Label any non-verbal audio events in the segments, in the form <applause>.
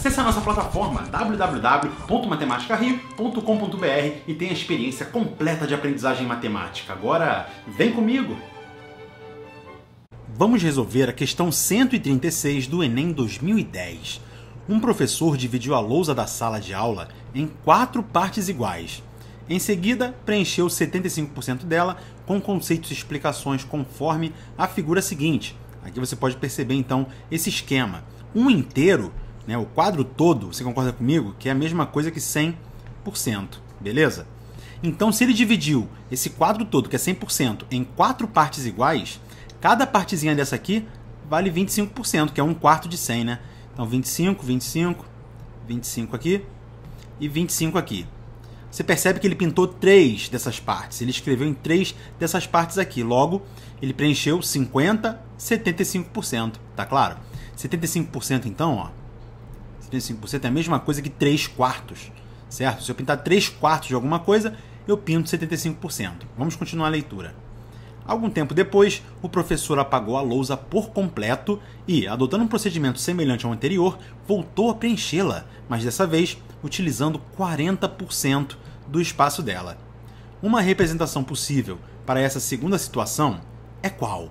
Acesse a nossa plataforma www.matematicario.com.br e tenha a experiência completa de aprendizagem matemática. Agora, vem comigo! Vamos resolver a questão 136 do Enem 2010. Um professor dividiu a lousa da sala de aula em quatro partes iguais. Em seguida, preencheu 75% dela com conceitos e explicações conforme a figura seguinte. Aqui você pode perceber então esse esquema. Um inteiro né? O quadro todo, você concorda comigo, que é a mesma coisa que 100%, beleza? Então, se ele dividiu esse quadro todo, que é 100%, em quatro partes iguais, cada partezinha dessa aqui vale 25%, que é um quarto de 100, né? Então, 25, 25, 25 aqui e 25 aqui. Você percebe que ele pintou três dessas partes. Ele escreveu em três dessas partes aqui. Logo, ele preencheu 50, 75%. Tá claro? 75% então, ó, 75% é assim, a mesma coisa que 3 quartos, certo? Se eu pintar 3 quartos de alguma coisa, eu pinto 75%. Vamos continuar a leitura. Algum tempo depois, o professor apagou a lousa por completo e, adotando um procedimento semelhante ao anterior, voltou a preenchê-la, mas dessa vez utilizando 40% do espaço dela. Uma representação possível para essa segunda situação é qual?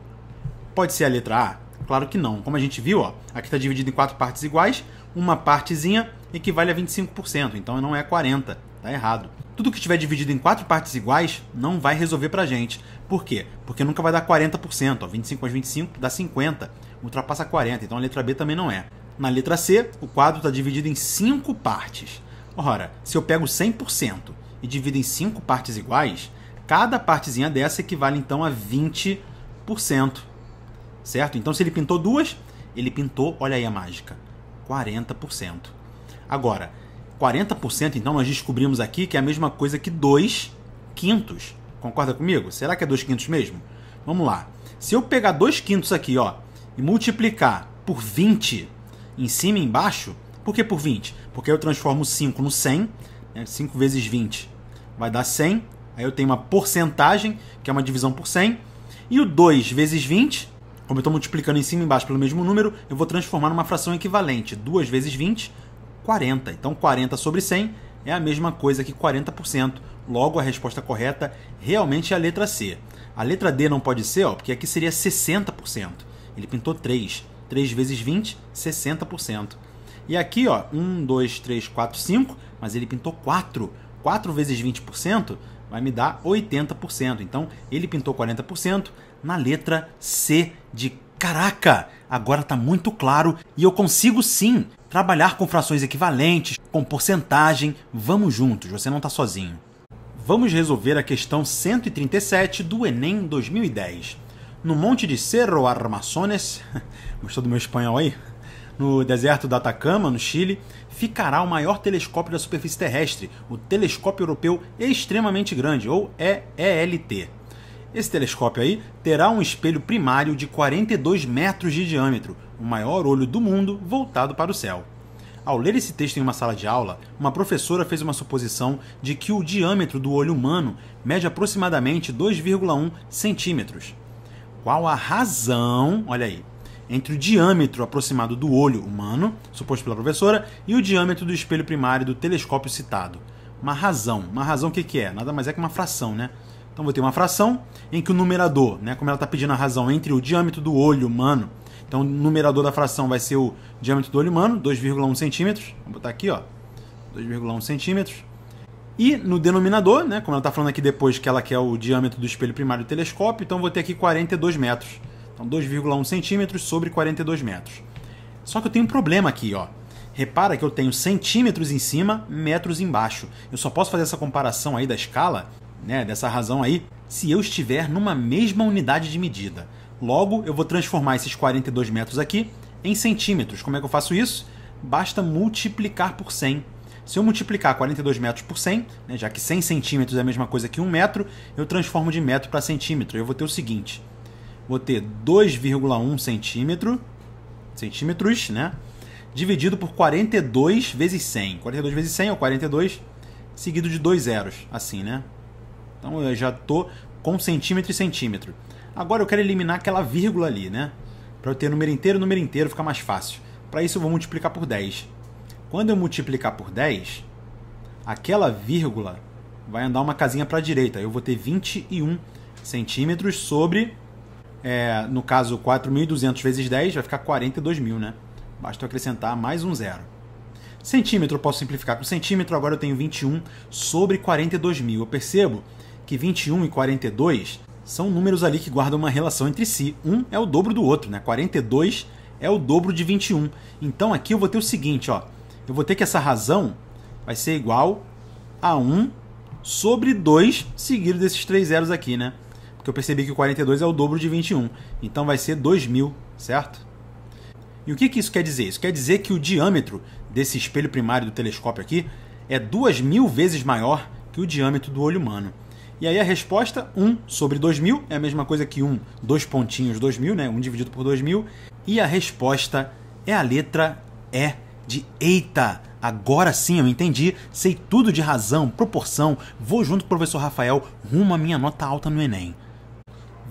Pode ser a letra A? Claro que não. Como a gente viu, ó, aqui está dividido em quatro partes iguais, uma partezinha equivale a 25%, então não é 40%, tá errado. Tudo que estiver dividido em quatro partes iguais não vai resolver a gente. Por quê? Porque nunca vai dar 40%, ó, 25 mais 25 dá 50, ultrapassa 40, então a letra B também não é. Na letra C, o quadro está dividido em cinco partes. Ora, se eu pego 100% e divido em cinco partes iguais, cada partezinha dessa equivale então a 20%. Certo? Então se ele pintou duas, ele pintou, olha aí a mágica, 40%. Agora, 40%, então nós descobrimos aqui que é a mesma coisa que 2 quintos. Concorda comigo? Será que é 2 quintos mesmo? Vamos lá. Se eu pegar 2 quintos aqui, ó, e multiplicar por 20 em cima e embaixo, por que por 20? Porque eu transformo 5 no 100, né? 5 vezes 20 vai dar 100, aí eu tenho uma porcentagem, que é uma divisão por 100, e o 2 vezes 20 como eu estou multiplicando em cima e embaixo pelo mesmo número, eu vou transformar numa fração equivalente. 2 vezes 20, 40. Então 40 sobre 100 é a mesma coisa que 40%. Logo, a resposta correta realmente é a letra C. A letra D não pode ser, ó, porque aqui seria 60%. Ele pintou 3. 3 vezes 20, 60%. E aqui, ó, 1, 2, 3, 4, 5, mas ele pintou 4. 4 vezes 20% vai me dar 80%. Então, ele pintou 40%, na letra C de caraca. Agora está muito claro e eu consigo sim trabalhar com frações equivalentes, com porcentagem. Vamos juntos, você não está sozinho. Vamos resolver a questão 137 do Enem 2010. No Monte de Cerro Armazones, <laughs> gostou do meu espanhol aí? No deserto da Atacama, no Chile, ficará o maior telescópio da superfície terrestre, o Telescópio Europeu Extremamente Grande, ou EELT. Esse telescópio aí terá um espelho primário de 42 metros de diâmetro, o maior olho do mundo voltado para o céu. Ao ler esse texto em uma sala de aula, uma professora fez uma suposição de que o diâmetro do olho humano mede aproximadamente 2,1 centímetros. Qual a razão, olha aí, entre o diâmetro aproximado do olho humano, suposto pela professora, e o diâmetro do espelho primário do telescópio citado? Uma razão. Uma razão o que, que é? Nada mais é que uma fração, né? Então vou ter uma fração em que o numerador, né, como ela está pedindo a razão entre o diâmetro do olho humano, então o numerador da fração vai ser o diâmetro do olho humano, 2,1 centímetros, vou botar aqui, ó, 2,1 centímetros. E no denominador, né, como ela está falando aqui depois que ela quer o diâmetro do espelho primário do telescópio, então vou ter aqui 42 metros. Então 2,1 centímetros sobre 42 metros. Só que eu tenho um problema aqui, ó. Repara que eu tenho centímetros em cima, metros embaixo. Eu só posso fazer essa comparação aí da escala né, dessa razão aí, se eu estiver numa mesma unidade de medida. Logo, eu vou transformar esses 42 metros aqui em centímetros. Como é que eu faço isso? Basta multiplicar por 100. Se eu multiplicar 42 metros por 100, né, já que 100 centímetros é a mesma coisa que 1 metro, eu transformo de metro para centímetro. Eu vou ter o seguinte, vou ter 2,1 centímetro, centímetros, né? Dividido por 42 vezes 100. 42 vezes 100 é o 42, seguido de dois zeros, assim, né? Então eu já tô com centímetro e centímetro. Agora eu quero eliminar aquela vírgula ali, né? Para eu ter número inteiro, número inteiro, fica mais fácil. Para isso eu vou multiplicar por 10. Quando eu multiplicar por 10, aquela vírgula vai andar uma casinha para a direita. Eu vou ter 21 centímetros sobre, é, no caso, 4.200 vezes 10 vai ficar 42.000, né? Basta eu acrescentar mais um zero. Centímetro, eu posso simplificar com centímetro, agora eu tenho 21 sobre 42.000. mil. Eu percebo que 21 e 42 são números ali que guardam uma relação entre si. Um é o dobro do outro, né? 42 é o dobro de 21. Então aqui eu vou ter o seguinte, ó. Eu vou ter que essa razão vai ser igual a 1 sobre 2 seguido desses três zeros aqui, né? Porque eu percebi que o 42 é o dobro de 21. Então vai ser 2000, certo? E o que, que isso quer dizer? Isso quer dizer que o diâmetro desse espelho primário do telescópio aqui é 2000 vezes maior que o diâmetro do olho humano. E aí a resposta 1 sobre 2000 é a mesma coisa que 1, dois pontinhos 2000, né? 1 dividido por 2000. E a resposta é a letra E é de eita. Agora sim eu entendi, sei tudo de razão, proporção, vou junto com o professor Rafael rumo à minha nota alta no Enem.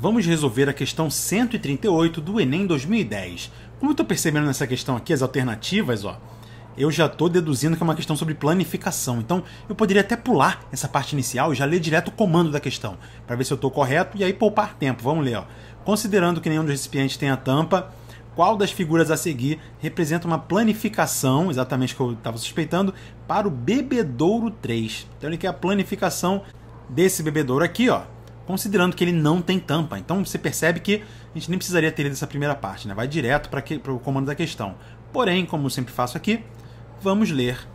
Vamos resolver a questão 138 do Enem 2010. Como eu tô percebendo nessa questão aqui, as alternativas, ó, eu já estou deduzindo que é uma questão sobre planificação. Então, eu poderia até pular essa parte inicial e já ler direto o comando da questão, para ver se eu estou correto e aí poupar tempo. Vamos ler. Ó. Considerando que nenhum dos recipientes tem a tampa, qual das figuras a seguir representa uma planificação, exatamente o que eu estava suspeitando, para o bebedouro 3. Então ele quer a planificação desse bebedouro aqui, ó, considerando que ele não tem tampa. Então você percebe que a gente nem precisaria ter lido essa primeira parte, né? Vai direto para o comando da questão. Porém, como eu sempre faço aqui, vamos ler.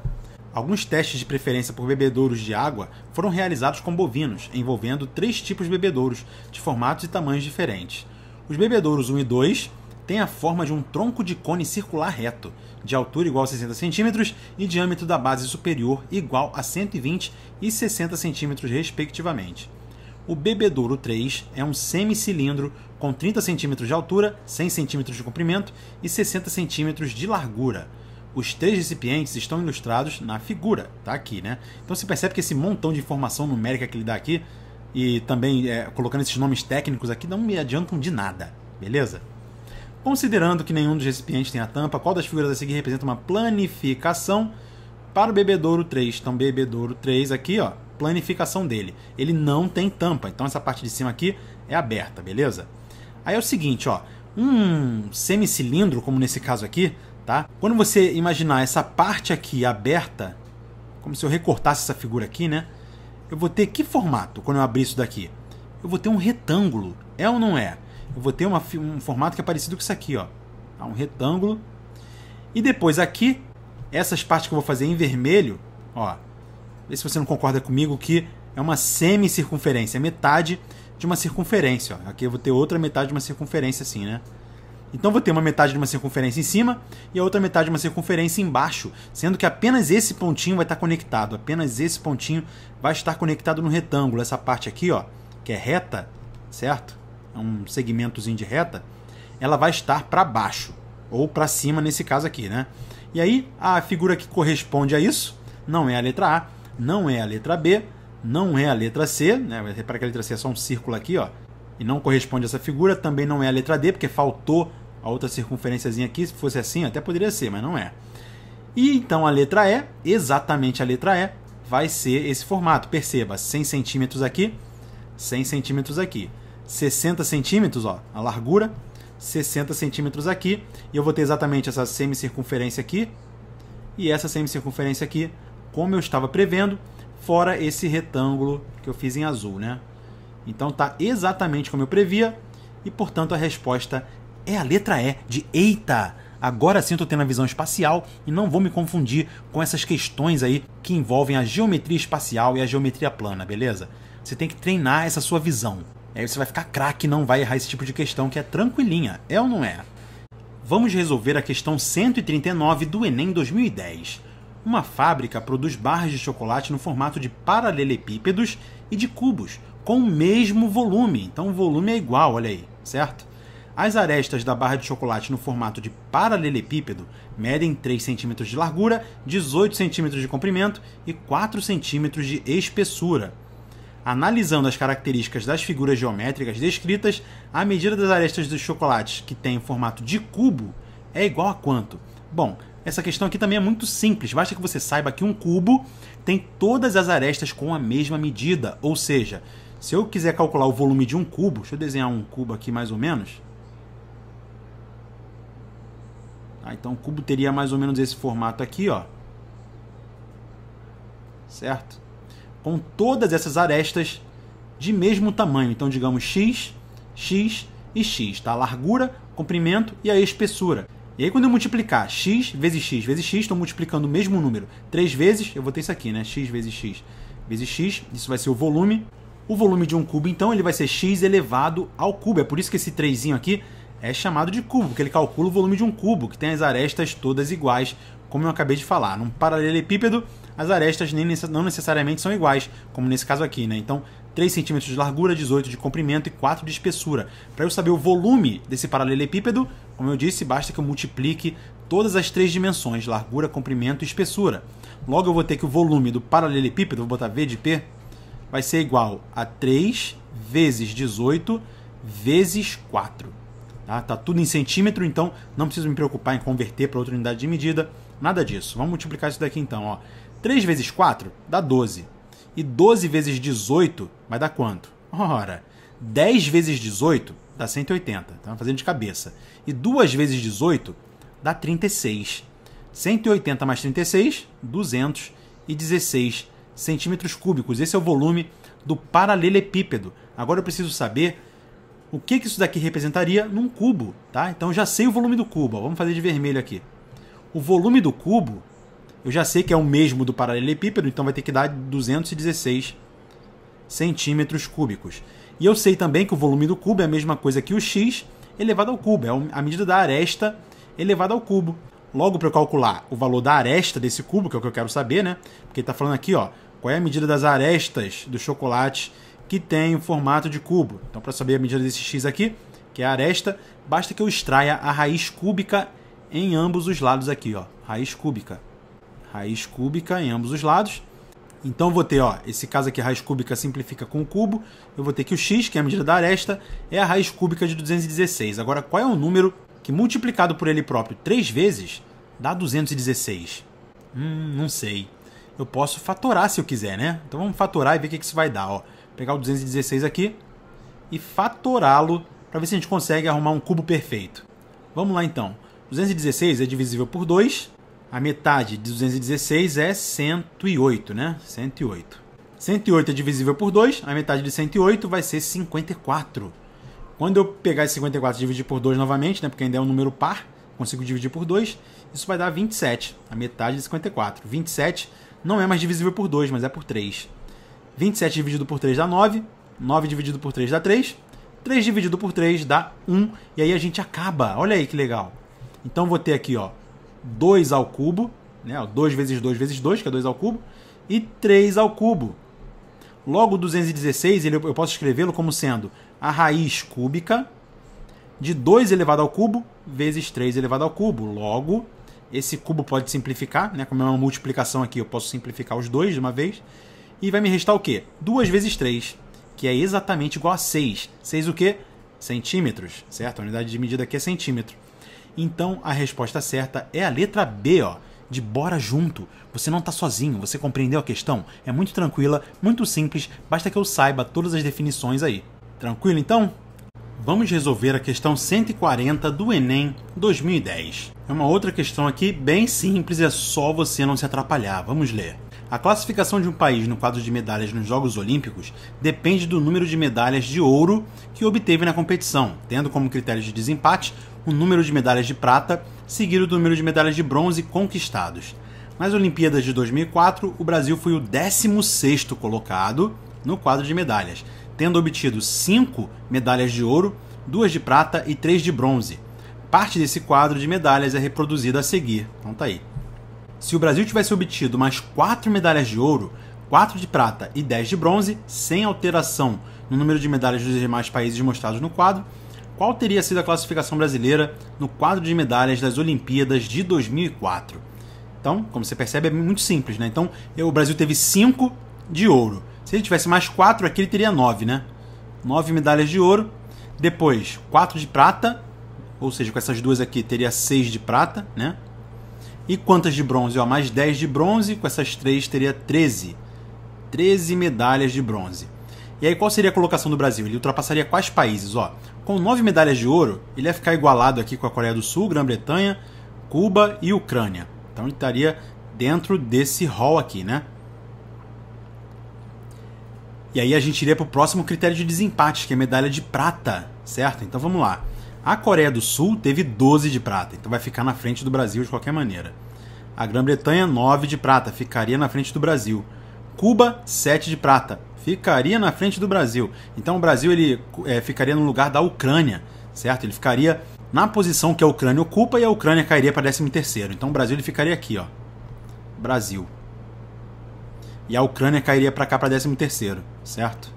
Alguns testes de preferência por bebedouros de água foram realizados com bovinos, envolvendo três tipos de bebedouros, de formatos e tamanhos diferentes. Os bebedouros 1 e 2 têm a forma de um tronco de cone circular reto, de altura igual a 60 cm e diâmetro da base superior igual a 120 e 60 cm, respectivamente. O bebedouro 3 é um semicilindro com 30 cm de altura, 100 cm de comprimento e 60 cm de largura os três recipientes estão ilustrados na figura, tá aqui, né? Então você percebe que esse montão de informação numérica que ele dá aqui, e também é, colocando esses nomes técnicos aqui, não me adiantam de nada, beleza? Considerando que nenhum dos recipientes tem a tampa, qual das figuras a seguir representa uma planificação para o bebedouro 3? Então, bebedouro 3 aqui, ó, planificação dele. Ele não tem tampa, então essa parte de cima aqui é aberta, beleza? Aí é o seguinte, ó, um semicilindro, como nesse caso aqui, tá? Quando você imaginar essa parte aqui aberta, como se eu recortasse essa figura aqui, né? Eu vou ter que formato quando eu abrir isso daqui? Eu vou ter um retângulo, é ou não é? Eu vou ter uma, um formato que é parecido com isso aqui, ó. Tá, um retângulo. E depois aqui, essas partes que eu vou fazer em vermelho, ó. Vê se você não concorda comigo que é uma semicircunferência, metade de uma circunferência. Ó. Aqui eu vou ter outra metade de uma circunferência assim, né? Então vou ter uma metade de uma circunferência em cima e a outra metade de uma circunferência embaixo, sendo que apenas esse pontinho vai estar conectado, apenas esse pontinho vai estar conectado no retângulo. Essa parte aqui, ó, que é reta, certo? É um segmentozinho de reta, ela vai estar para baixo ou para cima nesse caso aqui, né? E aí a figura que corresponde a isso não é a letra A, não é a letra B, não é a letra C, né? Repara que a letra C é só um círculo aqui, ó, e não corresponde a essa figura, também não é a letra D, porque faltou a outra circunferênciazinha aqui, se fosse assim, até poderia ser, mas não é. E então a letra E, exatamente a letra E, vai ser esse formato. Perceba, 100 centímetros aqui, 100 centímetros aqui. 60 centímetros, ó, a largura, 60 centímetros aqui. E eu vou ter exatamente essa semicircunferência aqui e essa semicircunferência aqui, como eu estava prevendo, fora esse retângulo que eu fiz em azul, né? Então está exatamente como eu previa e, portanto, a resposta é a letra E de Eita. Agora sim estou tendo a visão espacial e não vou me confundir com essas questões aí que envolvem a geometria espacial e a geometria plana, beleza? Você tem que treinar essa sua visão. Aí você vai ficar craque e não vai errar esse tipo de questão que é tranquilinha, é ou não é? Vamos resolver a questão 139 do Enem 2010. Uma fábrica produz barras de chocolate no formato de paralelepípedos e de cubos, com o mesmo volume. Então o volume é igual, olha aí, certo? As arestas da barra de chocolate no formato de paralelepípedo medem 3 cm de largura, 18 cm de comprimento e 4 cm de espessura. Analisando as características das figuras geométricas descritas, a medida das arestas dos chocolates que têm formato de cubo é igual a quanto? Bom, essa questão aqui também é muito simples, basta que você saiba que um cubo tem todas as arestas com a mesma medida, ou seja, se eu quiser calcular o volume de um cubo, deixa eu desenhar um cubo aqui mais ou menos, Tá? Então o cubo teria mais ou menos esse formato aqui, ó. Certo? Com todas essas arestas de mesmo tamanho. Então, digamos x, x e x, tá? Largura, comprimento e a espessura. E aí, quando eu multiplicar x vezes x vezes x, estou multiplicando o mesmo número três vezes, eu vou ter isso aqui, né? x vezes x vezes x, isso vai ser o volume. O volume de um cubo, então, ele vai ser x elevado ao cubo. É por isso que esse 3 aqui é chamado de cubo, porque ele calcula o volume de um cubo, que tem as arestas todas iguais, como eu acabei de falar. Num paralelepípedo, as arestas nem, não necessariamente são iguais, como nesse caso aqui, né? Então, 3 cm de largura, 18 de comprimento e 4 de espessura. Para eu saber o volume desse paralelepípedo, como eu disse, basta que eu multiplique todas as três dimensões, largura, comprimento e espessura. Logo eu vou ter que o volume do paralelepípedo, vou botar V de P, vai ser igual a 3 vezes 18 vezes 4. Tá? tá tudo em centímetro, então não preciso me preocupar em converter para outra unidade de medida, nada disso. Vamos multiplicar isso daqui então. Ó. 3 vezes 4 dá 12. E 12 vezes 18 vai dar quanto? Ora, 10 vezes 18 dá 180, tá fazendo de cabeça. E 2 vezes 18 dá 36. 180 mais 36, 216 centímetros cúbicos. Esse é o volume do paralelepípedo. Agora eu preciso saber o que, que isso daqui representaria num cubo, tá? Então já sei o volume do cubo, vamos fazer de vermelho aqui. O volume do cubo, eu já sei que é o mesmo do paralelepípedo, então vai ter que dar 216 centímetros cúbicos. E eu sei também que o volume do cubo é a mesma coisa que o x elevado ao cubo, é a medida da aresta elevada ao cubo. Logo, para eu calcular o valor da aresta desse cubo, que é o que eu quero saber, né? Porque ele está falando aqui, ó, qual é a medida das arestas do chocolate que tem o formato de cubo. Então, para saber a medida desse x aqui, que é a aresta, basta que eu extraia a raiz cúbica em ambos os lados aqui, ó. Raiz cúbica. Raiz cúbica em ambos os lados. Então vou ter, ó, esse caso aqui, raiz cúbica simplifica com o cubo. Eu vou ter que o x, que é a medida da aresta, é a raiz cúbica de 216. Agora, qual é o número que multiplicado por ele próprio três vezes dá 216? Hum, não sei. Eu posso fatorar se eu quiser, né? Então vamos fatorar e ver o que isso vai dar, ó pegar o 216 aqui e fatorá-lo para ver se a gente consegue arrumar um cubo perfeito. Vamos lá então. 216 é divisível por 2. A metade de 216 é 108, né? 108. 108 é divisível por 2. A metade de 108 vai ser 54. Quando eu pegar esse 54 e dividir por 2 novamente, né? Porque ainda é um número par, consigo dividir por 2. Isso vai dar 27. A metade de 54. 27 não é mais divisível por 2, mas é por 3. 27 dividido por 3 dá 9, 9 dividido por 3 dá 3, 3 dividido por 3 dá 1, e aí a gente acaba. Olha aí que legal. Então vou ter aqui, ó, 2 ao cubo, né? 2 vezes 2 vezes 2, que é 2 ao cubo, e 3 ao cubo. Logo, 216 eu posso escrevê-lo como sendo a raiz cúbica de 2 elevado ao cubo vezes 3 elevado ao cubo. Logo, esse cubo pode simplificar, né? como é uma multiplicação aqui, eu posso simplificar os dois de uma vez. E vai me restar o quê? 2 vezes 3, que é exatamente igual a 6. 6 o quê? Centímetros, certo? A unidade de medida aqui é centímetro. Então a resposta certa é a letra B, ó, de bora junto. Você não está sozinho, você compreendeu a questão? É muito tranquila, muito simples, basta que eu saiba todas as definições aí. Tranquilo então? Vamos resolver a questão 140 do Enem 2010. É uma outra questão aqui bem simples, é só você não se atrapalhar. Vamos ler. A classificação de um país no quadro de medalhas nos Jogos Olímpicos depende do número de medalhas de ouro que obteve na competição, tendo como critério de desempate o número de medalhas de prata, seguido do número de medalhas de bronze conquistados. Nas Olimpíadas de 2004, o Brasil foi o 16º colocado no quadro de medalhas, tendo obtido 5 medalhas de ouro, 2 de prata e 3 de bronze. Parte desse quadro de medalhas é reproduzida a seguir. Então tá aí. Se o Brasil tivesse obtido mais 4 medalhas de ouro, 4 de prata e 10 de bronze, sem alteração no número de medalhas dos demais países mostrados no quadro, qual teria sido a classificação brasileira no quadro de medalhas das Olimpíadas de 2004? Então, como você percebe, é muito simples, né? Então, o Brasil teve 5 de ouro. Se ele tivesse mais 4 aqui, ele teria 9, né? 9 medalhas de ouro. Depois, 4 de prata, ou seja, com essas duas aqui, teria 6 de prata, né? E quantas de bronze? Ó, mais 10 de bronze, com essas três teria 13. 13 medalhas de bronze. E aí qual seria a colocação do Brasil? Ele ultrapassaria quais países? Ó, com 9 medalhas de ouro, ele ia ficar igualado aqui com a Coreia do Sul, Grã-Bretanha, Cuba e Ucrânia. Então ele estaria dentro desse hall aqui, né? E aí a gente iria para o próximo critério de desempate, que é medalha de prata, certo? Então vamos lá. A Coreia do Sul teve 12 de prata, então vai ficar na frente do Brasil de qualquer maneira. A Grã-Bretanha, 9 de prata, ficaria na frente do Brasil. Cuba, 7 de prata, ficaria na frente do Brasil. Então o Brasil ele é, ficaria no lugar da Ucrânia, certo? Ele ficaria na posição que a Ucrânia ocupa e a Ucrânia cairia para 13 Então o Brasil ele ficaria aqui, ó. Brasil. E a Ucrânia cairia para cá para 13 certo?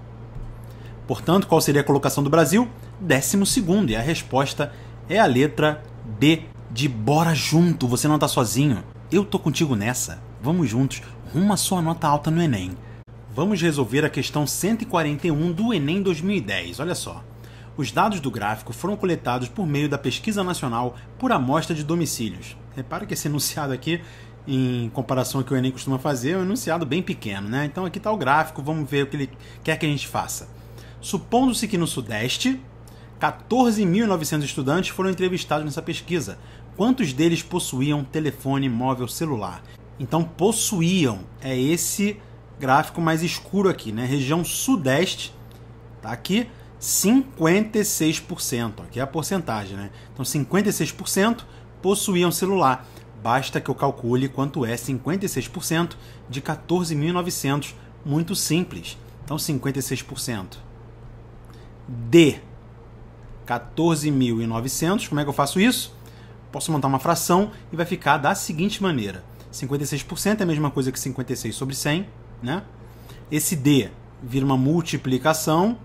Portanto, qual seria a colocação do Brasil? décimo segundo. E a resposta é a letra D de bora junto, você não tá sozinho. Eu tô contigo nessa. Vamos juntos rumo à sua nota alta no Enem. Vamos resolver a questão 141 do Enem 2010. Olha só. Os dados do gráfico foram coletados por meio da Pesquisa Nacional por Amostra de Domicílios. Repara que esse enunciado aqui, em comparação ao que o Enem costuma fazer, é um enunciado bem pequeno, né? Então aqui está o gráfico, vamos ver o que ele quer que a gente faça. Supondo-se que no Sudeste, 14.900 estudantes foram entrevistados nessa pesquisa. Quantos deles possuíam telefone móvel celular? Então, possuíam é esse gráfico mais escuro aqui, né? Região Sudeste, tá aqui, 56%. Aqui é a porcentagem, né? Então, 56% possuíam celular. Basta que eu calcule quanto é 56% de 14.900. Muito simples. Então, 56%. D. 14.900. Como é que eu faço isso? Posso montar uma fração e vai ficar da seguinte maneira. 56% é a mesma coisa que 56 sobre 100, né? Esse D vira uma multiplicação,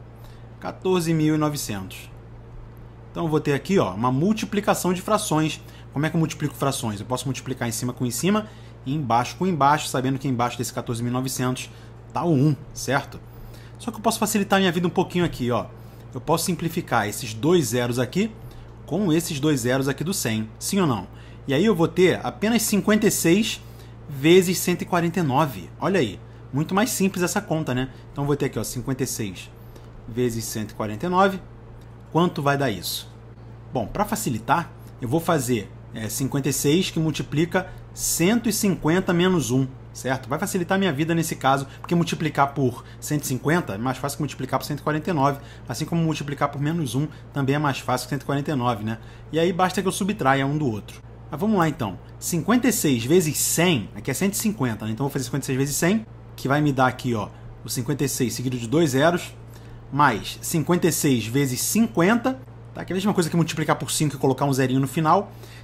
14.900. Então eu vou ter aqui ó, uma multiplicação de frações. Como é que eu multiplico frações? Eu posso multiplicar em cima com em cima, e embaixo com embaixo, sabendo que embaixo desse 14.900 está o 1, certo? Só que eu posso facilitar a minha vida um pouquinho aqui, ó eu posso simplificar esses dois zeros aqui com esses dois zeros aqui do 100, sim ou não? E aí eu vou ter apenas 56 vezes 149. Olha aí, muito mais simples essa conta, né? Então vou ter aqui, ó, 56 vezes 149. Quanto vai dar isso? Bom, para facilitar, eu vou fazer é, 56 que multiplica 150 menos 1 certo? Vai facilitar a minha vida nesse caso, porque multiplicar por 150 é mais fácil que multiplicar por 149, assim como multiplicar por menos 1 também é mais fácil que 149, né? E aí basta que eu subtraia um do outro. Mas vamos lá então. 56 vezes 100, aqui é 150, né? Então vou fazer 56 vezes 100, que vai me dar aqui, ó, o 56 seguido de dois zeros, mais 56 vezes 50, tá? que é a mesma coisa que multiplicar por 5 e colocar um zerinho no final,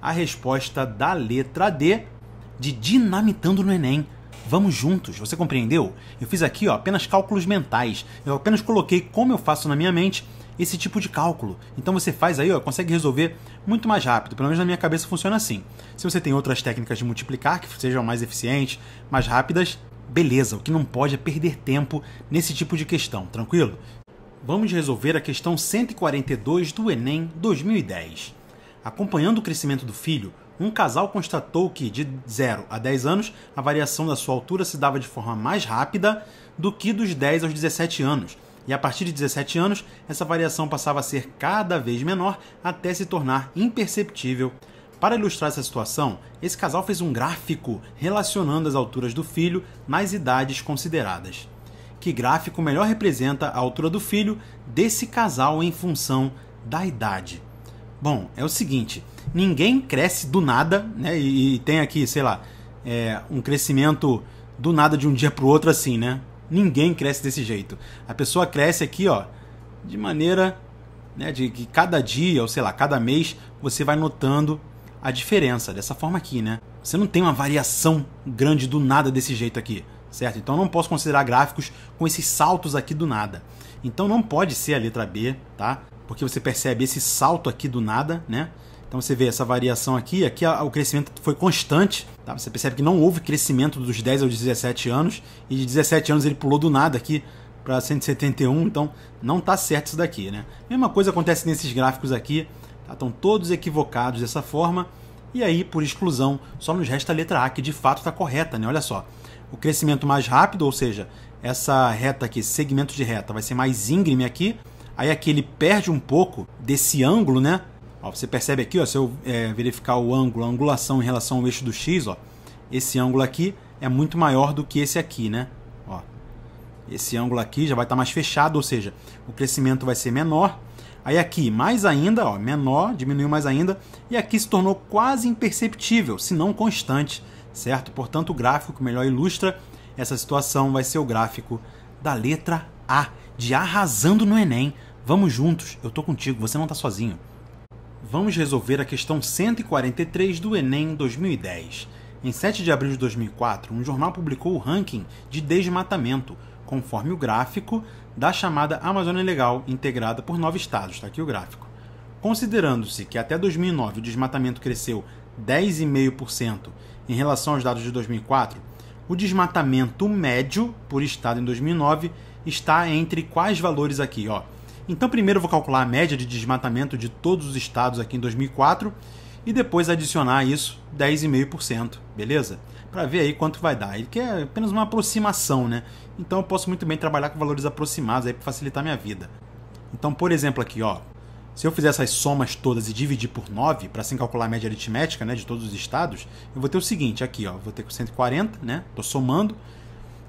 a resposta da letra D de dinamitando no Enem. Vamos juntos, você compreendeu? Eu fiz aqui ó, apenas cálculos mentais. Eu apenas coloquei como eu faço na minha mente esse tipo de cálculo. Então você faz aí, ó, consegue resolver muito mais rápido. Pelo menos na minha cabeça funciona assim. Se você tem outras técnicas de multiplicar que sejam mais eficientes, mais rápidas, beleza. O que não pode é perder tempo nesse tipo de questão, tranquilo? Vamos resolver a questão 142 do Enem 2010. Acompanhando o crescimento do filho, um casal constatou que, de 0 a 10 anos, a variação da sua altura se dava de forma mais rápida do que dos 10 aos 17 anos, e a partir de 17 anos, essa variação passava a ser cada vez menor até se tornar imperceptível. Para ilustrar essa situação, esse casal fez um gráfico relacionando as alturas do filho nas idades consideradas. Que gráfico melhor representa a altura do filho desse casal em função da idade? Bom, é o seguinte: ninguém cresce do nada, né? E, tem aqui, sei lá, é, um crescimento do nada de um dia para o outro assim, né? Ninguém cresce desse jeito. A pessoa cresce aqui, ó, de maneira, né, de que cada dia, ou sei lá, cada mês, você vai notando a diferença dessa forma aqui, né? Você não tem uma variação grande do nada desse jeito aqui, certo? Então não posso considerar gráficos com esses saltos aqui do nada. Então não pode ser a letra B, tá? porque você percebe esse salto aqui do nada, né? Então você vê essa variação aqui, aqui o crescimento foi constante, tá? Você percebe que não houve crescimento dos 10 aos 17 anos e de 17 anos ele pulou do nada aqui para 171, então não tá certo isso daqui, né? Mesma coisa acontece nesses gráficos aqui, tá? Estão todos equivocados dessa forma. E aí, por exclusão, só nos resta a letra A, que de fato está correta, né? Olha só. O crescimento mais rápido, ou seja, essa reta aqui, segmento de reta, vai ser mais íngreme aqui, Aí aqui ele perde um pouco desse ângulo, né? Ó, você percebe aqui, ó, se eu é, verificar o ângulo, a angulação em relação ao eixo do X, ó, esse ângulo aqui é muito maior do que esse aqui, né? Ó, esse ângulo aqui já vai estar tá mais fechado, ou seja, o crescimento vai ser menor. Aí aqui, mais ainda, ó, menor, diminuiu mais ainda, e aqui se tornou quase imperceptível, se não constante, certo? Portanto, o gráfico que melhor ilustra essa situação vai ser o gráfico da letra A, de arrasando no Enem. Vamos juntos, eu tô contigo, você não tá sozinho. Vamos resolver a questão 143 do Enem 2010. Em 7 de abril de 2004, um jornal publicou o ranking de desmatamento, conforme o gráfico da chamada Amazônia Legal, integrada por nove estados. Está aqui o gráfico. Considerando-se que até 2009 o desmatamento cresceu 10,5% em relação aos dados de 2004, o desmatamento médio por estado em 2009 está entre quais valores aqui? Ó? Então, primeiro vou calcular a média de desmatamento de todos os estados aqui em 2004 e depois adicionar isso 10,5%, beleza? Para ver aí quanto vai dar. Ele quer apenas uma aproximação, né? Então eu posso muito bem trabalhar com valores aproximados aí para facilitar minha vida. Então, por exemplo, aqui, ó, se eu fizer essas somas todas e dividir por 9, para assim calcular a média aritmética né, de todos os estados, eu vou ter o seguinte aqui, ó, vou ter com 140, né? Tô somando.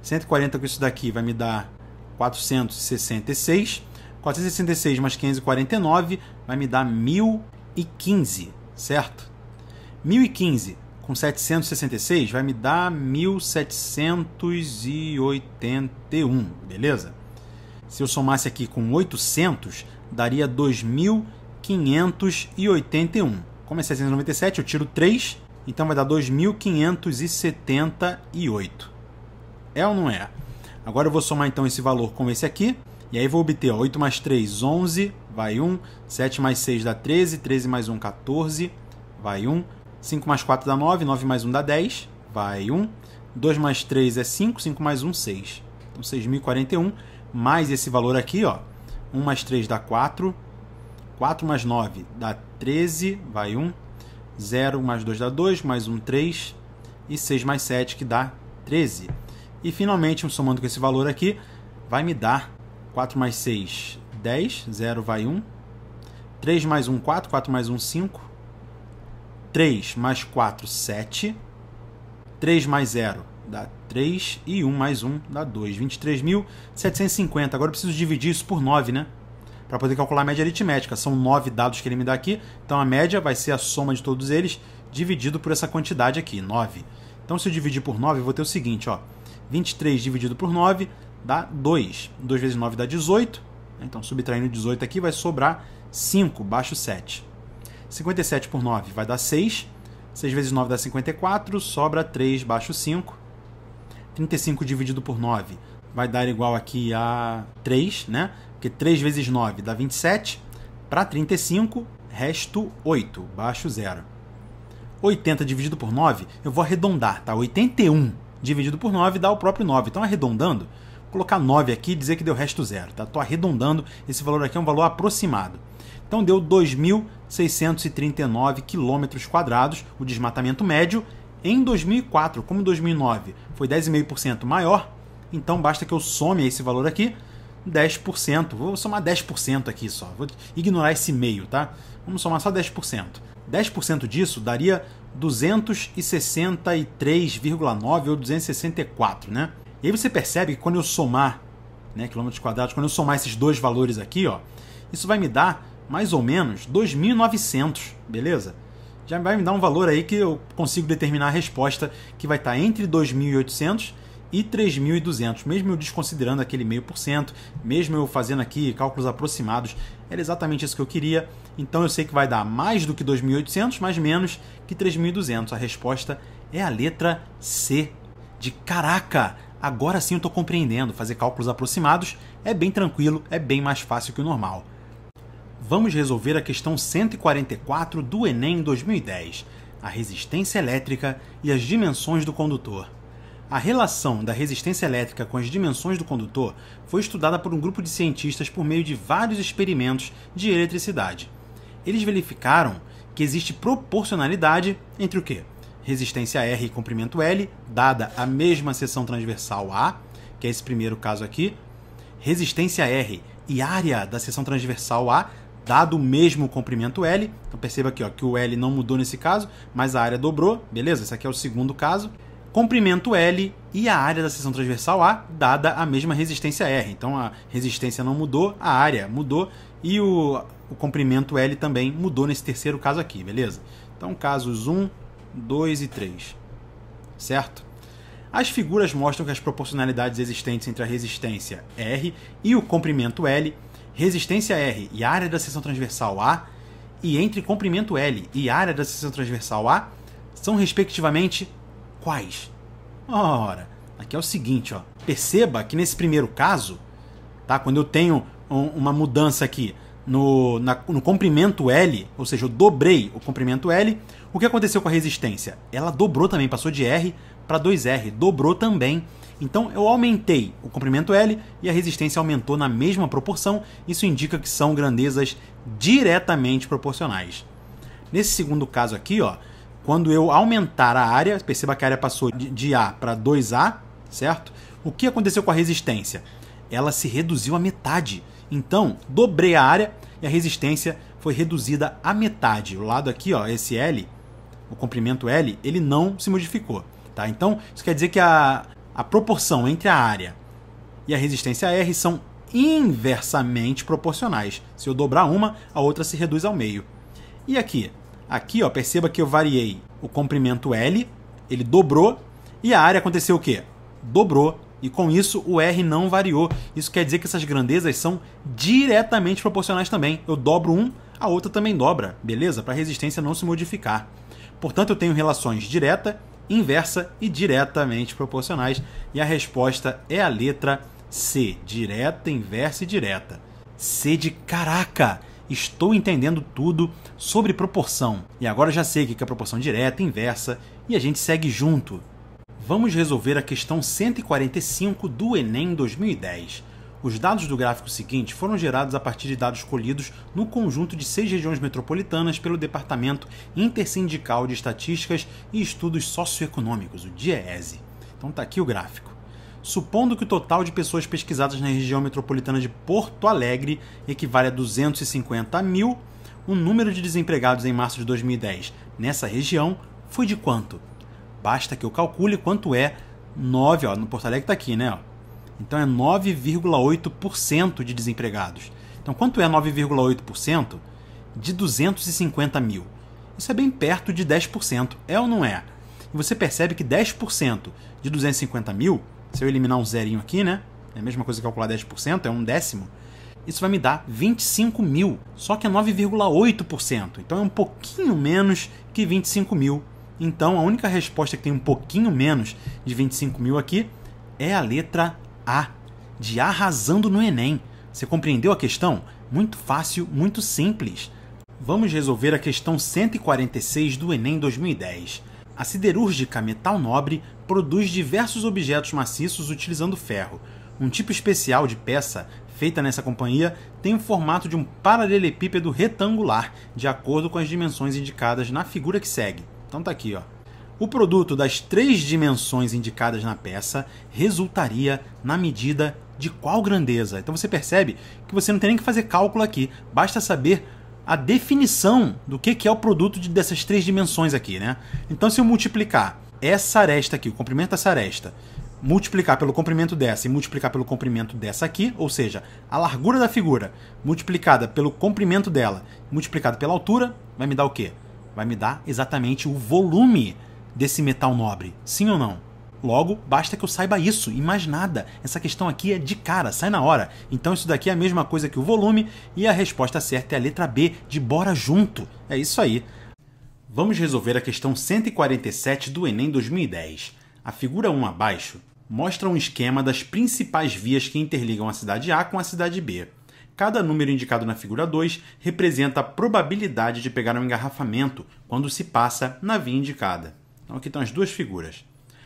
140 com isso daqui vai me dar 466. 466 mais 549 vai me dar 1015, certo? 1015 com 766 vai me dar 1781, beleza? Se eu somasse aqui com 800, daria 2581. Como é 797, eu tiro 3, então vai dar 2578. É ou não é? Agora eu vou somar então esse valor com esse aqui. E aí vou obter ó, 8 mais 3, 11, vai 1. 7 mais 6 dá 13. 13 mais 1, 14, vai 1. 5 mais 4 dá 9. 9 mais 1 dá 10, vai 1. 2 mais 3 é 5. 5 mais 1, 6. Então 6.041 mais esse valor aqui, ó. 1 mais 3 dá 4. 4 mais 9 dá 13, vai 1. 0 mais 2 dá 2, mais 1, 3. E 6 mais 7 que dá 13. E finalmente, somando com esse valor aqui, vai me dar 4 mais 6, 10. 0 vai 1. 3 mais 1, 4. 4 mais 1, 5. 3 mais 4, 7. 3 mais 0 dá 3. E 1 mais 1 dá 2. 23.750. Agora eu preciso dividir isso por 9, né? Para poder calcular a média aritmética. São 9 dados que ele me dá aqui. Então a média vai ser a soma de todos eles dividido por essa quantidade aqui, 9. Então se eu dividir por 9, eu vou ter o seguinte, ó. 23 dividido por 9 dá 2. 2 vezes 9 dá 18. Então, subtraindo 18 aqui, vai sobrar 5, baixo 7. 57 por 9 vai dar 6. 6 vezes 9 dá 54, sobra 3, baixo 5. 35 dividido por 9 vai dar igual aqui a 3, né? Porque 3 vezes 9 dá 27. Para 35, resto 8, baixo 0. 80 dividido por 9, eu vou arredondar, tá? 81 dividido por 9 dá o próprio 9. Então, arredondando, colocar 9 aqui e dizer que deu resto zero, tá? Tô arredondando, esse valor aqui é um valor aproximado. Então deu 2.639 km quadrados o desmatamento médio em 2004, como 2009 foi 10,5% maior, então basta que eu some esse valor aqui, 10%, vou somar 10% aqui só, vou ignorar esse meio, tá? Vamos somar só 10%. 10% disso daria 263,9 ou 264, né? E aí você percebe que quando eu somar, né, quilômetros quadrados, quando eu somar esses dois valores aqui, ó, isso vai me dar mais ou menos 2.900, beleza? Já vai me dar um valor aí que eu consigo determinar a resposta que vai estar entre 2.800 e 3.200, mesmo eu desconsiderando aquele meio por cento, mesmo eu fazendo aqui cálculos aproximados, era exatamente isso que eu queria. Então eu sei que vai dar mais do que 2.800, mais menos que 3.200. A resposta é a letra C de caraca agora sim eu estou compreendendo, fazer cálculos aproximados é bem tranquilo, é bem mais fácil que o normal. Vamos resolver a questão 144 do Enem 2010, a resistência elétrica e as dimensões do condutor. A relação da resistência elétrica com as dimensões do condutor foi estudada por um grupo de cientistas por meio de vários experimentos de eletricidade. Eles verificaram que existe proporcionalidade entre o que? resistência R e comprimento L, dada a mesma seção transversal A, que é esse primeiro caso aqui, resistência R e área da seção transversal A, dado o mesmo comprimento L. Então perceba aqui ó, que o L não mudou nesse caso, mas a área dobrou, beleza? Esse aqui é o segundo caso. Comprimento L e a área da seção transversal A, dada a mesma resistência R. Então a resistência não mudou, a área mudou e o, o comprimento L também mudou nesse terceiro caso aqui, beleza? Então casos 1, 2 e 3. Certo? As figuras mostram que as proporcionalidades existentes entre a resistência R e o comprimento L, resistência R e área da seção transversal A, e entre comprimento L e área da seção transversal A, são respectivamente quais? Ora, aqui é o seguinte, ó. Perceba que nesse primeiro caso, tá? Quando eu tenho um, uma mudança aqui no, na, no comprimento L, ou seja, eu dobrei o comprimento L, o que aconteceu com a resistência? Ela dobrou também, passou de R para 2R, dobrou também. Então eu aumentei o comprimento L e a resistência aumentou na mesma proporção. Isso indica que são grandezas diretamente proporcionais. Nesse segundo caso aqui, ó, quando eu aumentar a área, perceba que a área passou de A para 2A, certo? O que aconteceu com a resistência? Ela se reduziu à metade. Então, dobrei a área e a resistência foi reduzida à metade. O lado aqui, ó, esse L, o comprimento L, ele não se modificou. Tá? Então, isso quer dizer que a, a proporção entre a área e a resistência R são inversamente proporcionais. Se eu dobrar uma, a outra se reduz ao meio. E aqui? Aqui, ó, perceba que eu variei o comprimento L, ele dobrou, e a área aconteceu o quê? Dobrou. E com isso, o R não variou. Isso quer dizer que essas grandezas são diretamente proporcionais também. Eu dobro um, a outra também dobra, beleza? Para a resistência não se modificar. Portanto, eu tenho relações direta, inversa e diretamente proporcionais. E a resposta é a letra C: direta, inversa e direta. C de caraca! Estou entendendo tudo sobre proporção. E agora já sei o que é proporção direta, inversa, e a gente segue junto. Vamos resolver a questão 145 do Enem 2010. Os dados do gráfico seguinte foram gerados a partir de dados colhidos no conjunto de seis regiões metropolitanas pelo Departamento Intersindical de Estatísticas e Estudos Socioeconômicos, o DIEESE. Então está aqui o gráfico. Supondo que o total de pessoas pesquisadas na região metropolitana de Porto Alegre equivale a 250 mil, o número de desempregados em março de 2010 nessa região foi de quanto? Basta que eu calcule quanto é 9, ó, no Porto Alegre está aqui, né? Ó, então é 9,8% de desempregados. Então quanto é 9,8%? De 250 mil. Isso é bem perto de 10%, é ou não é? E você percebe que 10% de 250 mil, se eu eliminar um zerinho aqui, né? É a mesma coisa que calcular 10%, é um décimo. Isso vai me dar 25 mil, só que é 9,8%. Então é um pouquinho menos que 25 mil. Então a única resposta que tem um pouquinho menos de 25 mil aqui é a letra a, de arrasando no Enem. Você compreendeu a questão? Muito fácil, muito simples. Vamos resolver a questão 146 do Enem 2010. A siderúrgica Metal Nobre produz diversos objetos maciços utilizando ferro. Um tipo especial de peça feita nessa companhia tem o formato de um paralelepípedo retangular, de acordo com as dimensões indicadas na figura que segue. Então tá aqui, ó. O produto das três dimensões indicadas na peça resultaria na medida de qual grandeza. Então você percebe que você não tem nem que fazer cálculo aqui, basta saber a definição do que é o produto dessas três dimensões aqui, né? Então se eu multiplicar essa aresta aqui, o comprimento dessa aresta, multiplicar pelo comprimento dessa e multiplicar pelo comprimento dessa aqui, ou seja, a largura da figura multiplicada pelo comprimento dela, multiplicado pela altura, vai me dar o quê? Vai me dar exatamente o volume desse metal nobre, sim ou não? Logo, basta que eu saiba isso e mais nada. Essa questão aqui é de cara, sai na hora. Então isso daqui é a mesma coisa que o volume e a resposta certa é a letra B de bora junto. É isso aí. Vamos resolver a questão 147 do Enem 2010. A figura 1 abaixo mostra um esquema das principais vias que interligam a cidade A com a cidade B. Cada número indicado na figura 2 representa a probabilidade de pegar um engarrafamento quando se passa na via indicada. Então aqui estão as duas figuras.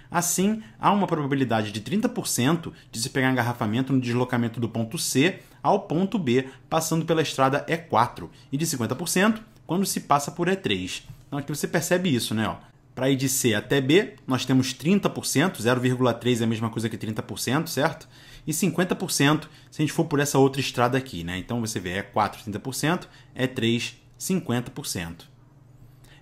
Assim, há uma probabilidade de 30% de se pegar engarrafamento no deslocamento do ponto C ao ponto B, passando pela estrada E4, e de 50% quando se passa por E3. Então aqui você percebe isso, né? Para ir de C até B, nós temos 30%, 0,3 é a mesma coisa que 30%, certo? E 50% se a gente for por essa outra estrada aqui, né? Então você vê E4, 30%, E3, 50%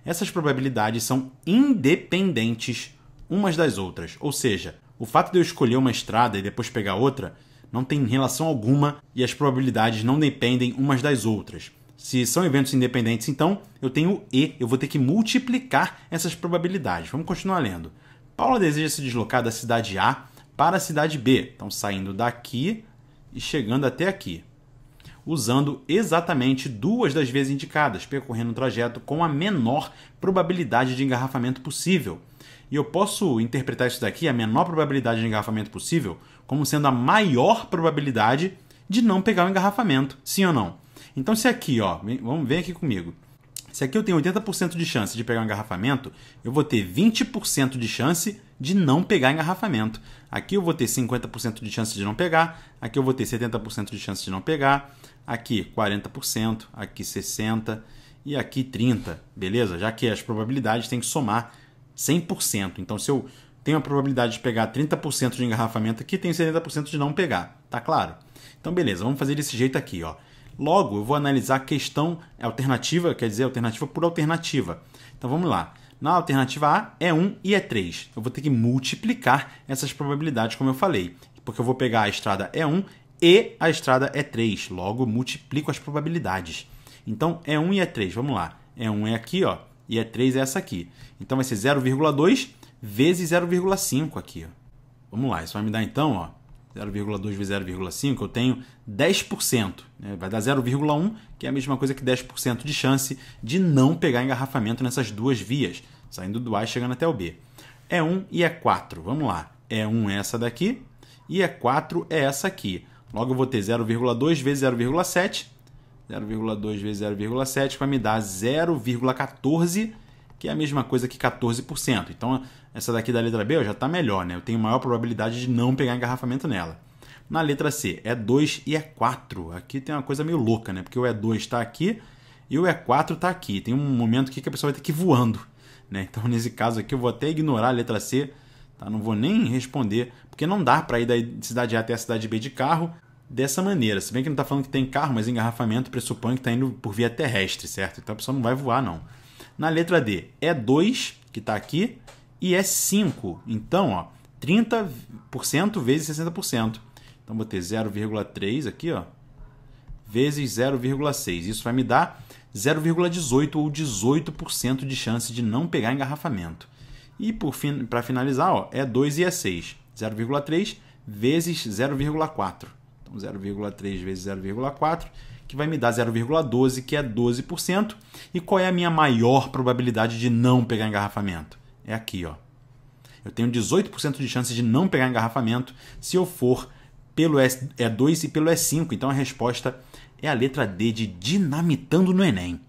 essas probabilidades são independentes umas das outras. Ou seja, o fato de eu escolher uma estrada e depois pegar outra não tem relação alguma e as probabilidades não dependem umas das outras. Se são eventos independentes, então eu tenho E, eu vou ter que multiplicar essas probabilidades. Vamos continuar lendo. Paula deseja se deslocar da cidade A para a cidade B. Então, saindo daqui e chegando até aqui usando exatamente duas das vezes indicadas, percorrendo o trajeto com a menor probabilidade de engarrafamento possível. E eu posso interpretar isso daqui, a menor probabilidade de engarrafamento possível, como sendo a maior probabilidade de não pegar o engarrafamento, sim ou não? Então, se aqui, ó, vem, vamos ver aqui comigo. Se aqui eu tenho 80% de chance de pegar um engarrafamento, eu vou ter 20% de chance de não pegar engarrafamento. Aqui eu vou ter 50% de chance de não pegar, aqui eu vou ter 70% de chance de não pegar, aqui 40%, aqui 60% e aqui 30%, beleza? Já que as probabilidades têm que somar 100%. Então, se eu tenho a probabilidade de pegar 30% de engarrafamento aqui, tenho 70% de não pegar, tá claro? Então, beleza, vamos fazer desse jeito aqui, ó. Logo, eu vou analisar a questão alternativa, quer dizer, alternativa por alternativa. Então, vamos lá. Na alternativa A é 1 e é 3. Eu vou ter que multiplicar essas probabilidades, como eu falei, porque eu vou pegar a estrada E1 e a estrada é 3, logo multiplico as probabilidades. Então é 1 e é 3, vamos lá. É 1 é aqui, ó, e é 3 é essa aqui. Então vai ser 0,2 vezes 0,5 aqui, ó. Vamos lá, isso vai me dar então, 0,2 vezes 0,5, eu tenho 10%. Né? Vai dar 0,1, que é a mesma coisa que 10% de chance de não pegar engarrafamento nessas duas vias, saindo do A e chegando até o B. É 1 e é 4. Vamos lá. É 1 é essa daqui e é 4 é essa aqui. Logo eu vou ter 0,2 vezes 0,7. 0,2 vezes 0,7 vai me dar 0,14, que é a mesma coisa que 14%. Então, essa daqui da letra B já está melhor, né? Eu tenho maior probabilidade de não pegar engarrafamento nela. Na letra C, é 2 e é 4. Aqui tem uma coisa meio louca, né? Porque o E2 é está aqui e o E4 é está aqui. Tem um momento aqui que a pessoa vai ter que ir voando. Né? Então, nesse caso aqui, eu vou até ignorar a letra C, tá? não vou nem responder porque não dá para ir da cidade A até a cidade B de carro dessa maneira. Se bem que não está falando que tem carro, mas engarrafamento pressupõe que está indo por via terrestre, certo? Então a pessoa não vai voar, não. Na letra D, é 2, que está aqui, e é 5. Então, ó, 30% vezes 60%. Então, vou ter 0,3 aqui, ó, vezes 0,6. Isso vai me dar 0,18 ou 18% de chance de não pegar engarrafamento. E para finalizar, ó, é 2 e é 6. 0,3 vezes 0,4. Então 0,3 vezes 0,4, que vai me dar 0,12, que é 12%. E qual é a minha maior probabilidade de não pegar engarrafamento? É aqui, ó. Eu tenho 18% de chance de não pegar engarrafamento se eu for pelo E2 é e pelo E5. Então a resposta é a letra D de dinamitando no Enem.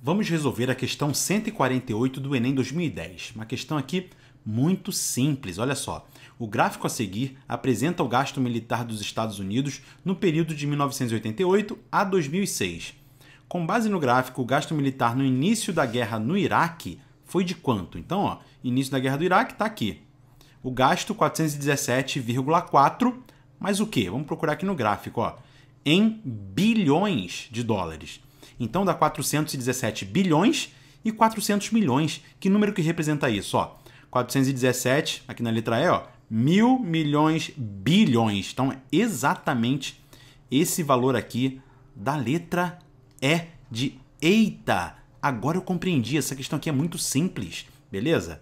Vamos resolver a questão 148 do Enem 2010. Uma questão aqui muito simples, olha só. O gráfico a seguir apresenta o gasto militar dos Estados Unidos no período de 1988 a 2006. Com base no gráfico, o gasto militar no início da guerra no Iraque foi de quanto? Então, ó, início da guerra do Iraque está aqui. O gasto 417,4, mas o que? Vamos procurar aqui no gráfico, ó, em bilhões de dólares. Então dá 417 bilhões e 400 milhões. Que número que representa isso? Ó, 417, aqui na letra E, ó, mil milhões bilhões. Então, é exatamente esse valor aqui da letra E de eita. Agora eu compreendi, essa questão aqui é muito simples, beleza?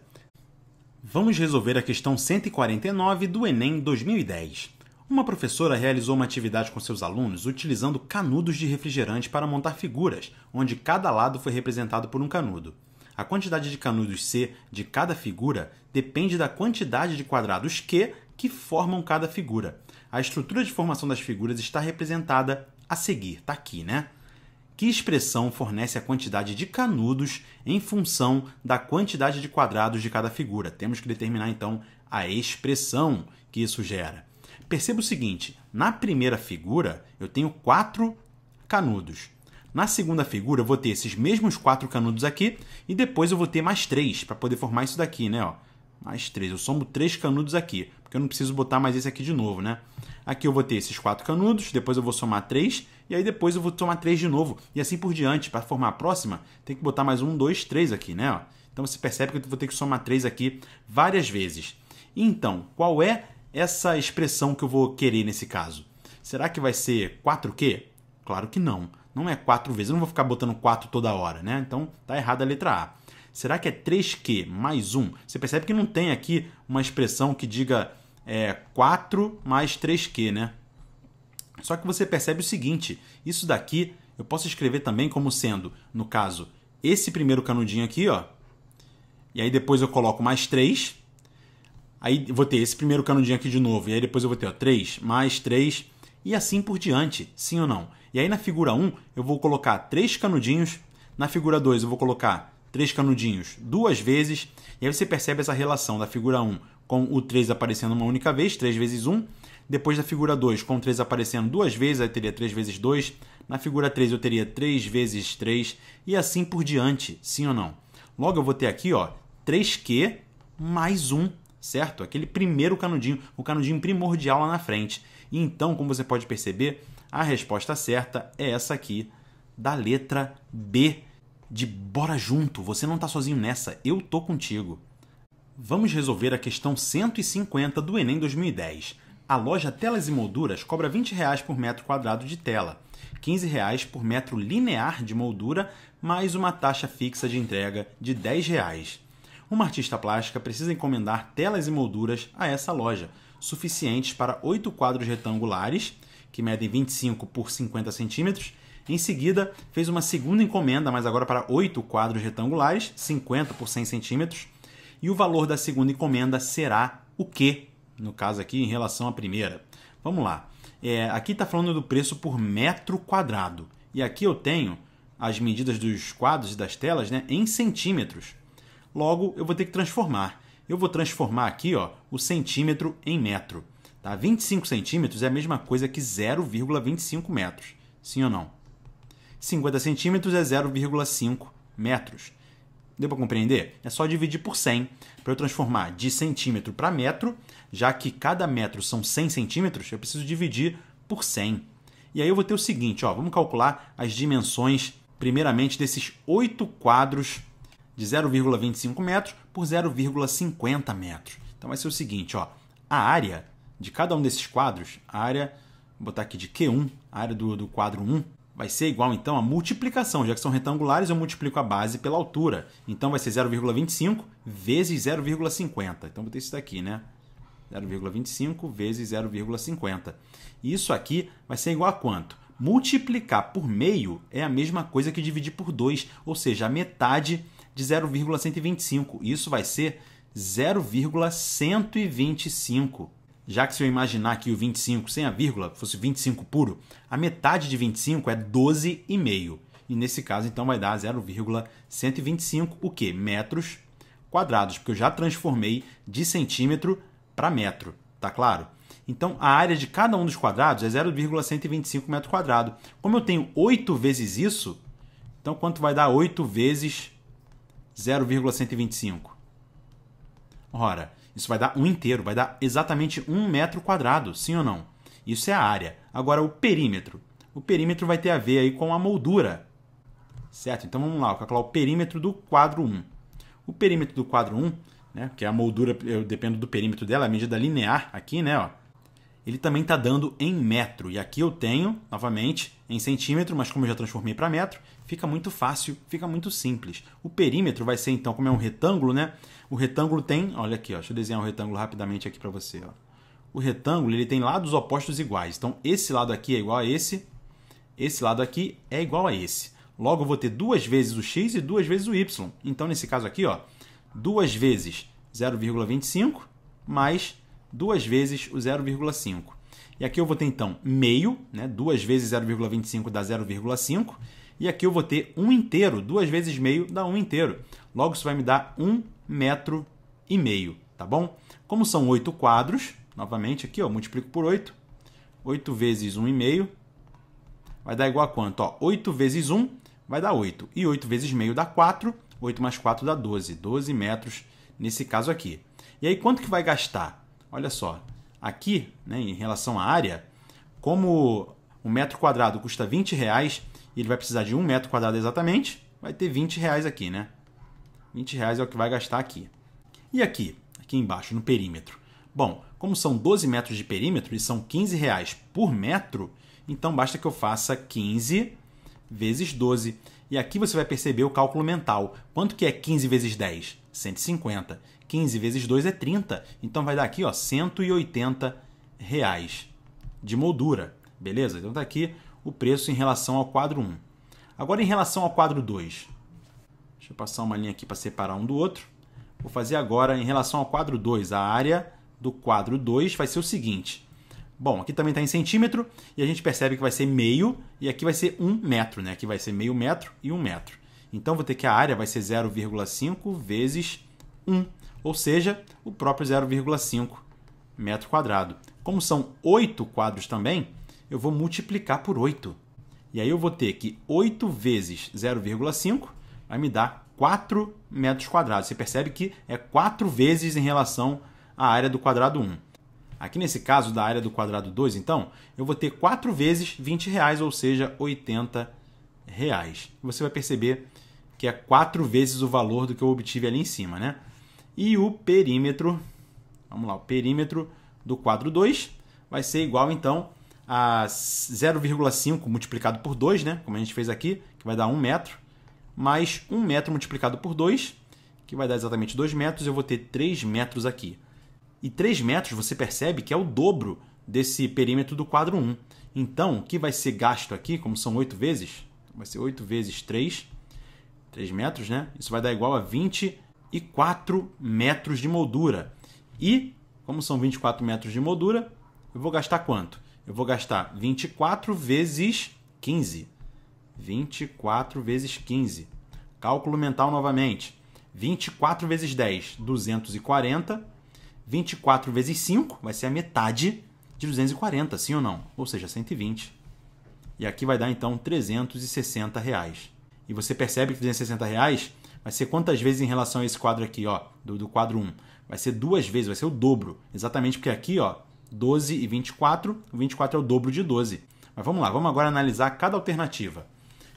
Vamos resolver a questão 149 do Enem 2010. Uma professora realizou uma atividade com seus alunos utilizando canudos de refrigerante para montar figuras, onde cada lado foi representado por um canudo. A quantidade de canudos C de cada figura depende da quantidade de quadrados Q que formam cada figura. A estrutura de formação das figuras está representada a seguir, está aqui, né? Que expressão fornece a quantidade de canudos em função da quantidade de quadrados de cada figura? Temos que determinar então a expressão que isso gera. Perceba o seguinte: na primeira figura eu tenho quatro canudos. Na segunda figura, eu vou ter esses mesmos quatro canudos aqui e depois eu vou ter mais três para poder formar isso daqui, né? Ó, mais três. Eu somo três canudos aqui, porque eu não preciso botar mais esse aqui de novo, né? Aqui eu vou ter esses quatro canudos, depois eu vou somar três e aí depois eu vou somar três de novo e assim por diante. Para formar a próxima, tem que botar mais um, dois, três aqui, né? Ó, então você percebe que eu vou ter que somar três aqui várias vezes. Então, qual é essa expressão que eu vou querer nesse caso? Será que vai ser 4Q? Claro que não. Não é quatro vezes, eu não vou ficar botando quatro toda hora, né? Então tá errada a letra A. Será que é 3Q mais 1? Você percebe que não tem aqui uma expressão que diga é, 4 mais 3Q, né? Só que você percebe o seguinte, isso daqui eu posso escrever também como sendo, no caso, esse primeiro canudinho aqui, ó. E aí depois eu coloco mais 3. Aí vou ter esse primeiro canudinho aqui de novo. E aí depois eu vou ter ó, 3 mais 3 e assim por diante. Sim ou não? E aí na figura 1 eu vou colocar três canudinhos, na figura 2 eu vou colocar três canudinhos duas vezes, e aí você percebe essa relação da figura 1 com o 3 aparecendo uma única vez, 3 vezes 1, depois da figura 2 com o 3 aparecendo duas vezes, aí teria 3 vezes 2, na figura 3 eu teria 3 vezes 3 e assim por diante, sim ou não? Logo eu vou ter aqui, ó, 3Q mais 1, certo? Aquele primeiro canudinho, o canudinho primordial lá na frente. E então, como você pode perceber, a resposta certa é essa aqui, da letra B, de bora junto, você não está sozinho nessa, eu tô contigo. Vamos resolver a questão 150 do Enem 2010. A loja Telas e Molduras cobra R$ 20 reais por metro quadrado de tela, R$ 15 reais por metro linear de moldura, mais uma taxa fixa de entrega de R$ 10. Reais. Uma artista plástica precisa encomendar telas e molduras a essa loja, suficientes para oito quadros retangulares que medem 25 por 50 centímetros. Em seguida, fez uma segunda encomenda, mas agora para oito quadros retangulares, 50 por 100 centímetros. E o valor da segunda encomenda será o quê? No caso aqui, em relação à primeira. Vamos lá. É, aqui está falando do preço por metro quadrado. E aqui eu tenho as medidas dos quadros e das telas né, em centímetros. Logo, eu vou ter que transformar. Eu vou transformar aqui ó, o centímetro em metro. Tá? 25 centímetros é a mesma coisa que 0,25 metros, sim ou não? 50 centímetros é 0,5 metros. Deu para compreender? É só dividir por 100 para eu transformar de centímetro para metro, já que cada metro são 100 centímetros, eu preciso dividir por 100. E aí eu vou ter o seguinte, ó, vamos calcular as dimensões, primeiramente, desses oito quadros de 0,25 metros por 0,50 metros. Então vai ser o seguinte, ó, a área de cada um desses quadros, a área, vou botar aqui de Q1, a área do, do quadro 1, vai ser igual então à multiplicação, já que são retangulares, eu multiplico a base pela altura. Então vai ser 0,25 vezes 0,50. Então vou ter isso daqui, né? 0,25 vezes 0,50. Isso aqui vai ser igual a quanto? Multiplicar por meio é a mesma coisa que dividir por 2, ou seja, a metade de 0,125. Isso vai ser 0,125 já que se eu imaginar que o 25 sem a vírgula fosse 25 puro, a metade de 25 é 12,5. E nesse caso, então, vai dar 0,125, o que? Metros quadrados, porque eu já transformei de centímetro para metro, tá claro? Então, a área de cada um dos quadrados é 0,125 metro quadrado. Como eu tenho 8 vezes isso, então quanto vai dar 8 vezes 0,125? Ora, isso vai dar um inteiro, vai dar exatamente um metro quadrado, sim ou não? Isso é a área. Agora o perímetro. O perímetro vai ter a ver aí com a moldura. Certo? Então vamos lá, vou calcular o perímetro do quadro 1. O perímetro do quadro 1, né, que é a moldura, eu dependo do perímetro dela, a medida linear aqui, né, ó. Ele também está dando em metro. E aqui eu tenho, novamente, em centímetro, mas como eu já transformei para metro, fica muito fácil, fica muito simples. O perímetro vai ser, então, como é um retângulo, né? O retângulo tem, olha aqui, ó, deixa eu desenhar um retângulo rapidamente aqui para você. Ó. O retângulo ele tem lados opostos iguais. Então, esse lado aqui é igual a esse, esse lado aqui é igual a esse. Logo, eu vou ter duas vezes o x e duas vezes o y. Então, nesse caso aqui, ó, duas vezes 0,25 mais duas vezes o 0,5. E aqui eu vou ter, então, meio, né? duas vezes 0,25 dá 0,5. E aqui eu vou ter 1 um inteiro, duas vezes meio dá 1 um inteiro. Logo, isso vai me dar 1 metro e meio, tá bom? Como são oito quadros, novamente aqui, ó, multiplico por oito, oito vezes um e meio, vai dar igual a quanto? Oito vezes um, vai dar oito, E oito vezes meio dá quatro, oito mais quatro dá doze, doze metros nesse caso aqui. E aí, quanto que vai gastar? Olha só, aqui, né, em relação à área, como um metro quadrado custa 20 reais, ele vai precisar de um metro quadrado exatamente, vai ter 20 reais aqui, né? 20 reais é o que vai gastar aqui. E aqui? Aqui embaixo, no perímetro. Bom, como são 12 metros de perímetro e são 15 reais por metro, então basta que eu faça 15 vezes 12. E aqui você vai perceber o cálculo mental. Quanto que é 15 vezes 10? 150. 15 vezes 2 é 30. Então vai dar aqui, ó, 180 reais de moldura. Beleza? Então está aqui o preço em relação ao quadro 1. Agora em relação ao quadro 2. Deixa eu passar uma linha aqui para separar um do outro. Vou fazer agora em relação ao quadro 2. A área do quadro 2 vai ser o seguinte. Bom, aqui também está em centímetro e a gente percebe que vai ser meio e aqui vai ser um metro, né? Aqui vai ser meio metro e um metro. Então vou ter que a área vai ser 0,5 vezes 1, ou seja, o próprio 0,5 metro quadrado. Como são 8 quadros também, eu vou multiplicar por 8. E aí eu vou ter que 8 vezes 0,5 vai me dar 4 metros quadrados. Você percebe que é 4 vezes em relação à área do quadrado 1. Aqui nesse caso da área do quadrado 2, então, eu vou ter 4 vezes 20 reais, ou seja, 80 reais. Você vai perceber que é 4 vezes o valor do que eu obtive ali em cima, né? E o perímetro, vamos lá, o perímetro do quadro 2 vai ser igual, então, a 0,5 multiplicado por 2, né? Como a gente fez aqui, que vai dar 1 metro mais 1 metro multiplicado por 2, que vai dar exatamente 2 metros, eu vou ter 3 metros aqui. E 3 metros você percebe que é o dobro desse perímetro do quadro 1. Então, o que vai ser gasto aqui, como são 8 vezes, vai ser 8 vezes 3, 3 metros, né? Isso vai dar igual a 24 metros de moldura. E, como são 24 metros de moldura, eu vou gastar quanto? Eu vou gastar 24 vezes 15. 24 vezes 15. Cálculo mental novamente. 24 vezes 10, 240. 24 vezes 5 vai ser a metade de 240, sim ou não? Ou seja, 120. E aqui vai dar então 360 reais. E você percebe que 360 reais vai ser quantas vezes em relação a esse quadro aqui, ó, do, do quadro 1? Vai ser duas vezes, vai ser o dobro. Exatamente porque aqui, ó, 12 e 24, 24 é o dobro de 12. Mas vamos lá, vamos agora analisar cada alternativa.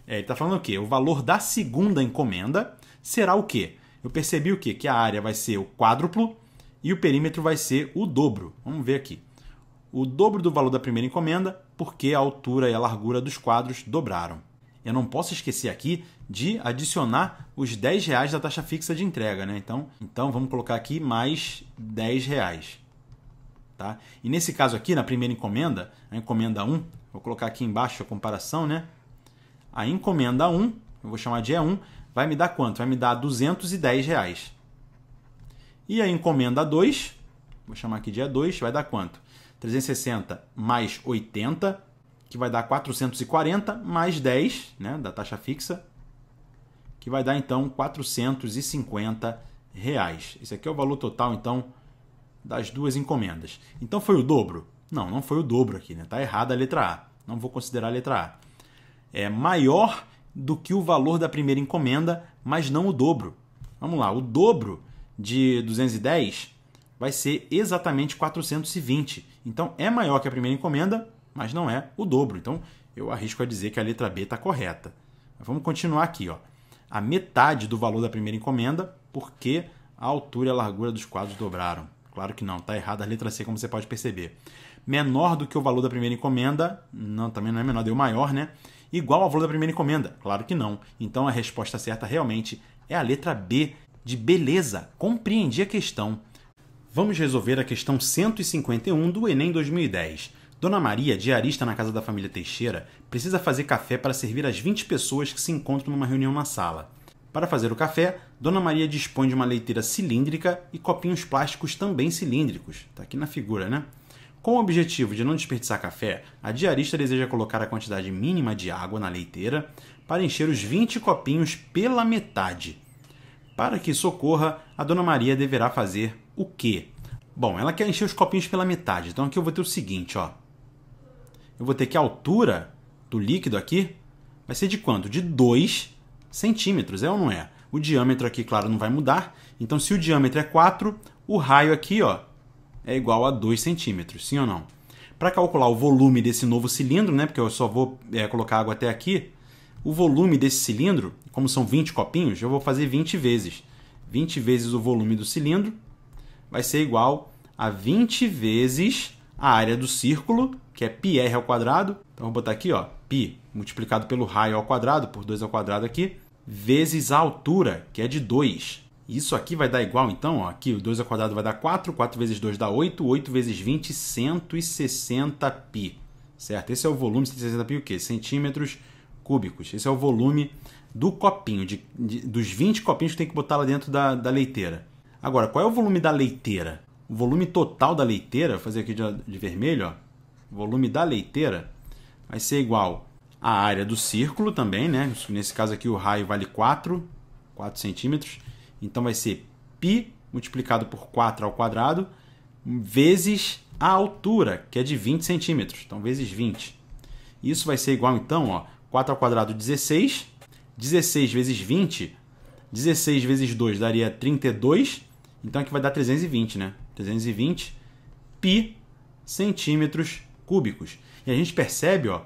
É, ele está falando o quê? O valor da segunda encomenda será o quê? Eu percebi o quê? Que a área vai ser o quádruplo e o perímetro vai ser o dobro. Vamos ver aqui. O dobro do valor da primeira encomenda, porque a altura e a largura dos quadros dobraram. Eu não posso esquecer aqui de adicionar os 10 reais da taxa fixa de entrega, né? Então, então vamos colocar aqui mais 10 reais. Tá? E nesse caso aqui, na primeira encomenda, a encomenda 1, vou colocar aqui embaixo a comparação, né? A encomenda 1, eu vou chamar de E1, vai me dar quanto? Vai me dar 210 reais. E a encomenda 2, vou chamar aqui de E2, vai dar quanto? 360 mais 80, que vai dar 440, mais 10, né, da taxa fixa, que vai dar então 450 reais. Esse aqui é o valor total, então, das duas encomendas. Então foi o dobro? Não, não foi o dobro aqui, né? Tá errada a letra A. Não vou considerar a letra A é, maior do que o valor da primeira encomenda, mas não o dobro. Vamos lá, o dobro de 210 vai ser exatamente 420. Então é maior que a primeira encomenda, mas não é o dobro. Então eu arrisco a dizer que a letra B está correta. Mas vamos continuar aqui, ó. A metade do valor da primeira encomenda, porque a altura e a largura dos quadros dobraram. Claro que não, está errada a letra C, como você pode perceber. Menor do que o valor da primeira encomenda, não, também não é menor, deu maior, né? igual ao valor da primeira encomenda? Claro que não. Então a resposta certa realmente é a letra B, de beleza. Compreendi a questão. Vamos resolver a questão 151 do Enem 2010. Dona Maria, diarista na casa da família Teixeira, precisa fazer café para servir as 20 pessoas que se encontram numa reunião na sala. Para fazer o café, Dona Maria dispõe de uma leiteira cilíndrica e copinhos plásticos também cilíndricos. Está aqui na figura, né? Com o objetivo de não desperdiçar café, a diarista deseja colocar a quantidade mínima de água na leiteira para encher os 20 copinhos pela metade. Para que isso ocorra, a dona Maria deverá fazer o quê? Bom, ela quer encher os copinhos pela metade, então aqui eu vou ter o seguinte, ó. Eu vou ter que a altura do líquido aqui vai ser de quanto? De 2 centímetros, é ou não é? O diâmetro aqui, claro, não vai mudar. Então, se o diâmetro é 4, o raio aqui, ó, é igual a 2 centímetros, sim ou não? Para calcular o volume desse novo cilindro, né, porque eu só vou é, colocar água até aqui, o volume desse cilindro, como são 20 copinhos, eu vou fazer 20 vezes. 20 vezes o volume do cilindro vai ser igual a 20 vezes a área do círculo, que é πr ao quadrado. Então vou botar aqui, ó, π multiplicado pelo raio ao quadrado por 2 ao quadrado aqui, vezes a altura, que é de 2. Isso aqui vai dar igual então, ó, aqui o 2 ao quadrado vai dar 4, 4 vezes 2 dá 8, 8 vezes 20, 160 pi, certo? Esse é o volume, 160 pi o quê? Centímetros cúbicos. Esse é o volume do copinho, de, de, dos 20 copinhos que tem que botar lá dentro da, da leiteira. Agora, qual é o volume da leiteira? O volume total da leiteira, vou fazer aqui de, de vermelho, ó, o volume da leiteira vai ser igual à área do círculo também, né? Nesse caso aqui o raio vale 4, 4 centímetros então vai ser π multiplicado por 4 ao quadrado vezes a altura, que é de 20 centímetros. Então, vezes 20. Isso vai ser igual, então, ó, 4 ao quadrado, 16. 16 vezes 20. 16 vezes 2 daria 32. Então, aqui vai dar 320, né? 320 π centímetros cúbicos. E a gente percebe ó,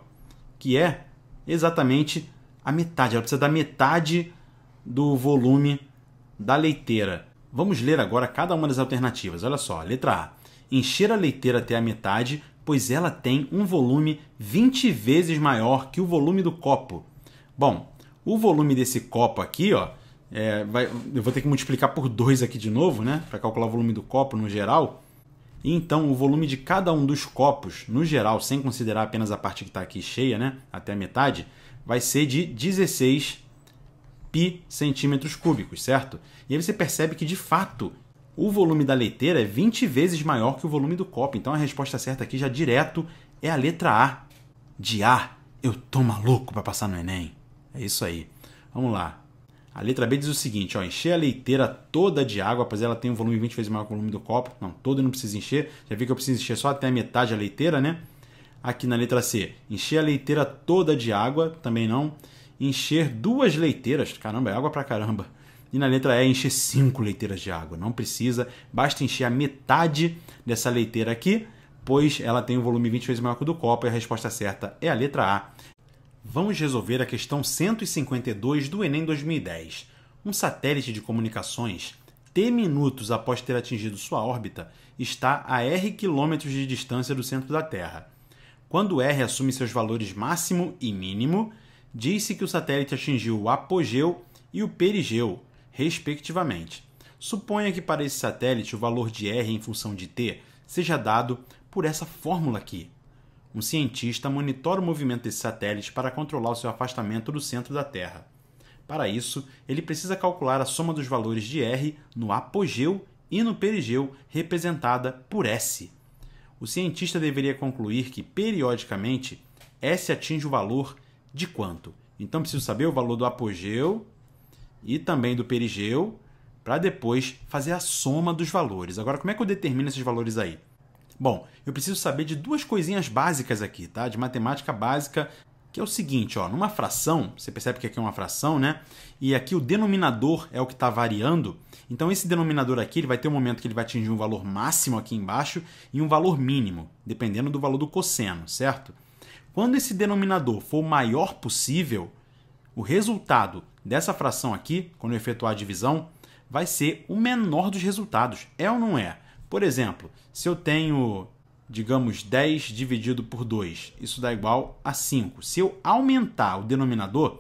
que é exatamente a metade. Ela precisa da metade do volume da leiteira. Vamos ler agora cada uma das alternativas. Olha só, letra A. Encher a leiteira até a metade, pois ela tem um volume 20 vezes maior que o volume do copo. Bom, o volume desse copo aqui, ó, é, vai, eu vou ter que multiplicar por 2 aqui de novo, né? Para calcular o volume do copo no geral. E então, o volume de cada um dos copos, no geral, sem considerar apenas a parte que está aqui cheia, né? Até a metade, vai ser de 16 pi centímetros cúbicos, certo? E aí você percebe que, de fato, o volume da leiteira é 20 vezes maior que o volume do copo. Então a resposta certa aqui, já direto, é a letra A. De A, eu tô maluco para passar no Enem. É isso aí. Vamos lá. A letra B diz o seguinte, ó, encher a leiteira toda de água, pois ela tem um volume 20 vezes maior que o volume do copo. Não, todo não precisa encher. Já vi que eu preciso encher só até a metade da leiteira, né? Aqui na letra C, encher a leiteira toda de água, também não encher duas leiteiras. Caramba, é água pra caramba. E na letra E, encher cinco leiteiras de água. Não precisa, basta encher a metade dessa leiteira aqui, pois ela tem um volume 20 vezes maior que o do copo e a resposta certa é a letra A. Vamos resolver a questão 152 do Enem 2010. Um satélite de comunicações, T minutos após ter atingido sua órbita, está a R quilômetros de distância do centro da Terra. Quando R assume seus valores máximo e mínimo, disse que o satélite atingiu o apogeu e o perigeu, respectivamente. Suponha que para esse satélite o valor de R em função de T seja dado por essa fórmula aqui. Um cientista monitora o movimento desse satélite para controlar o seu afastamento do centro da Terra. Para isso, ele precisa calcular a soma dos valores de R no apogeu e no perigeu, representada por S. O cientista deveria concluir que, periodicamente, S atinge o valor de quanto. Então preciso saber o valor do apogeu e também do perigeu para depois fazer a soma dos valores. Agora, como é que eu determino esses valores aí? Bom, eu preciso saber de duas coisinhas básicas aqui, tá? De matemática básica, que é o seguinte, ó, numa fração, você percebe que aqui é uma fração, né? E aqui o denominador é o que está variando. Então esse denominador aqui, ele vai ter um momento que ele vai atingir um valor máximo aqui embaixo e um valor mínimo, dependendo do valor do cosseno, certo? Quando esse denominador for o maior possível, o resultado dessa fração aqui, quando eu efetuar a divisão, vai ser o menor dos resultados. É ou não é? Por exemplo, se eu tenho, digamos, 10 dividido por 2, isso dá igual a 5. Se eu aumentar o denominador,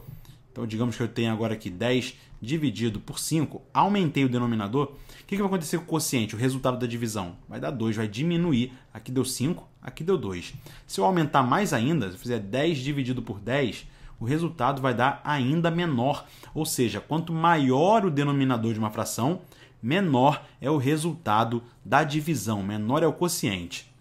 então digamos que eu tenho agora aqui 10 dividido por 5, aumentei o denominador, que, que vai acontecer com o quociente, o resultado da divisão? Vai dar 2, vai diminuir. Aqui deu 5, aqui deu 2. Se eu aumentar mais ainda, se eu fizer 10 dividido por 10, o resultado vai dar ainda menor. Ou seja, quanto maior o denominador de uma fração, menor é o resultado da divisão, menor é o quociente.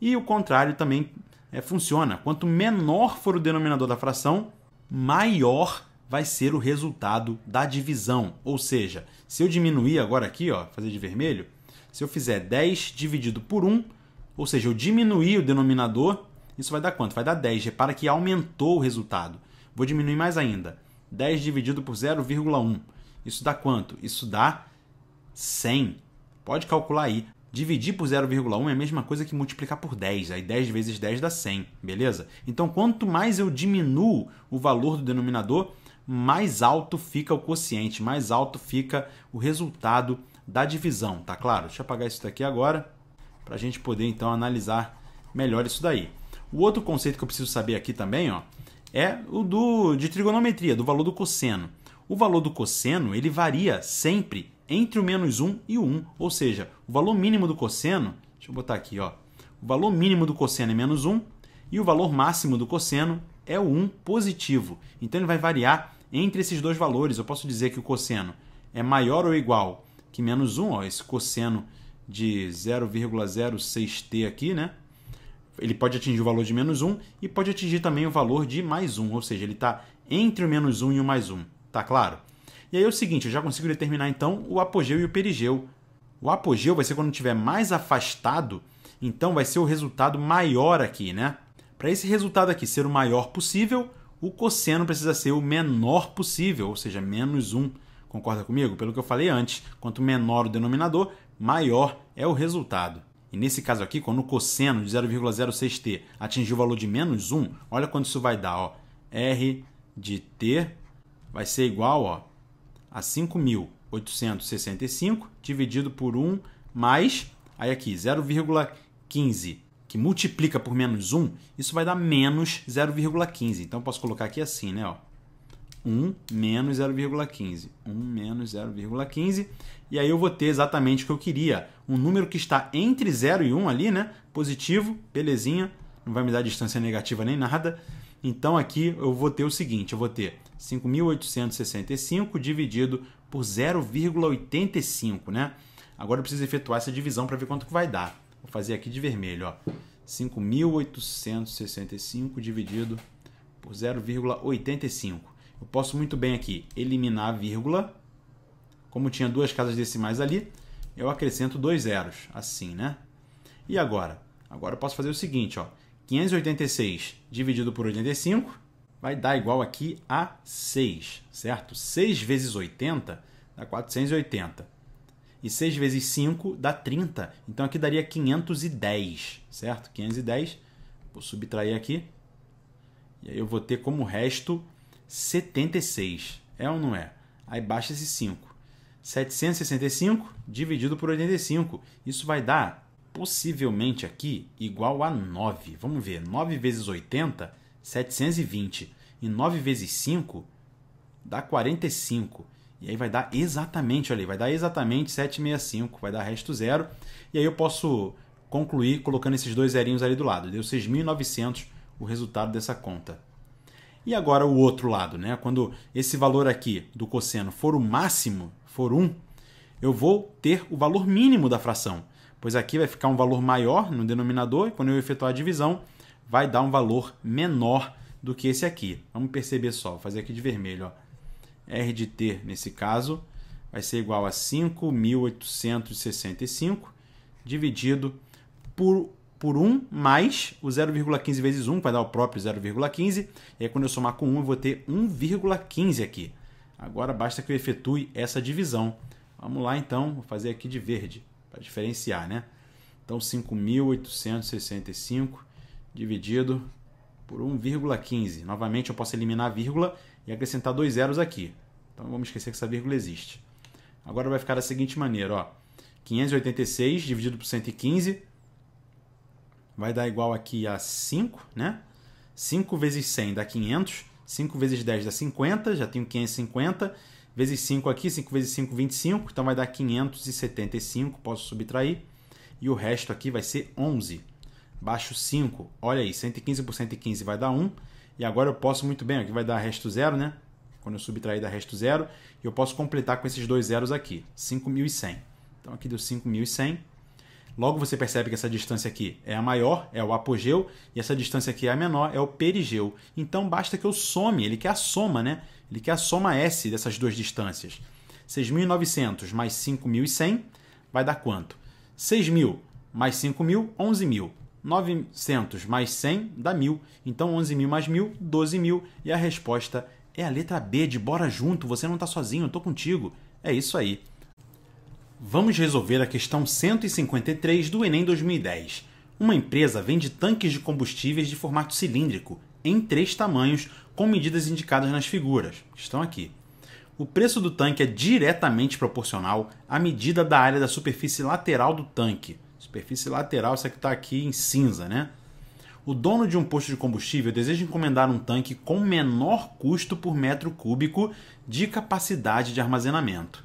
E o contrário também é, funciona. Quanto menor for o denominador da fração, maior vai ser o resultado da divisão. Ou seja, se eu diminuir agora aqui, ó, fazer de vermelho, se eu fizer 10 dividido por 1, ou seja, eu diminuir o denominador, isso vai dar quanto? Vai dar 10. Repara que aumentou o resultado. Vou diminuir mais ainda. 10 dividido por 0,1. Isso dá quanto? Isso dá 100. Pode calcular aí. Dividir por 0,1 é a mesma coisa que multiplicar por 10. Aí 10 vezes 10 dá 100, beleza? Então, quanto mais eu diminuo o valor do denominador, mais alto fica o quociente, mais alto fica o resultado da divisão, tá claro? Deixa eu apagar isso daqui agora para a gente poder então analisar melhor isso daí. O outro conceito que eu preciso saber aqui também ó, é o do, de trigonometria, do valor do cosseno. O valor do cosseno ele varia sempre entre o menos 1 e o 1, ou seja, o valor mínimo do cosseno, deixa eu botar aqui, ó, o valor mínimo do cosseno é menos 1 e o valor máximo do cosseno é o 1 positivo. Então ele vai variar entre esses dois valores, eu posso dizer que o cosseno é maior ou igual que menos 1, ó, esse cosseno de 0,06t aqui, né? Ele pode atingir o valor de menos 1 e pode atingir também o valor de mais 1, ou seja, ele está entre o menos 1 e o mais 1, tá claro? E aí é o seguinte, eu já consigo determinar então o apogeu e o perigeu. O apogeu vai ser quando estiver mais afastado, então vai ser o resultado maior aqui, né? Para esse resultado aqui ser o maior possível, o cosseno precisa ser o menor possível, ou seja, menos 1. Concorda comigo? Pelo que eu falei antes, quanto menor o denominador, maior é o resultado. E nesse caso aqui, quando o cosseno de 0,06t atingiu o valor de menos 1, olha quanto isso vai dar. Ó. R de t vai ser igual ó, a 5.865 dividido por 1 mais, aí aqui, 0,15 que multiplica por menos 1, isso vai dar menos 0,15. Então, posso colocar aqui assim, né? Ó. 1 menos 0,15. 1 menos 0,15. E aí eu vou ter exatamente o que eu queria. Um número que está entre 0 e 1 ali, né? Positivo, belezinha. Não vai me dar distância negativa nem nada. Então aqui eu vou ter o seguinte, eu vou ter 5.865 dividido por 0,85, né? Agora eu preciso efetuar essa divisão para ver quanto que vai dar. Vou fazer aqui de vermelho, ó. 5.865 dividido por 0,85. Eu posso muito bem aqui eliminar a vírgula. Como tinha duas casas decimais ali, eu acrescento dois zeros, assim, né? E agora? Agora eu posso fazer o seguinte, ó. 586 dividido por 85 vai dar igual aqui a 6, certo? 6 vezes 80 dá 480. E 6 vezes 5 dá 30. Então aqui daria 510, certo? 510. Vou subtrair aqui. E aí eu vou ter como resto 76. É ou não é? Aí baixa esse 5. 765 dividido por 85. Isso vai dar possivelmente aqui igual a 9. Vamos ver. 9 vezes 80, 720. E 9 vezes 5 dá 45. 45. E aí vai dar exatamente, olha aí, vai dar exatamente 765, vai dar resto zero. E aí eu posso concluir colocando esses dois zerinhos ali do lado. Deu 6.900 o resultado dessa conta. E agora o outro lado, né? Quando esse valor aqui do cosseno for o máximo, for 1, eu vou ter o valor mínimo da fração, pois aqui vai ficar um valor maior no denominador e quando eu efetuar a divisão, vai dar um valor menor do que esse aqui. Vamos perceber só, vou fazer aqui de vermelho, ó. R de T, nesse caso, vai ser igual a 5.865 dividido por, por 1 mais o 0,15 vezes 1, que vai dar o próprio 0,15. E aí, quando eu somar com 1, eu vou ter 1,15 aqui. Agora basta que eu efetue essa divisão. Vamos lá então, vou fazer aqui de verde, para diferenciar, né? Então 5.865 dividido por 1,15. Novamente eu posso eliminar a vírgula e acrescentar dois zeros aqui. Então vamos esquecer que essa vírgula existe. Agora vai ficar da seguinte maneira, ó. 586 dividido por 115 vai dar igual aqui a 5, né? 5 vezes 100 dá 500, 5 vezes 10 dá 50, já tenho 550, vezes 5 aqui, 5 vezes 5, 25, então vai dar 575, posso subtrair, e o resto aqui vai ser 11. Baixo 5, olha aí, 115 por 115 vai dar 1, e agora eu posso muito bem, aqui vai dar resto zero, né? Quando eu subtrair dá resto zero. E eu posso completar com esses dois zeros aqui, 5.100. Então aqui deu 5.100. Logo você percebe que essa distância aqui é a maior, é o apogeu, e essa distância aqui é a menor, é o perigeu. Então basta que eu some, ele quer a soma, né? Ele quer a soma S dessas duas distâncias. 6.900 mais 5.100 vai dar quanto? 6.000 mais 5.000, 11.000. 900 mais 100 dá 1.000. Então, 11.000 mais 1.000, 12.000. E a resposta é a letra B de bora junto, você não está sozinho, eu estou contigo. É isso aí. Vamos resolver a questão 153 do Enem 2010. Uma empresa vende tanques de combustíveis de formato cilíndrico, em três tamanhos, com medidas indicadas nas figuras, que estão aqui. O preço do tanque é diretamente proporcional à medida da área da superfície lateral do tanque. Superfície lateral, essa que está aqui em cinza, né? O dono de um posto de combustível deseja encomendar um tanque com menor custo por metro cúbico de capacidade de armazenamento.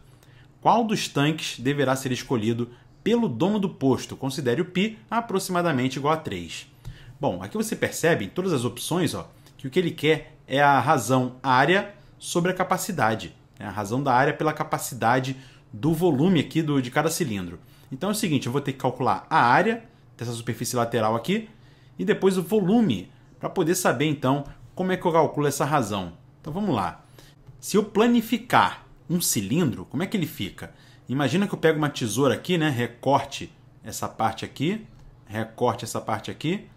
Qual dos tanques deverá ser escolhido pelo dono do posto? Considere o π aproximadamente igual a 3. Bom, aqui você percebe em todas as opções ó, que o que ele quer é a razão área sobre a capacidade. Né? A razão da área pela capacidade do volume aqui do, de cada cilindro. Então é o seguinte, eu vou ter que calcular a área dessa superfície lateral aqui e depois o volume, para poder saber então como é que eu calculo essa razão. Então vamos lá. Se eu planificar um cilindro, como é que ele fica? Imagina que eu pego uma tesoura aqui, né, recorte essa parte aqui, recorte essa parte aqui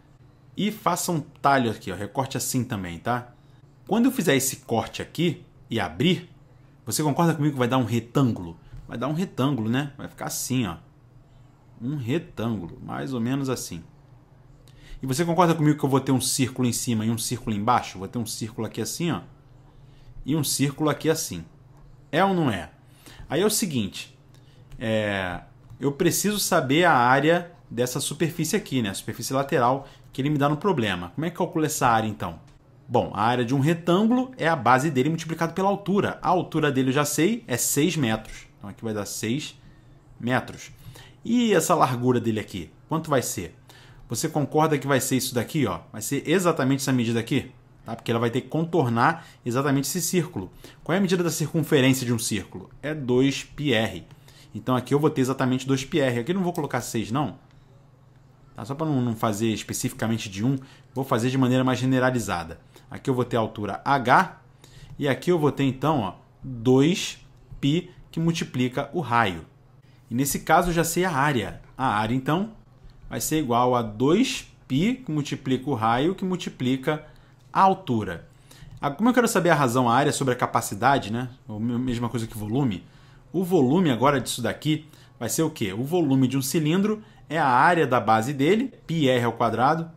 e faça um talho aqui, ó, recorte assim também, tá? Quando eu fizer esse corte aqui e abrir, você concorda comigo que vai dar um retângulo? Vai dar um retângulo, né? Vai ficar assim, ó. Um retângulo, mais ou menos assim. E você concorda comigo que eu vou ter um círculo em cima e um círculo embaixo? Vou ter um círculo aqui assim, ó. E um círculo aqui assim. É ou não é? Aí é o seguinte. É, eu preciso saber a área dessa superfície aqui, né? A superfície lateral que ele me dá no problema. Como é que calcula essa área então? Bom, a área de um retângulo é a base dele multiplicado pela altura. A altura dele eu já sei, é 6 metros. Então aqui vai dar 6 metros. E essa largura dele aqui? Quanto vai ser? Você concorda que vai ser isso daqui, ó? Vai ser exatamente essa medida aqui? Tá? Porque ela vai ter que contornar exatamente esse círculo. Qual é a medida da circunferência de um círculo? É 2πr. Então aqui eu vou ter exatamente 2πr. Aqui eu não vou colocar 6 não. Tá? Só para não fazer especificamente de 1, vou fazer de maneira mais generalizada. Aqui eu vou ter a altura h e aqui eu vou ter então 2π que multiplica o raio. E nesse caso eu já sei a área. A área, então, vai ser igual a 2π, que multiplica o raio, que multiplica a altura. Ah, como eu quero saber a razão a área sobre a capacidade, né? Ou mesma coisa que volume. O volume agora disso daqui vai ser o quê? O volume de um cilindro é a área da base dele, πr ao quadrado,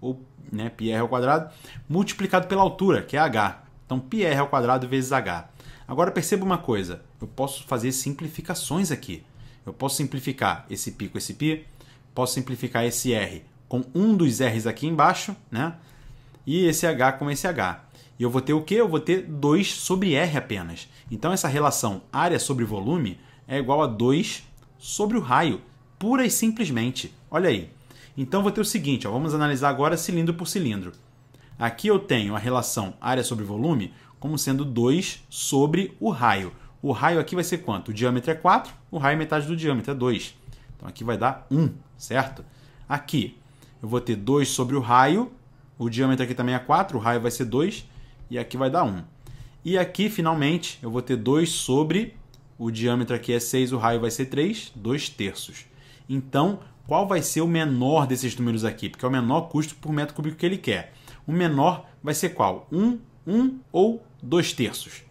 ou né, πr ao quadrado, multiplicado pela altura, que é h. Então πr ao quadrado vezes h. Agora perceba uma coisa, eu posso fazer simplificações aqui. Eu posso simplificar esse pi com esse pi, posso simplificar esse R com um dos R's aqui embaixo, né? E esse H com esse H. E eu vou ter o quê? Eu vou ter 2 sobre R apenas. Então essa relação área sobre volume é igual a 2 sobre o raio, pura e simplesmente. Olha aí. Então vou ter o seguinte, ó, vamos analisar agora cilindro por cilindro. Aqui eu tenho a relação área sobre volume como sendo 2 sobre o raio. O raio aqui vai ser quanto? O diâmetro é 4, o raio é metade do diâmetro, é 2. Então aqui vai dar 1, certo? Aqui eu vou ter 2 sobre o raio, o diâmetro aqui também é 4, o raio vai ser 2, e aqui vai dar 1. E aqui, finalmente, eu vou ter 2 sobre o diâmetro aqui é 6, o raio vai ser 3, 2 terços. Então, qual vai ser o menor desses números aqui? Porque é o menor custo por metro cúbico que ele quer. O menor vai ser qual? 1, 1 ou 2 terços.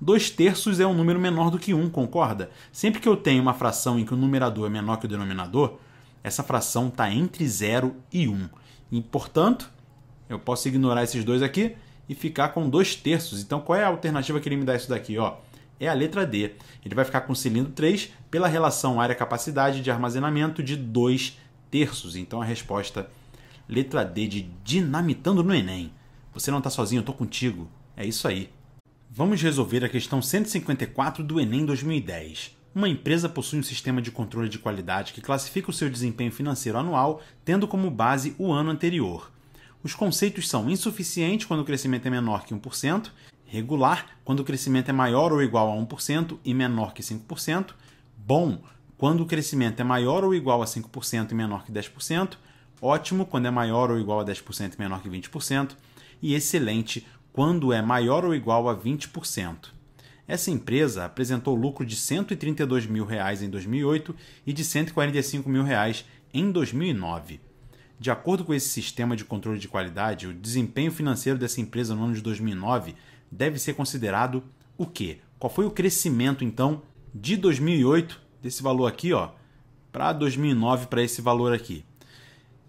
2 terços é um número menor do que 1, um, concorda? Sempre que eu tenho uma fração em que o numerador é menor que o denominador, essa fração está entre 0 e 1. Um. E, portanto, eu posso ignorar esses dois aqui e ficar com 2 terços. Então, qual é a alternativa que ele me dá isso daqui? Ó? É a letra D. Ele vai ficar com o cilindro 3 pela relação área-capacidade de armazenamento de 2 terços. Então, a resposta letra D de Dinamitando no Enem. Você não está sozinho, eu estou contigo. É isso aí. Vamos resolver a questão 154 do Enem 2010. Uma empresa possui um sistema de controle de qualidade que classifica o seu desempenho financeiro anual, tendo como base o ano anterior. Os conceitos são insuficiente quando o crescimento é menor que 1%, regular quando o crescimento é maior ou igual a 1% e menor que 5%, bom quando o crescimento é maior ou igual a 5% e menor que 10%, ótimo quando é maior ou igual a 10% e menor que 20%, e excelente quando é maior ou igual a 20%. Essa empresa apresentou lucro de R$ 132 mil reais em 2008 e de R$ 145 mil reais em 2009. De acordo com esse sistema de controle de qualidade, o desempenho financeiro dessa empresa no ano de 2009 deve ser considerado o quê? Qual foi o crescimento então de 2008 desse valor aqui, ó, para 2009 para esse valor aqui?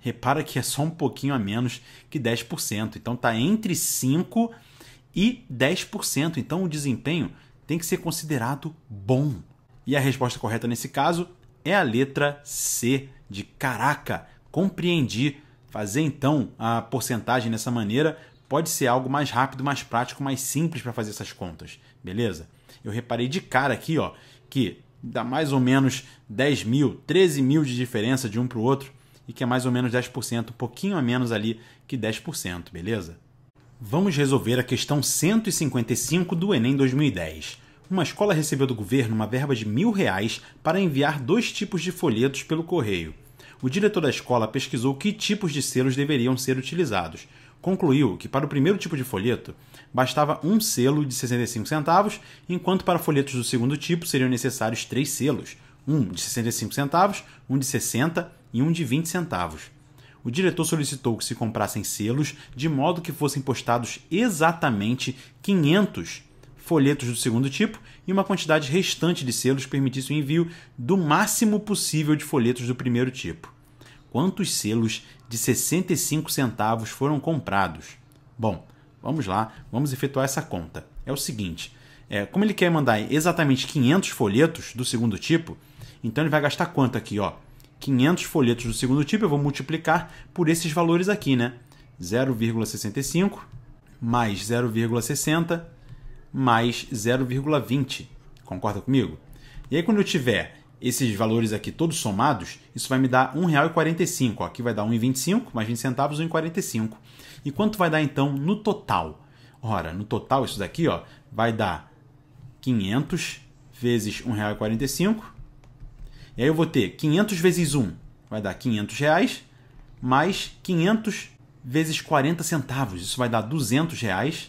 repara que é só um pouquinho a menos que 10%. Então está entre 5% e 10%. Então o desempenho tem que ser considerado bom. E a resposta correta nesse caso é a letra C, de caraca, compreendi. Fazer então a porcentagem dessa maneira pode ser algo mais rápido, mais prático, mais simples para fazer essas contas, beleza? Eu reparei de cara aqui ó, que dá mais ou menos 10 mil, 13 mil de diferença de um para o outro e que é mais ou menos 10%, um pouquinho a menos ali que 10%, beleza? Vamos resolver a questão 155 do Enem 2010. Uma escola recebeu do governo uma verba de mil reais para enviar dois tipos de folhetos pelo correio. O diretor da escola pesquisou que tipos de selos deveriam ser utilizados. Concluiu que para o primeiro tipo de folheto bastava um selo de 65 centavos, enquanto para folhetos do segundo tipo seriam necessários três selos, um de 65 centavos, um de 60 e um de 20 centavos. O diretor solicitou que se comprassem selos de modo que fossem postados exatamente 500 folhetos do segundo tipo e uma quantidade restante de selos permitisse o envio do máximo possível de folhetos do primeiro tipo. Quantos selos de 65 centavos foram comprados? Bom, vamos lá, vamos efetuar essa conta. É o seguinte: é, como ele quer mandar exatamente 500 folhetos do segundo tipo, então ele vai gastar quanto aqui? Ó? 500 folhetos do segundo tipo, eu vou multiplicar por esses valores aqui, né? 0,65 mais 0,60 mais 0,20. Concorda comigo? E aí, quando eu tiver esses valores aqui todos somados, isso vai me dar R$1,45. Aqui vai dar R$1,25 mais 20 centavos, R$ E quanto vai dar, então, no total? Ora, no total, isso daqui ó, vai dar 500 vezes R$1,45 e aí eu vou ter 500 vezes 1 vai dar 500 reais, mais 500 vezes 40 centavos, isso vai dar 200 reais,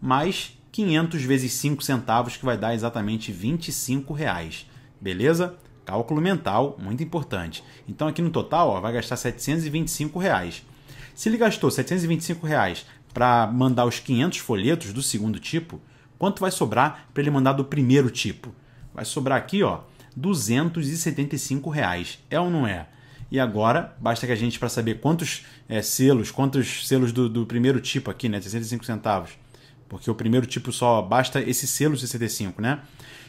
mais 500 vezes 5 centavos, que vai dar exatamente 25 reais. Beleza? Cálculo mental, muito importante. Então aqui no total ó, vai gastar 725 reais. Se ele gastou 725 reais para mandar os 500 folhetos do segundo tipo, quanto vai sobrar para ele mandar do primeiro tipo? Vai sobrar aqui ó, 275 reais. É ou não é? E agora, basta que a gente, para saber quantos é, selos, quantos selos do, do, primeiro tipo aqui, né? 65 centavos. Porque o primeiro tipo só basta esse selo 65, né?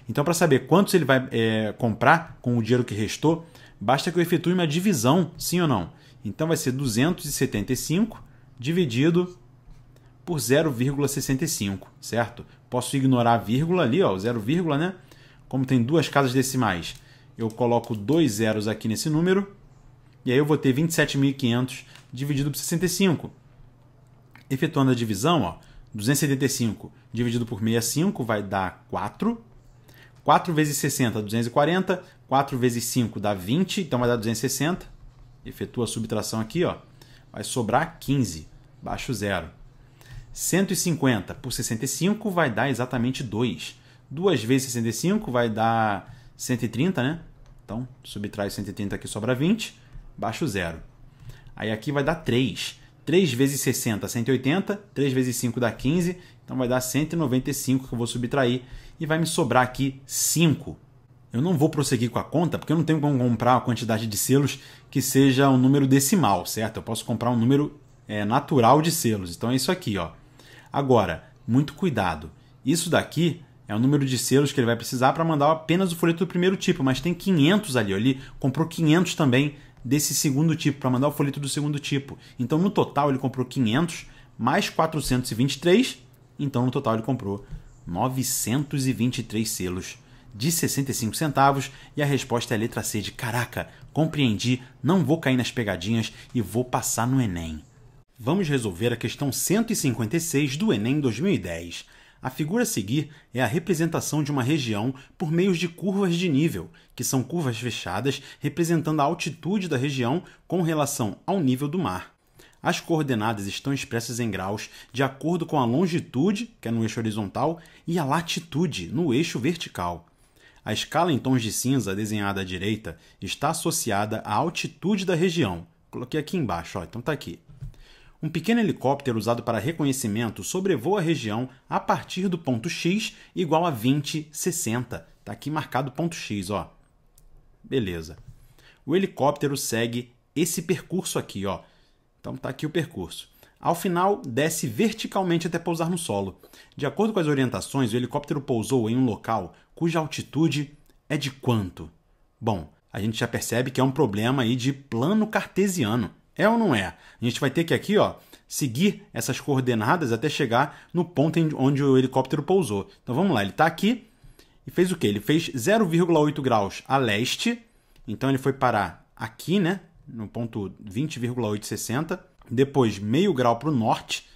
Então, para saber quantos ele vai é, comprar com o dinheiro que restou, basta que eu efetue uma divisão, sim ou não. Então, vai ser 275 dividido por 0,65, certo? Posso ignorar a vírgula ali, ó, o 0, né? Como tem duas casas decimais, eu coloco dois zeros aqui nesse número, e aí eu vou ter 27.500 dividido por 65. Efetuando a divisão, ó, 275 dividido por 65 vai dar 4. 4 vezes 60 dá 240, 4 vezes 5 dá 20, então vai dar 260. Efetua a subtração aqui, ó. vai sobrar 15, baixo zero. 150 por 65 vai dar exatamente 2. 2 vezes 65 vai dar 130, né? Então, subtrai 130 aqui, sobra 20, baixo zero. Aí aqui vai dar 3. 3 vezes 60, 180. 3 vezes 5 dá 15. Então vai dar 195 que eu vou subtrair. E vai me sobrar aqui 5. Eu não vou prosseguir com a conta, porque eu não tenho como comprar a quantidade de selos que seja um número decimal, certo? Eu posso comprar um número é, natural de selos. Então é isso aqui, ó. Agora, muito cuidado. Isso daqui é o número de selos que ele vai precisar para mandar apenas o folheto do primeiro tipo, mas tem 500 ali. Ele comprou 500 também desse segundo tipo, para mandar o folheto do segundo tipo. Então, no total, ele comprou 500 mais 423. Então, no total, ele comprou 923 selos de 65 centavos. E a resposta é a letra C de caraca, compreendi, não vou cair nas pegadinhas e vou passar no Enem. Vamos resolver a questão 156 do Enem 2010. A figura a seguir é a representação de uma região por meio de curvas de nível, que são curvas fechadas representando a altitude da região com relação ao nível do mar. As coordenadas estão expressas em graus de acordo com a longitude, que é no eixo horizontal, e a latitude, no eixo vertical. A escala em tons de cinza desenhada à direita está associada à altitude da região. Coloquei aqui embaixo, ó, então está aqui um pequeno helicóptero usado para reconhecimento sobrevoa a região a partir do ponto X igual a 2060. Está aqui marcado ponto X, ó. Beleza. O helicóptero segue esse percurso aqui, ó. Então tá aqui o percurso. Ao final, desce verticalmente até pousar no solo. De acordo com as orientações, o helicóptero pousou em um local cuja altitude é de quanto? Bom, a gente já percebe que é um problema aí de plano cartesiano. É ou não é? A gente vai ter que aqui, ó, seguir essas coordenadas até chegar no ponto onde o helicóptero pousou. Então vamos lá, ele está aqui e fez o quê? Ele fez 0,8 graus a leste, então ele foi parar aqui, né, no ponto 20,860. Depois meio grau para o norte,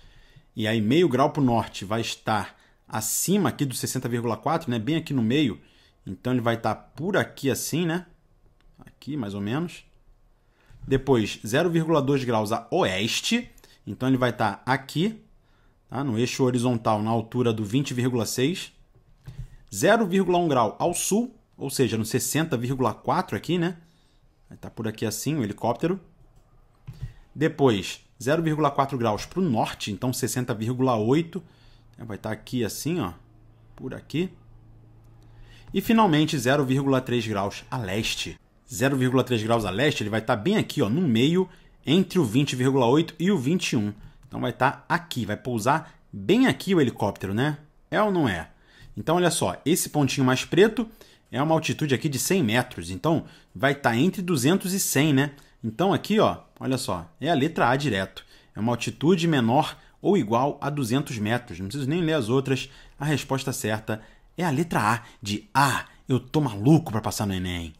e aí meio grau para o norte vai estar acima aqui do 60,4, né, bem aqui no meio. Então ele vai estar por aqui assim, né, aqui mais ou menos. Depois, 0,2 graus a oeste. Então ele vai estar tá aqui, tá? no eixo horizontal, na altura do 20,6. 0,1 grau ao sul, ou seja, no 60,4 aqui, né? estar tá por aqui assim o helicóptero. Depois, 0,4 graus para o norte, então 60,8. Então, vai estar tá aqui assim, ó, por aqui. E finalmente, 0,3 graus a leste. 0,3 graus a leste, ele vai estar tá bem aqui, ó, no meio, entre o 20,8 e o 21. Então vai estar tá aqui, vai pousar bem aqui o helicóptero, né? É ou não é? Então olha só, esse pontinho mais preto é uma altitude aqui de 100 metros, então vai estar tá entre 200 e 100, né? Então aqui, ó, olha só, é a letra A direto. É uma altitude menor ou igual a 200 metros. Não preciso nem ler as outras. A resposta certa é a letra A de Ah, eu tô maluco para passar no Enem.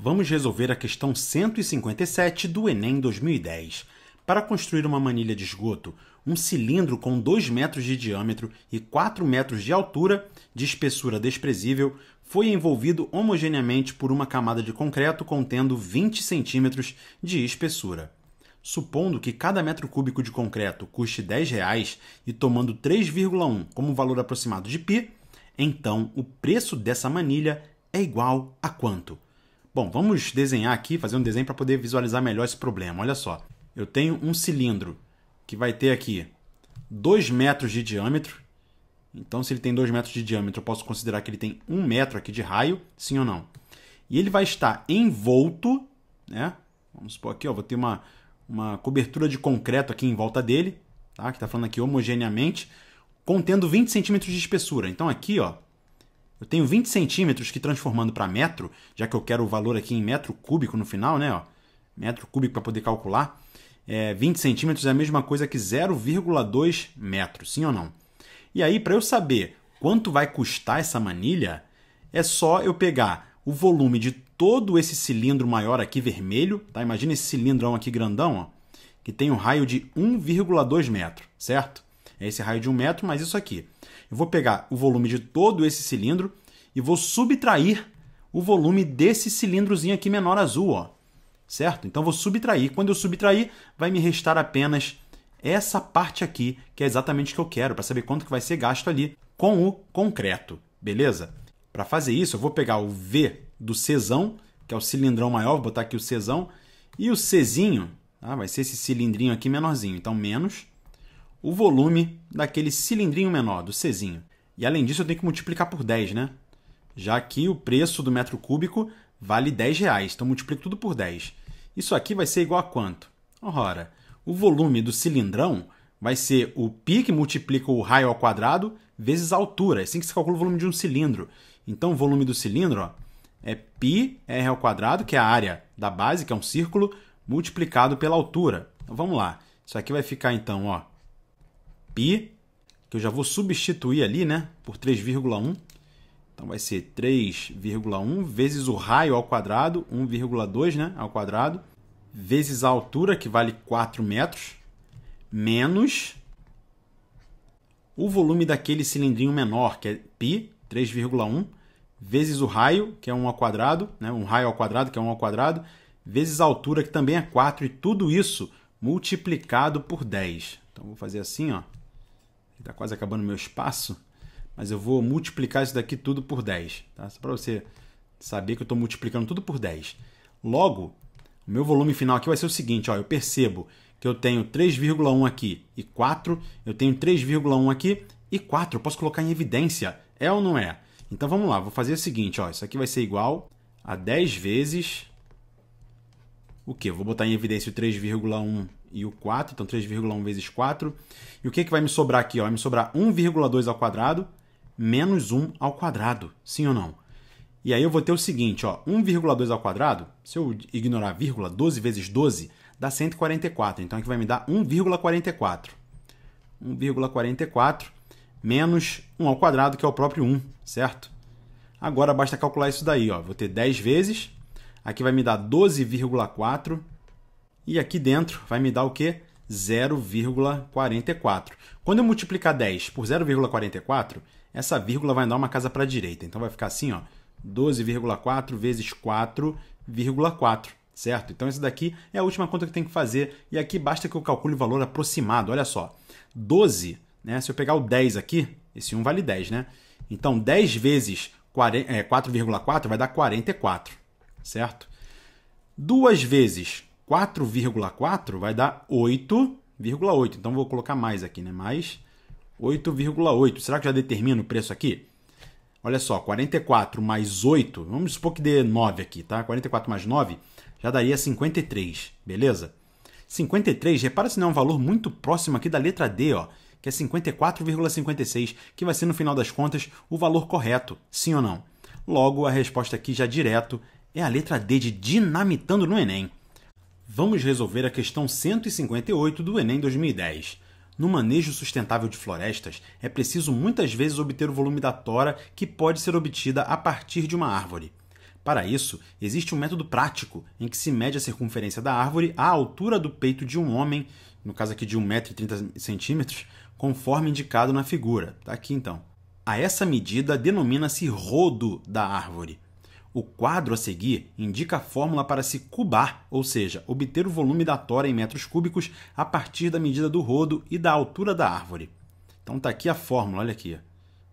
Vamos resolver a questão 157 do Enem 2010. Para construir uma manilha de esgoto, um cilindro com 2 metros de diâmetro e 4 metros de altura, de espessura desprezível, foi envolvido homogeneamente por uma camada de concreto contendo 20 centímetros de espessura. Supondo que cada metro cúbico de concreto custe R$ 10 reais e tomando 3,1 como valor aproximado de π, então o preço dessa manilha é igual a quanto? Bom, vamos desenhar aqui, fazer um desenho para poder visualizar melhor esse problema. Olha só, eu tenho um cilindro que vai ter aqui 2 metros de diâmetro. Então, se ele tem 2 metros de diâmetro, eu posso considerar que ele tem 1 um metro aqui de raio, sim ou não? E ele vai estar envolto, né? Vamos supor aqui, ó, vou ter uma, uma cobertura de concreto aqui em volta dele, tá? que está falando aqui homogeneamente, contendo 20 centímetros de espessura. Então aqui, ó, eu tenho 20 centímetros que transformando para metro, já que eu quero o valor aqui em metro cúbico no final, né? Ó, metro cúbico para poder calcular. É, 20 centímetros é a mesma coisa que 0,2 metros, sim ou não? E aí, para eu saber quanto vai custar essa manilha, é só eu pegar o volume de todo esse cilindro maior aqui vermelho, tá? Imagina esse cilindrão aqui grandão, ó, que tem um raio de 1,2 metro, certo? É esse raio de 1 metro mais isso aqui. Eu vou pegar o volume de todo esse cilindro e vou subtrair o volume desse cilindrozinho aqui menor azul, ó. Certo? Então vou subtrair. Quando eu subtrair, vai me restar apenas essa parte aqui, que é exatamente o que eu quero, para saber quanto que vai ser gasto ali com o concreto, beleza? Para fazer isso, eu vou pegar o V do Czão, que é o cilindrão maior, vou botar aqui o Czão, e o Czinho, tá? vai ser esse cilindrinho aqui menorzinho. Então, menos o volume daquele cilindrinho menor, do Czinho. E além disso, eu tenho que multiplicar por 10, né? Já que o preço do metro cúbico vale 10 reais, então multiplico tudo por 10. Isso aqui vai ser igual a quanto? Ora, o volume do cilindrão vai ser o pi que multiplica o raio ao quadrado vezes a altura. É assim que se calcula o volume de um cilindro. Então, o volume do cilindro ó, é πr ao quadrado, que é a área da base, que é um círculo, multiplicado pela altura. Então, vamos lá. Isso aqui vai ficar, então, ó, pi, que eu já vou substituir ali né, por 3,1. Então vai ser 3,1 vezes o raio ao quadrado, 1,2 né, ao quadrado, vezes a altura, que vale 4 metros, menos o volume daquele cilindrinho menor, que é π, 3,1, vezes o raio, que é 1 ao quadrado, né, um raio ao quadrado, que é 1 ao quadrado, vezes a altura, que também é 4, e tudo isso multiplicado por 10. Então vou fazer assim, ó. Está quase acabando meu espaço, mas eu vou multiplicar isso daqui tudo por 10, tá? Só para você saber que eu estou multiplicando tudo por 10. Logo, o meu volume final aqui vai ser o seguinte, ó, eu percebo que eu tenho 3,1 aqui e 4, eu tenho 3,1 aqui e 4, eu posso colocar em evidência, é ou não é? Então vamos lá, vou fazer o seguinte, ó, isso aqui vai ser igual a 10 vezes o que? Vou botar em evidência o 3,1 e o 4, então 3,1 vezes 4. E o que, é que vai me sobrar aqui? Ó? Vai me sobrar 1,2 ao quadrado menos 1 ao quadrado, sim ou não? E aí eu vou ter o seguinte, 1,2 ao quadrado, se eu ignorar a vírgula, 12 vezes 12 dá 144. Então aqui é vai me dar 1,44. 1,44 menos 1 ao quadrado, que é o próprio 1, certo? Agora basta calcular isso daí, ó. Vou ter 10 vezes, aqui vai me dar 12,4 e aqui dentro vai me dar o quê? 0,44. Quando eu multiplicar 10 por 0,44, essa vírgula vai dar uma casa para a direita. Então vai ficar assim, ó, 12,4 vezes 4,4, certo? Então essa daqui é a última conta que eu tenho que fazer e aqui basta que eu calcule o valor aproximado. Olha só, 12, né? Se eu pegar o 10 aqui, esse 1 vale 10, né? Então 10 vezes 4,4 é, vai dar 44, certo? 2 vezes 4,4 vai dar 8,8. Então vou colocar mais aqui, né? Mais 8,8. Será que já determina o preço aqui? Olha só, 44 mais 8, vamos supor que dê 9 aqui, tá? 44 mais 9 já daria 53, beleza? 53, repara se não é um valor muito próximo aqui da letra D, ó, que é 54,56, que vai ser no final das contas o valor correto, sim ou não? Logo, a resposta aqui já direto é a letra D de dinamitando no Enem. Vamos resolver a questão 158 do Enem 2010. No manejo sustentável de florestas, é preciso muitas vezes obter o volume da tora que pode ser obtida a partir de uma árvore. Para isso, existe um método prático em que se mede a circunferência da árvore à altura do peito de um homem, no caso aqui de 1,30m, conforme indicado na figura. Tá aqui então. A essa medida denomina-se rodo da árvore. O quadro a seguir indica a fórmula para se cubar, ou seja, obter o volume da tora em metros cúbicos a partir da medida do rodo e da altura da árvore. Então está aqui a fórmula, olha aqui.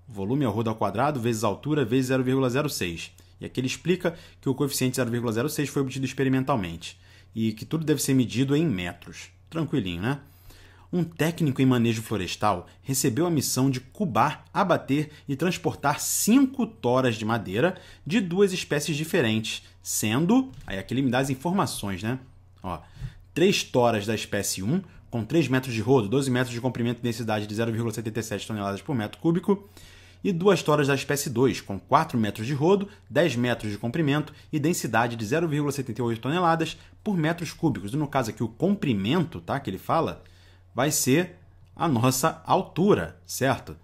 Volume ao rodo ao quadrado vezes altura vezes 0,06. E aqui ele explica que o coeficiente 0,06 foi obtido experimentalmente e que tudo deve ser medido em metros. Tranquilinho, né? um técnico em manejo florestal recebeu a missão de cubar, abater e transportar cinco toras de madeira de duas espécies diferentes, sendo. Aí aqui ele me dá as informações, né? Ó, três toras da espécie 1, com 3 metros de rodo, 12 metros de comprimento e densidade de 0,77 toneladas por metro cúbico, e duas toras da espécie 2, com 4 metros de rodo, 10 metros de comprimento e densidade de 0,78 toneladas por metros cúbicos. E no caso aqui, o comprimento tá, que ele fala vai ser a nossa altura, certo?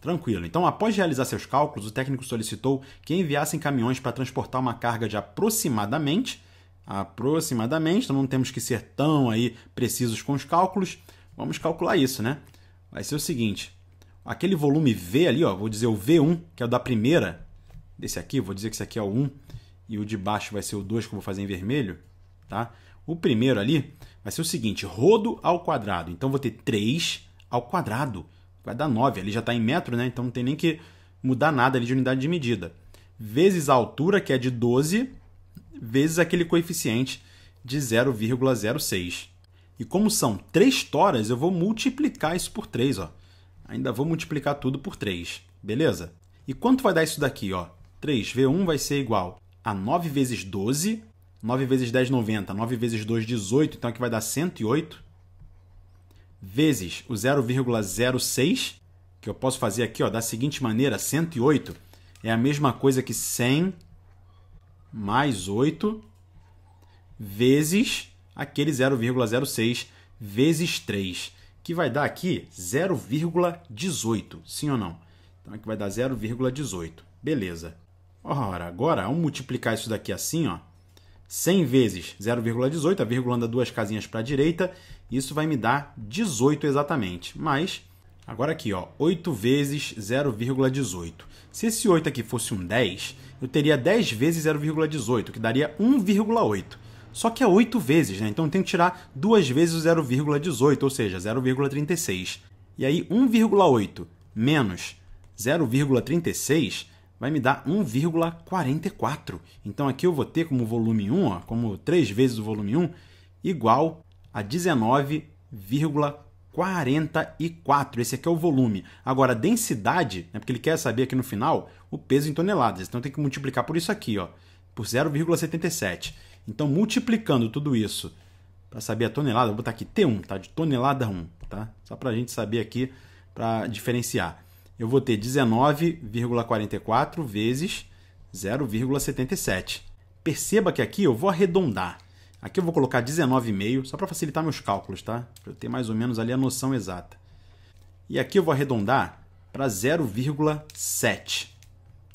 Tranquilo. Então, após realizar seus cálculos, o técnico solicitou que enviassem caminhões para transportar uma carga de aproximadamente, aproximadamente, então não temos que ser tão aí precisos com os cálculos. Vamos calcular isso, né? Vai ser o seguinte, aquele volume V ali, ó, vou dizer o V1, que é o da primeira, desse aqui, vou dizer que esse aqui é o 1, e o de baixo vai ser o 2, que eu vou fazer em vermelho, tá? O primeiro ali, Vai ser o seguinte, rodo ao quadrado. Então vou ter 3 ao quadrado. Vai dar 9. Ali já está em metro, né? Então não tem nem que mudar nada ali de unidade de medida. Vezes a altura, que é de 12, vezes aquele coeficiente de 0,06. E como são 3 toras, eu vou multiplicar isso por 3, ó. Ainda vou multiplicar tudo por 3, beleza? E quanto vai dar isso daqui, ó? 3V1 vai ser igual a 9 vezes 12 9 vezes 10, 90. 9 vezes 2, 18. Então aqui vai dar 108. Vezes o 0,06, que eu posso fazer aqui ó, da seguinte maneira: 108 é a mesma coisa que 100 mais 8 vezes aquele 0,06 vezes 3, que vai dar aqui 0,18. Sim ou não? Então aqui vai dar 0,18. Beleza. Ora, agora, vamos multiplicar isso daqui assim, ó. 100 vezes 0,18, a vírgula anda duas casinhas para a direita, isso vai me dar 18 exatamente. Mas, agora aqui, ó, 8 vezes 0,18. Se esse 8 aqui fosse um 10, eu teria 10 vezes 0,18, que daria 1,8. Só que é 8 vezes, né? Então eu tenho que tirar 2 vezes o 0,18, ou seja, 0,36. E aí 1,8 menos 0,36 vai me dar 1,44. Então aqui eu vou ter como volume 1, ó, como 3 vezes o volume 1, igual a 19,44. Esse aqui é o volume. Agora, a densidade, né, porque ele quer saber aqui no final o peso em toneladas. Então tem que multiplicar por isso aqui, ó, por 0,77. Então, multiplicando tudo isso para saber a tonelada, vou botar aqui T1, tá? De tonelada 1, tá? Só para a gente saber aqui, para diferenciar eu vou ter 19,44 vezes 0,77. Perceba que aqui eu vou arredondar. Aqui eu vou colocar 19,5, só para facilitar meus cálculos, tá? Para eu ter mais ou menos ali a noção exata. E aqui eu vou arredondar para 0,7.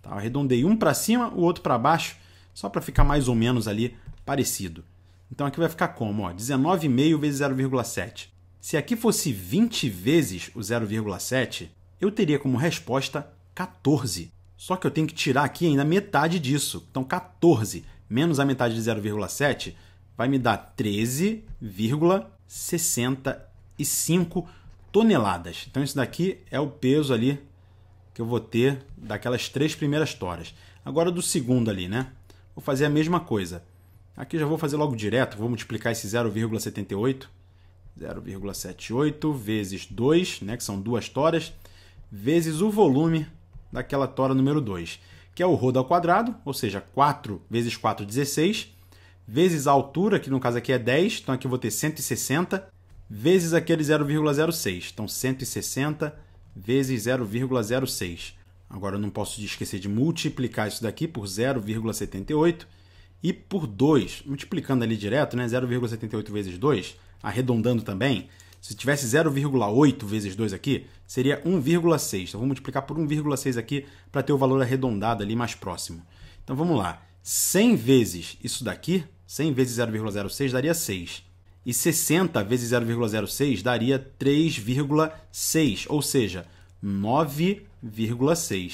Tá? arredondei um para cima, o outro para baixo, só para ficar mais ou menos ali parecido. Então aqui vai ficar como? 19,5 vezes 0,7. Se aqui fosse 20 vezes o 0,7, eu teria como resposta 14. Só que eu tenho que tirar aqui ainda metade disso. Então 14 menos a metade de 0,7 vai me dar 13,65 toneladas. Então isso daqui é o peso ali que eu vou ter daquelas três primeiras toras. Agora do segundo ali, né? Vou fazer a mesma coisa. Aqui já vou fazer logo direto, vou multiplicar esse 0,78 0,78 vezes 2, né, que são duas toras, vezes o volume daquela tora número 2, que é o rodo ao quadrado, ou seja, 4 vezes 4, 16, vezes a altura, que no caso aqui é 10, então aqui eu vou ter 160, vezes aquele 0,06, então 160 vezes 0,06. Agora eu não posso esquecer de multiplicar isso daqui por 0,78 e por 2, multiplicando ali direto, né? 0,78 vezes 2, arredondando também, se tivesse 0,8 vezes 2 aqui, seria 1,6. Então vamos multiplicar por 1,6 aqui para ter o valor arredondado ali mais próximo. Então vamos lá. 100 vezes isso daqui, 100 vezes 0,06 daria 6. E 60 vezes 0,06 daria 3,6, ou seja, 9,6.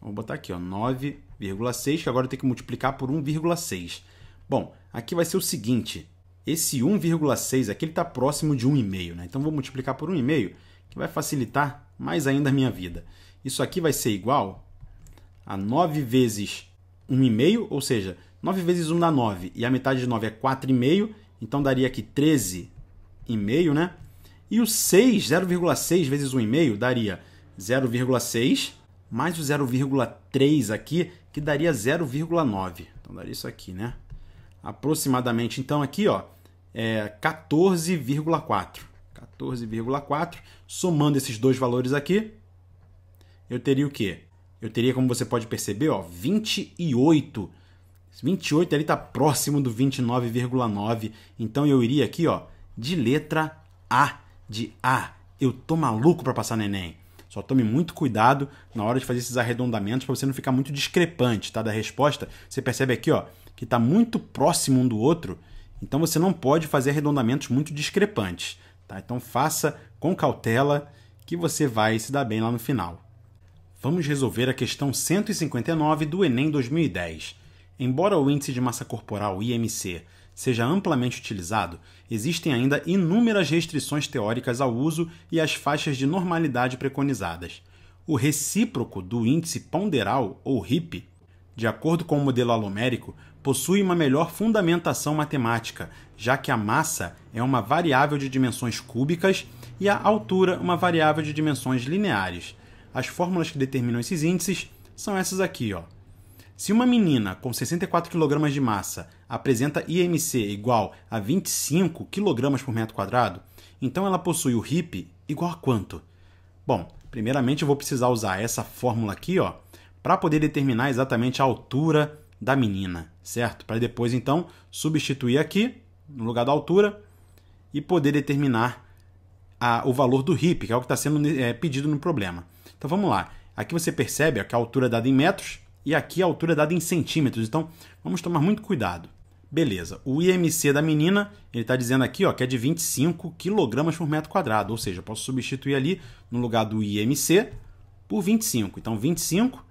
Vou botar aqui, 9,6, que agora eu tenho que multiplicar por 1,6. Bom, aqui vai ser o seguinte, esse 1,6 aqui está próximo de 1,5, né? então vou multiplicar por 1,5, que vai facilitar mais ainda a minha vida. Isso aqui vai ser igual a 9 vezes 1,5, ou seja, 9 vezes 1 dá 9, e a metade de 9 é 4,5, então daria aqui 13,5, né? E o 6, 0,6 vezes 1,5 daria 0,6, mais o 0,3 aqui, que daria 0,9. Então daria isso aqui, né? Aproximadamente, então aqui, ó, é 14,4. 14,4. Somando esses dois valores aqui, eu teria o quê? Eu teria, como você pode perceber, ó, 28. 28 ali está próximo do 29,9. Então eu iria aqui, ó, de letra A, de A. Eu tô maluco para passar neném. Só tome muito cuidado na hora de fazer esses arredondamentos para você não ficar muito discrepante, tá? Da resposta, você percebe aqui, ó, que está muito próximo um do outro então você não pode fazer arredondamentos muito discrepantes. Tá? Então faça com cautela que você vai se dar bem lá no final. Vamos resolver a questão 159 do Enem 2010. Embora o índice de massa corporal IMC seja amplamente utilizado, existem ainda inúmeras restrições teóricas ao uso e às faixas de normalidade preconizadas. O recíproco do índice ponderal ou RIP, de acordo com o modelo alomérico, possui uma melhor fundamentação matemática, já que a massa é uma variável de dimensões cúbicas e a altura uma variável de dimensões lineares. As fórmulas que determinam esses índices são essas aqui, ó. Se uma menina com 64 kg de massa apresenta IMC igual a 25 kg por metro quadrado, então ela possui o RIP igual a quanto? Bom, primeiramente eu vou precisar usar essa fórmula aqui, ó, para poder determinar exatamente a altura da menina certo? Para depois então substituir aqui no lugar da altura e poder determinar a, o valor do RIP, que é o que está sendo né, é, pedido no problema. Então vamos lá. Aqui você percebe ó, que a altura é dada em metros e aqui a altura é dada em centímetros. Então vamos tomar muito cuidado. Beleza. O IMC da menina, ele está dizendo aqui ó, que é de 25 kg por metro quadrado. Ou seja, eu posso substituir ali no lugar do IMC por 25. Então 25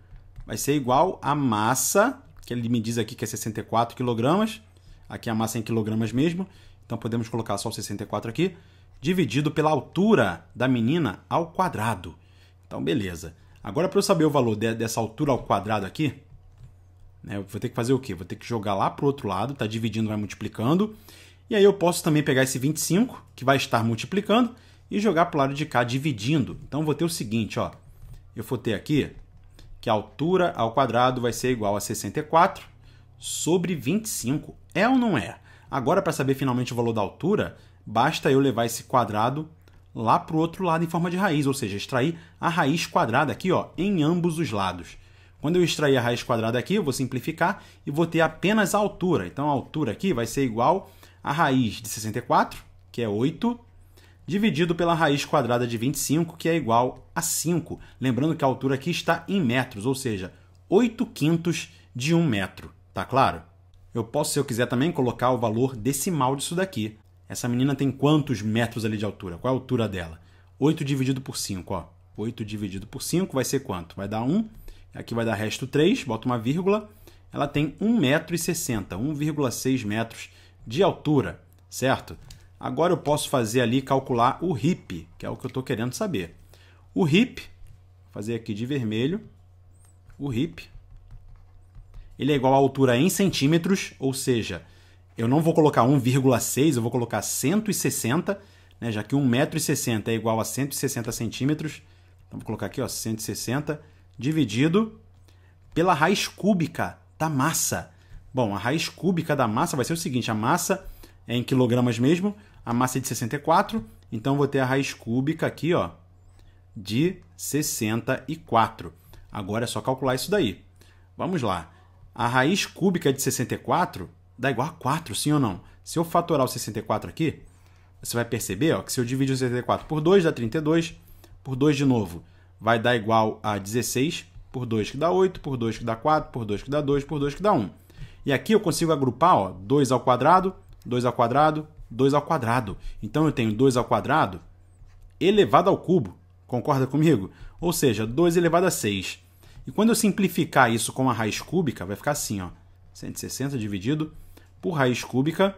vai ser igual à massa que ele me diz aqui que é 64 kg. Aqui a massa é em quilogramas mesmo. Então podemos colocar só o 64 aqui, dividido pela altura da menina ao quadrado. Então beleza. Agora para eu saber o valor de, dessa altura ao quadrado aqui, né, eu vou ter que fazer o quê? Vou ter que jogar lá pro outro lado, tá dividindo, vai multiplicando. E aí eu posso também pegar esse 25, que vai estar multiplicando, e jogar pro lado de cá dividindo. Então vou ter o seguinte, ó. Eu vou ter aqui que a altura ao quadrado vai ser igual a 64 sobre 25. É ou não é? Agora, para saber finalmente o valor da altura, basta eu levar esse quadrado lá para o outro lado em forma de raiz, ou seja, extrair a raiz quadrada aqui ó, em ambos os lados. Quando eu extrair a raiz quadrada aqui, eu vou simplificar e vou ter apenas a altura. Então, a altura aqui vai ser igual à raiz de 64, que é 8, dividido pela raiz quadrada de 25, que é igual a 5. Lembrando que a altura aqui está em metros, ou seja, 8 quintos de 1 metro. Tá claro? Eu posso, se eu quiser, também colocar o valor decimal disso daqui. Essa menina tem quantos metros ali de altura? Qual é a altura dela? 8 dividido por 5, ó. 8 dividido por 5 vai ser quanto? Vai dar 1. Aqui vai dar resto 3, bota uma vírgula. Ela tem 1,60 m 1,6 metros de altura, certo? Agora eu posso fazer ali, calcular o RIP, que é o que eu estou querendo saber. O RIP, vou fazer aqui de vermelho, o RIP, ele é igual à altura em centímetros, ou seja, eu não vou colocar 1,6, eu vou colocar 160, né, já que 1,60m é igual a 160 centímetros. Então, vou colocar aqui, ó, 160 dividido pela raiz cúbica da massa. Bom, a raiz cúbica da massa vai ser o seguinte, a massa é em quilogramas mesmo, a massa é de 64, então vou ter a raiz cúbica aqui, ó, de 64. Agora é só calcular isso daí. Vamos lá. A raiz cúbica de 64 dá igual a 4, sim ou não? Se eu fatorar o 64 aqui, você vai perceber ó, que se eu dividir o 64 por 2, dá 32. Por 2 de novo, vai dar igual a 16. Por 2 que dá 8, por 2 que dá 4, por 2 que dá 2, por 2 que dá 1. E aqui eu consigo agrupar ó, 2 ao quadrado, 2 ao quadrado, 2 ao quadrado. Então eu tenho 2 ao quadrado elevado ao cubo. Concorda comigo? Ou seja, 2 elevado a 6. E quando eu simplificar isso com a raiz cúbica, vai ficar assim, ó. 160 dividido por raiz cúbica.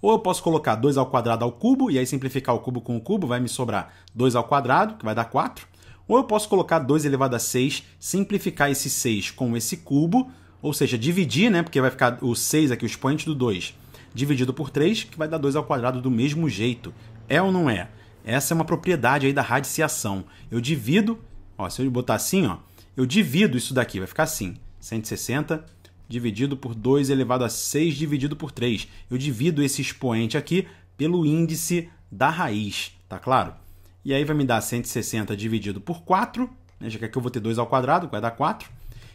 Ou eu posso colocar 2 ao quadrado ao cubo, e aí simplificar o cubo com o cubo, vai me sobrar 2 ao quadrado, que vai dar 4. Ou eu posso colocar 2 elevado a 6, simplificar esse 6 com esse cubo, ou seja, dividir, né? Porque vai ficar o 6 aqui, o expoente do 2 dividido por 3, que vai dar 2 ao quadrado do mesmo jeito. É ou não é? Essa é uma propriedade aí da radiciação. Eu divido, ó, se eu botar assim, ó, eu divido isso daqui, vai ficar assim, 160 dividido por 2 elevado a 6 dividido por 3. Eu divido esse expoente aqui pelo índice da raiz, tá claro? E aí vai me dar 160 dividido por 4, né? já que aqui eu vou ter 2 ao quadrado, vai dar 4.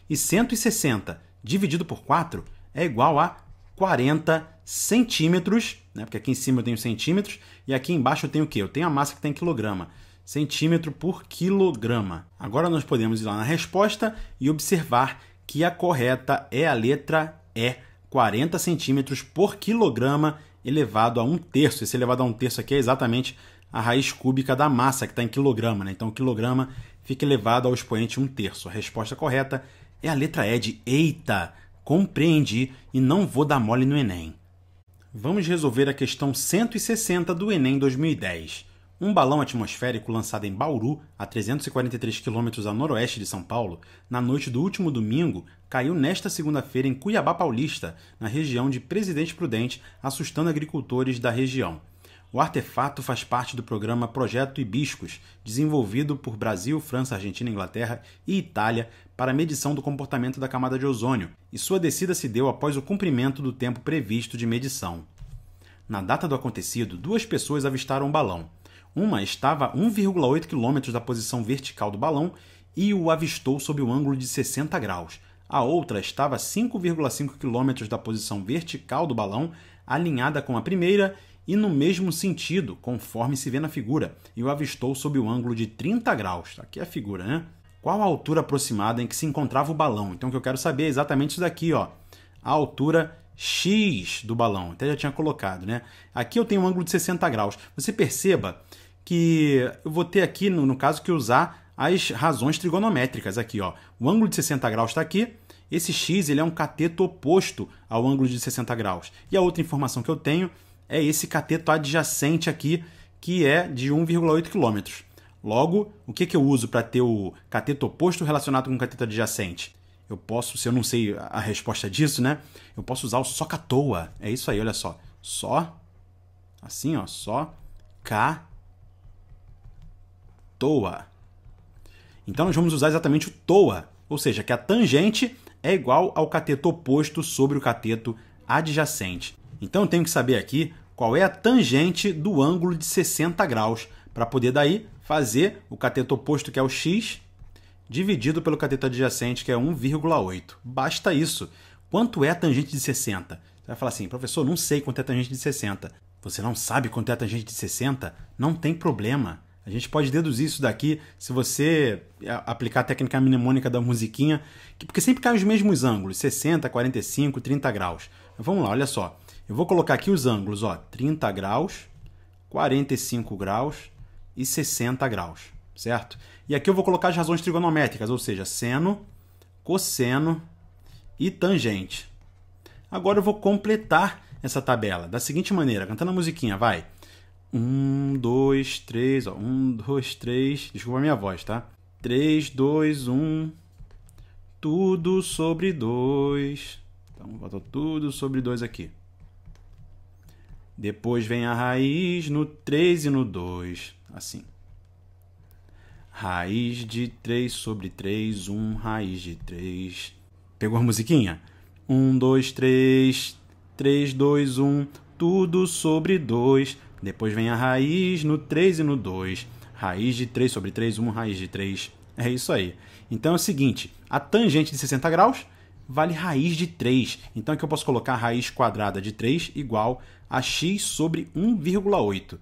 E 160 dividido por 4 é igual a 40 centímetros, né? porque aqui em cima eu tenho centímetros e aqui embaixo eu tenho o quê? Eu tenho a massa que tem tá quilograma, centímetro por quilograma. Agora nós podemos ir lá na resposta e observar que a correta é a letra é E, 40 centímetros por quilograma elevado a um terço. Esse elevado a um terço aqui é exatamente a raiz cúbica da massa, que está em quilograma. Né? Então, o quilograma fica elevado ao expoente um terço. A resposta correta é a letra E de eita. Compreendi e não vou dar mole no Enem. Vamos resolver a questão 160 do Enem 2010. Um balão atmosférico lançado em Bauru, a 343 quilômetros a noroeste de São Paulo, na noite do último domingo, caiu nesta segunda-feira em Cuiabá Paulista, na região de Presidente Prudente, assustando agricultores da região. O artefato faz parte do programa Projeto Ibiscos, desenvolvido por Brasil, França, Argentina, Inglaterra e Itália para a medição do comportamento da camada de ozônio, e sua descida se deu após o cumprimento do tempo previsto de medição. Na data do acontecido, duas pessoas avistaram o balão. Uma estava a 1,8 km da posição vertical do balão e o avistou sob o ângulo de 60 graus. A outra estava a 5,5 km da posição vertical do balão, alinhada com a primeira e no mesmo sentido, conforme se vê na figura, e o avistou sob o ângulo de 30 graus. Aqui é a figura, né? qual a altura aproximada em que se encontrava o balão. Então, o que eu quero saber é exatamente isso daqui, ó. A altura X do balão. Até já tinha colocado, né? Aqui eu tenho um ângulo de 60 graus. Você perceba que eu vou ter aqui, no, no caso, que usar as razões trigonométricas aqui, ó. O ângulo de 60 graus está aqui. Esse x ele é um cateto oposto ao ângulo de 60 graus. E a outra informação que eu tenho é esse cateto adjacente aqui, que é de 1,8 quilômetros. Logo, o que, que eu uso para ter o cateto oposto relacionado com o cateto adjacente? Eu posso, se eu não sei a resposta disso, né? Eu posso usar o catoa. É isso aí, olha só. Só, assim, ó, só, catoa. toa. Então, nós vamos usar exatamente o toa, ou seja, que a tangente é igual ao cateto oposto sobre o cateto adjacente. Então, eu tenho que saber aqui qual é a tangente do ângulo de 60 graus, para poder daí fazer o cateto oposto, que é o x, dividido pelo cateto adjacente, que é 1,8. Basta isso. Quanto é a tangente de 60? Você vai falar assim, professor, não sei quanto é a tangente de 60. Você não sabe quanto é a tangente de 60? Não tem problema. A gente pode deduzir isso daqui se você é, aplicar a técnica mnemônica da musiquinha, porque sempre cai os mesmos ângulos, 60, 45, 30 graus. Mas vamos lá, olha só. Eu vou colocar aqui os ângulos, ó, 30 graus, 45 graus, e 60 graus, certo? E aqui eu vou colocar as razões trigonométricas, ou seja, seno, cosseno e tangente. Agora eu vou completar essa tabela da seguinte maneira, cantando a musiquinha, vai. 1, 2, 3, ó, 1, 2, 3, desculpa a minha voz, tá? 3, 2, 1, tudo sobre 2. Então, botou tudo sobre 2 aqui. Depois vem a raiz no 3 e no 2 assim. Raiz de 3 sobre 3, 1 um, raiz de 3. Pegou a musiquinha? 1, 2, 3, 3, 2, 1, tudo sobre 2. Depois vem a raiz no 3 e no 2. Raiz de 3 sobre 3, 1 um, raiz de 3. É isso aí. Então é o seguinte, a tangente de 60 graus vale raiz de 3. Então aqui eu posso colocar raiz quadrada de 3 igual a x sobre 1,8.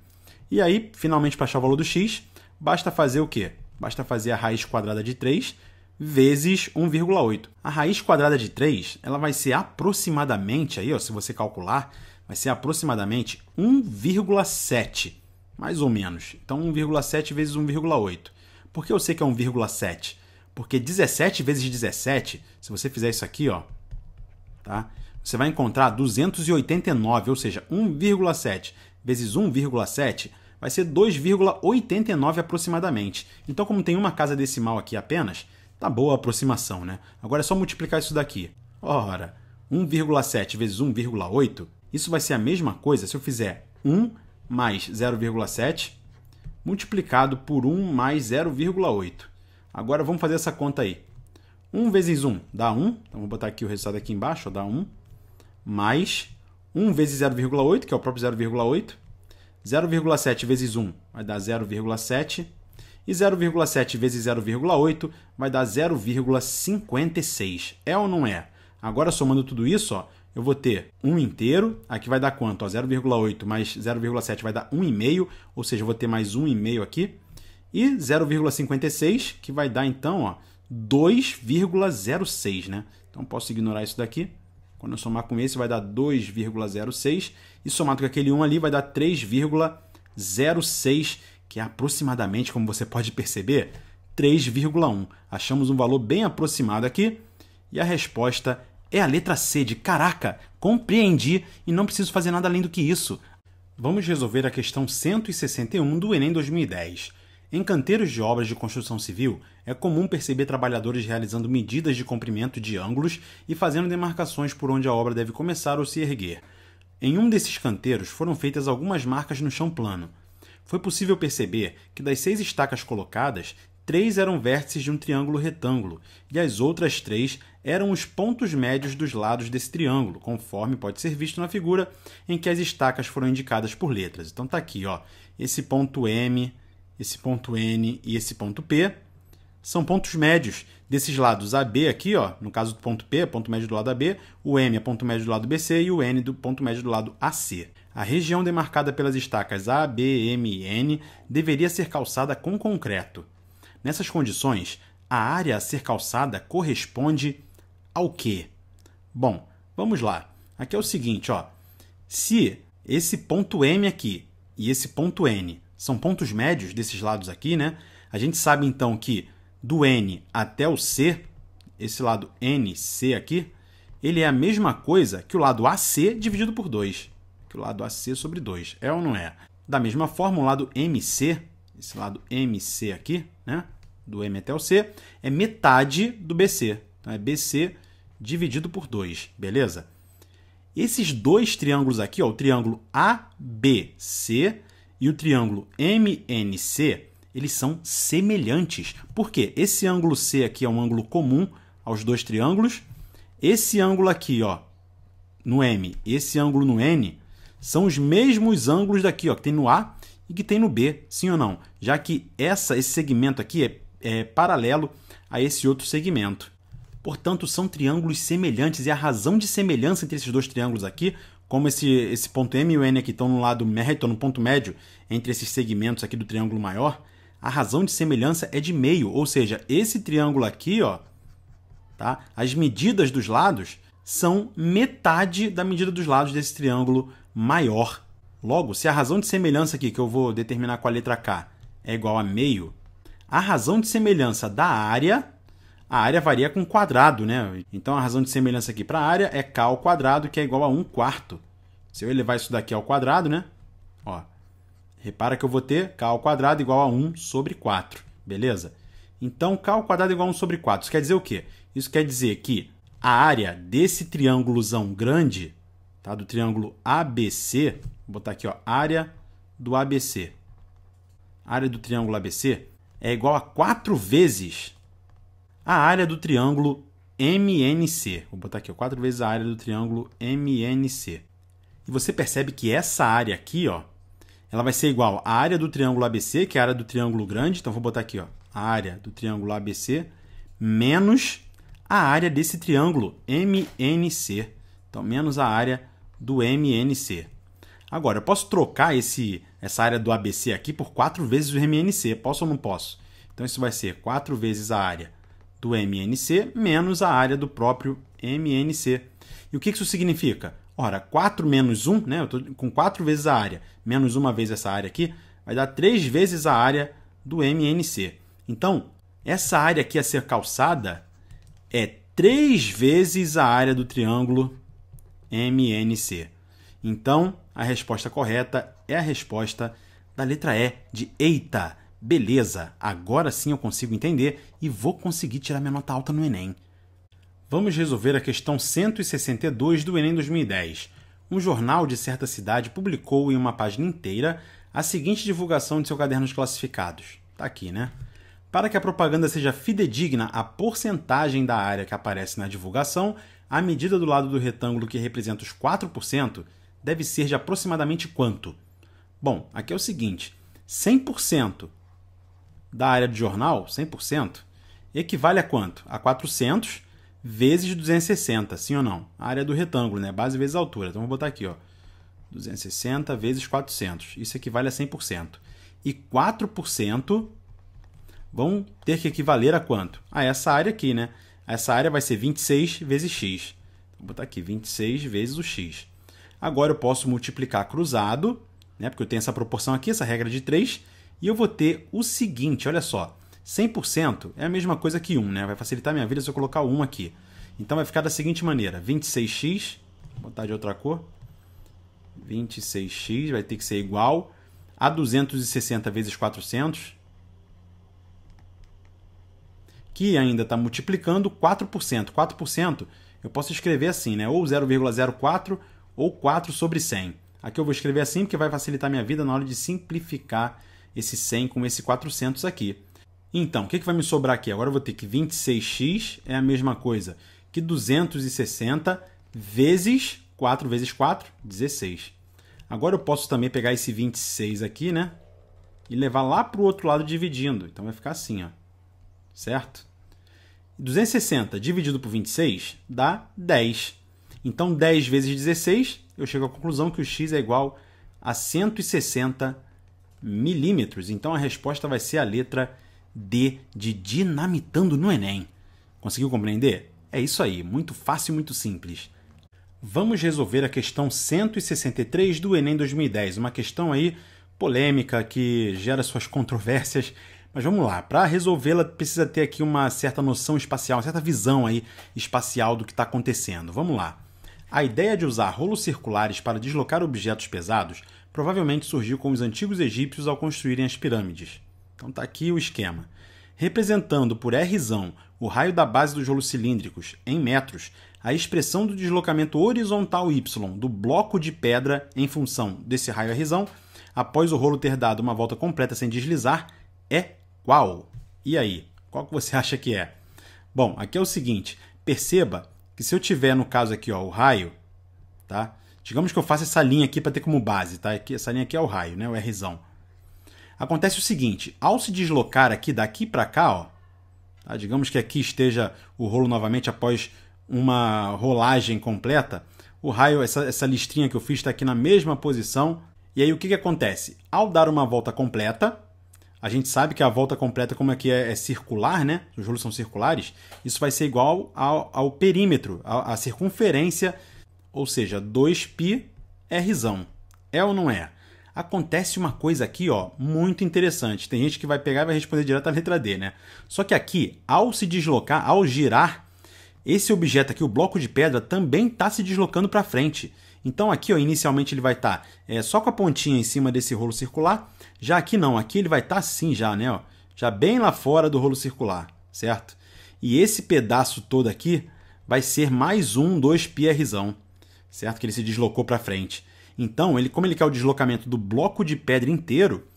E aí, finalmente, para achar o valor do x, basta fazer o quê? Basta fazer a raiz quadrada de 3 vezes 1,8. A raiz quadrada de 3 ela vai ser aproximadamente, aí, ó, se você calcular, vai ser aproximadamente 1,7, mais ou menos. Então, 1,7 vezes 1,8. Por que eu sei que é 1,7? Porque 17 vezes 17, se você fizer isso aqui, ó, tá? você vai encontrar 289, ou seja, 1,7 vezes 1,7 vai ser 2,89 aproximadamente. Então, como tem uma casa decimal aqui apenas, tá boa a aproximação, né? Agora é só multiplicar isso daqui. Ora, 1,7 vezes 1,8, isso vai ser a mesma coisa se eu fizer 1 mais 0,7 multiplicado por 1 mais 0,8. Agora vamos fazer essa conta aí. 1 vezes 1 dá 1, então vou botar aqui o resultado aqui embaixo, ó, dá 1, mais 1 vezes 0,8, que é o próprio 0,8. 0,7 vezes 1 vai dar 0,7. E 0,7 vezes 0,8 vai dar 0,56. É ou não é? Agora, somando tudo isso, ó, eu vou ter 1 inteiro. Aqui vai dar quanto? 0,8 mais 0,7 vai dar 1,5. Ou seja, eu vou ter mais 1,5 aqui. E 0,56, que vai dar, então, 2,06, né? Então, posso ignorar isso daqui. Quando eu somar com esse vai dar 2,06 e somado com aquele 1 ali vai dar 3,06, que é aproximadamente, como você pode perceber, 3,1. Achamos um valor bem aproximado aqui e a resposta é a letra C de caraca, compreendi e não preciso fazer nada além do que isso. Vamos resolver a questão 161 do Enem 2010. Em canteiros de obras de construção civil, é comum perceber trabalhadores realizando medidas de comprimento de ângulos e fazendo demarcações por onde a obra deve começar ou se erguer. Em um desses canteiros foram feitas algumas marcas no chão plano. Foi possível perceber que das seis estacas colocadas, três eram vértices de um triângulo retângulo e as outras três eram os pontos médios dos lados desse triângulo, conforme pode ser visto na figura em que as estacas foram indicadas por letras. Então está aqui, ó, esse ponto M esse ponto N e esse ponto P são pontos médios desses lados AB aqui, ó, no caso do ponto P, é ponto médio do lado AB, o M é ponto médio do lado BC e o N do ponto médio do lado AC. A região demarcada pelas estacas A, B, M e N deveria ser calçada com concreto. Nessas condições, a área a ser calçada corresponde ao quê? Bom, vamos lá. Aqui é o seguinte, ó. Se esse ponto M aqui e esse ponto N são pontos médios desses lados aqui, né? A gente sabe então que do N até o C, esse lado NC aqui, ele é a mesma coisa que o lado AC dividido por 2, que o lado AC sobre 2, é ou não é? Da mesma forma, o lado MC, esse lado MC aqui, né? do M até o C, é metade do BC. Então é BC dividido por 2, beleza? Esses dois triângulos aqui, ó, o triângulo ABC e o triângulo MNC, eles são semelhantes. Por quê? Esse ângulo C aqui é um ângulo comum aos dois triângulos. Esse ângulo aqui, ó, no M, esse ângulo no N, são os mesmos ângulos daqui, ó, que tem no A e que tem no B, sim ou não? Já que essa, esse segmento aqui é, é paralelo a esse outro segmento. Portanto, são triângulos semelhantes e a razão de semelhança entre esses dois triângulos aqui como esse, esse ponto M e o N aqui estão no lado médio, no ponto médio entre esses segmentos aqui do triângulo maior, a razão de semelhança é de meio, ou seja, esse triângulo aqui, ó, tá? as medidas dos lados são metade da medida dos lados desse triângulo maior. Logo, se a razão de semelhança aqui, que eu vou determinar com a letra K, é igual a meio, a razão de semelhança da área a área varia com quadrado, né? Então a razão de semelhança aqui para a área é k ao quadrado, que é igual a 1 quarto. Se eu elevar isso daqui ao quadrado, né? Ó, repara que eu vou ter k ao quadrado igual a 1 sobre 4, beleza? Então k ao quadrado igual a 1 sobre 4. Isso quer dizer o quê? Isso quer dizer que a área desse triângulozão grande, tá? do triângulo ABC, vou botar aqui, ó, área do ABC. A área do triângulo ABC é igual a 4 vezes a área do triângulo MNC, vou botar aqui, ó, 4 vezes a área do triângulo MNC. E você percebe que essa área aqui, ó, ela vai ser igual à área do triângulo ABC, que é a área do triângulo grande, então vou botar aqui, ó, a área do triângulo ABC menos a área desse triângulo MNC. Então, menos a área do MNC. Agora, eu posso trocar esse, essa área do ABC aqui por 4 vezes o MNC. Posso ou não posso? Então, isso vai ser 4 vezes a área do MNC menos a área do próprio MNC. E o que isso significa? Ora, 4 menos 1, né? eu estou com 4 vezes a área, menos uma vez essa área aqui, vai dar 3 vezes a área do MNC. Então, essa área aqui a ser calçada é 3 vezes a área do triângulo MNC. Então, a resposta correta é a resposta da letra E, de eita. Beleza, agora sim eu consigo entender e vou conseguir tirar minha nota alta no Enem. Vamos resolver a questão 162 do Enem 2010. Um jornal de certa cidade publicou em uma página inteira a seguinte divulgação de seu caderno de classificados. Tá aqui, né? Para que a propaganda seja fidedigna, a porcentagem da área que aparece na divulgação, a medida do lado do retângulo que representa os 4%, deve ser de aproximadamente quanto? Bom, aqui é o seguinte: 100% da área de jornal, 100%, equivale a quanto? A 400 vezes 260, sim ou não? A área do retângulo, né? Base vezes altura. Então, vou botar aqui, ó. 260 vezes 400. Isso equivale a 100%. E 4% vão ter que equivaler a quanto? A essa área aqui, né? Essa área vai ser 26 vezes x. Vou botar aqui 26 vezes o x. Agora eu posso multiplicar cruzado, né? porque eu tenho essa proporção aqui, essa regra de 3. E eu vou ter o seguinte, olha só. 100% é a mesma coisa que 1, né? Vai facilitar minha vida se eu colocar 1 aqui. Então vai ficar da seguinte maneira, 26x, vou botar de outra cor, 26x vai ter que ser igual a 260 vezes 400, que ainda está multiplicando 4%. 4% eu posso escrever assim, né? ou 0,04 ou 4 sobre 100. Aqui eu vou escrever assim porque vai facilitar minha vida na hora de simplificar esse 100 com esse 400 aqui. Então, o que, é que vai me sobrar aqui? Agora eu vou ter que 26x é a mesma coisa que 260 vezes 4 vezes 4, 16. Agora eu posso também pegar esse 26 aqui, né? E levar lá para o outro lado dividindo. Então vai ficar assim, ó. Certo? 260 dividido por 26 dá 10. Então 10 vezes 16, eu chego à conclusão que o x é igual a 160 milímetros. Então a resposta vai ser a letra D de dinamitando no Enem. Conseguiu compreender? É isso aí, muito fácil e muito simples. Vamos resolver a questão 163 do Enem 2010, uma questão aí polêmica que gera suas controvérsias, mas vamos lá, para resolvê-la precisa ter aqui uma certa noção espacial, uma certa visão aí espacial do que está acontecendo. Vamos lá. A ideia de usar rolos circulares para deslocar objetos pesados provavelmente surgiu com os antigos egípcios ao construírem as pirâmides. Então tá aqui o esquema. Representando por R o raio da base dos rolos cilíndricos em metros, a expressão do deslocamento horizontal y do bloco de pedra em função desse raio R após o rolo ter dado uma volta completa sem deslizar é qual? E aí, qual que você <laughs> acha que é? Bom, aqui é o seguinte, perceba que se eu tiver no caso aqui, ó, o raio, tá? Digamos que eu faça essa linha aqui para ter como base, tá? Essa linha aqui é o raio, né? O Rzão. Acontece o seguinte, ao se deslocar aqui daqui para cá, ó, tá? digamos que aqui esteja o rolo novamente após uma rolagem completa, o raio, essa, essa listrinha que eu fiz está aqui na mesma posição. E aí o que, que acontece? Ao dar uma volta completa, a gente sabe que a volta completa, como aqui é, é circular, né? Os rolos são circulares, isso vai ser igual ao, ao perímetro, à circunferência ou seja, 2π é risão. É ou não é? Acontece uma coisa aqui, ó, muito interessante. Tem gente que vai pegar e vai responder direto a letra D, né? Só que aqui, ao se deslocar, ao girar, esse objeto aqui, o bloco de pedra, também está se deslocando para frente. Então aqui, ó, inicialmente ele vai estar tá, é, só com a pontinha em cima desse rolo circular. Já aqui não, aqui ele vai estar tá assim já, né? Ó, já bem lá fora do rolo circular, certo? E esse pedaço todo aqui vai ser mais um 2 πr certo? Que ele se deslocou para frente. Então, ele, como ele quer o deslocamento do bloco de pedra inteiro,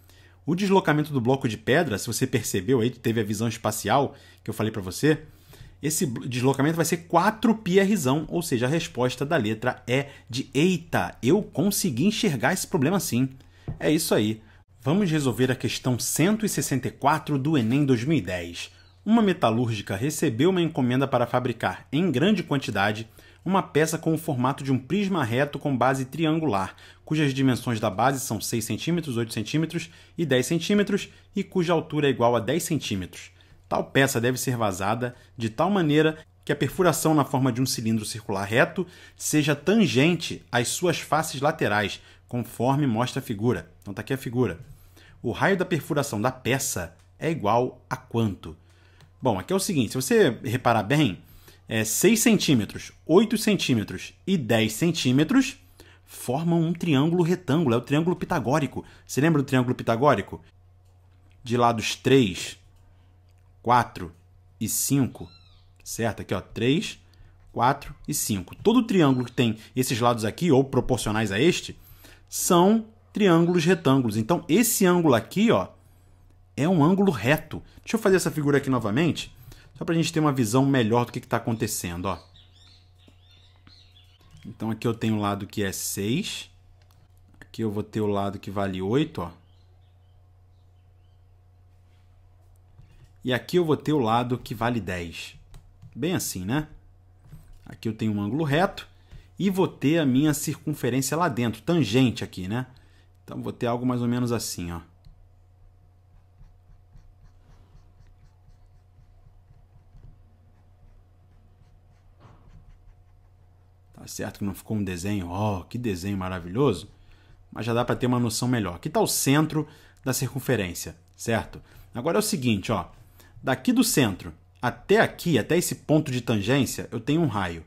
o deslocamento do bloco de pedra, se você percebeu aí, teve a visão espacial que eu falei para você, esse deslocamento vai ser 4 pirzão, ou seja, a resposta da letra é de eita, eu consegui enxergar esse problema sim. É isso aí. Vamos resolver a questão 164 do Enem 2010. Uma metalúrgica recebeu uma encomenda para fabricar em grande quantidade uma peça com o formato de um prisma reto com base triangular, cujas dimensões da base são 6 cm, 8 cm e 10 cm e cuja altura é igual a 10 cm. Tal peça deve ser vazada de tal maneira que a perfuração na forma de um cilindro circular reto seja tangente às suas faces laterais, conforme mostra a figura. Então está aqui a figura. O raio da perfuração da peça é igual a quanto? Bom, aqui é o seguinte, se você reparar bem, é, 6 centímetros, 8 centímetros e 10 centímetros formam um triângulo retângulo, é o triângulo pitagórico. Você lembra do triângulo pitagórico? De lados 3, 4 e 5, certo? Aqui, ó, 3, 4 e 5. Todo triângulo que tem esses lados aqui, ou proporcionais a este, são triângulos retângulos. Então, esse ângulo aqui, ó, é um ângulo reto. Deixa eu fazer essa figura aqui novamente. Só para a gente ter uma visão melhor do que está acontecendo. Ó. Então aqui eu tenho o lado que é 6. Aqui eu vou ter o lado que vale 8. Ó. E aqui eu vou ter o lado que vale 10. Bem assim, né? Aqui eu tenho um ângulo reto e vou ter a minha circunferência lá dentro, tangente aqui, né? Então vou ter algo mais ou menos assim, ó. certo que não ficou um desenho, ó, oh, que desenho maravilhoso, mas já dá para ter uma noção melhor. Aqui está o centro da circunferência, certo? Agora é o seguinte, ó, daqui do centro até aqui, até esse ponto de tangência, eu tenho um raio.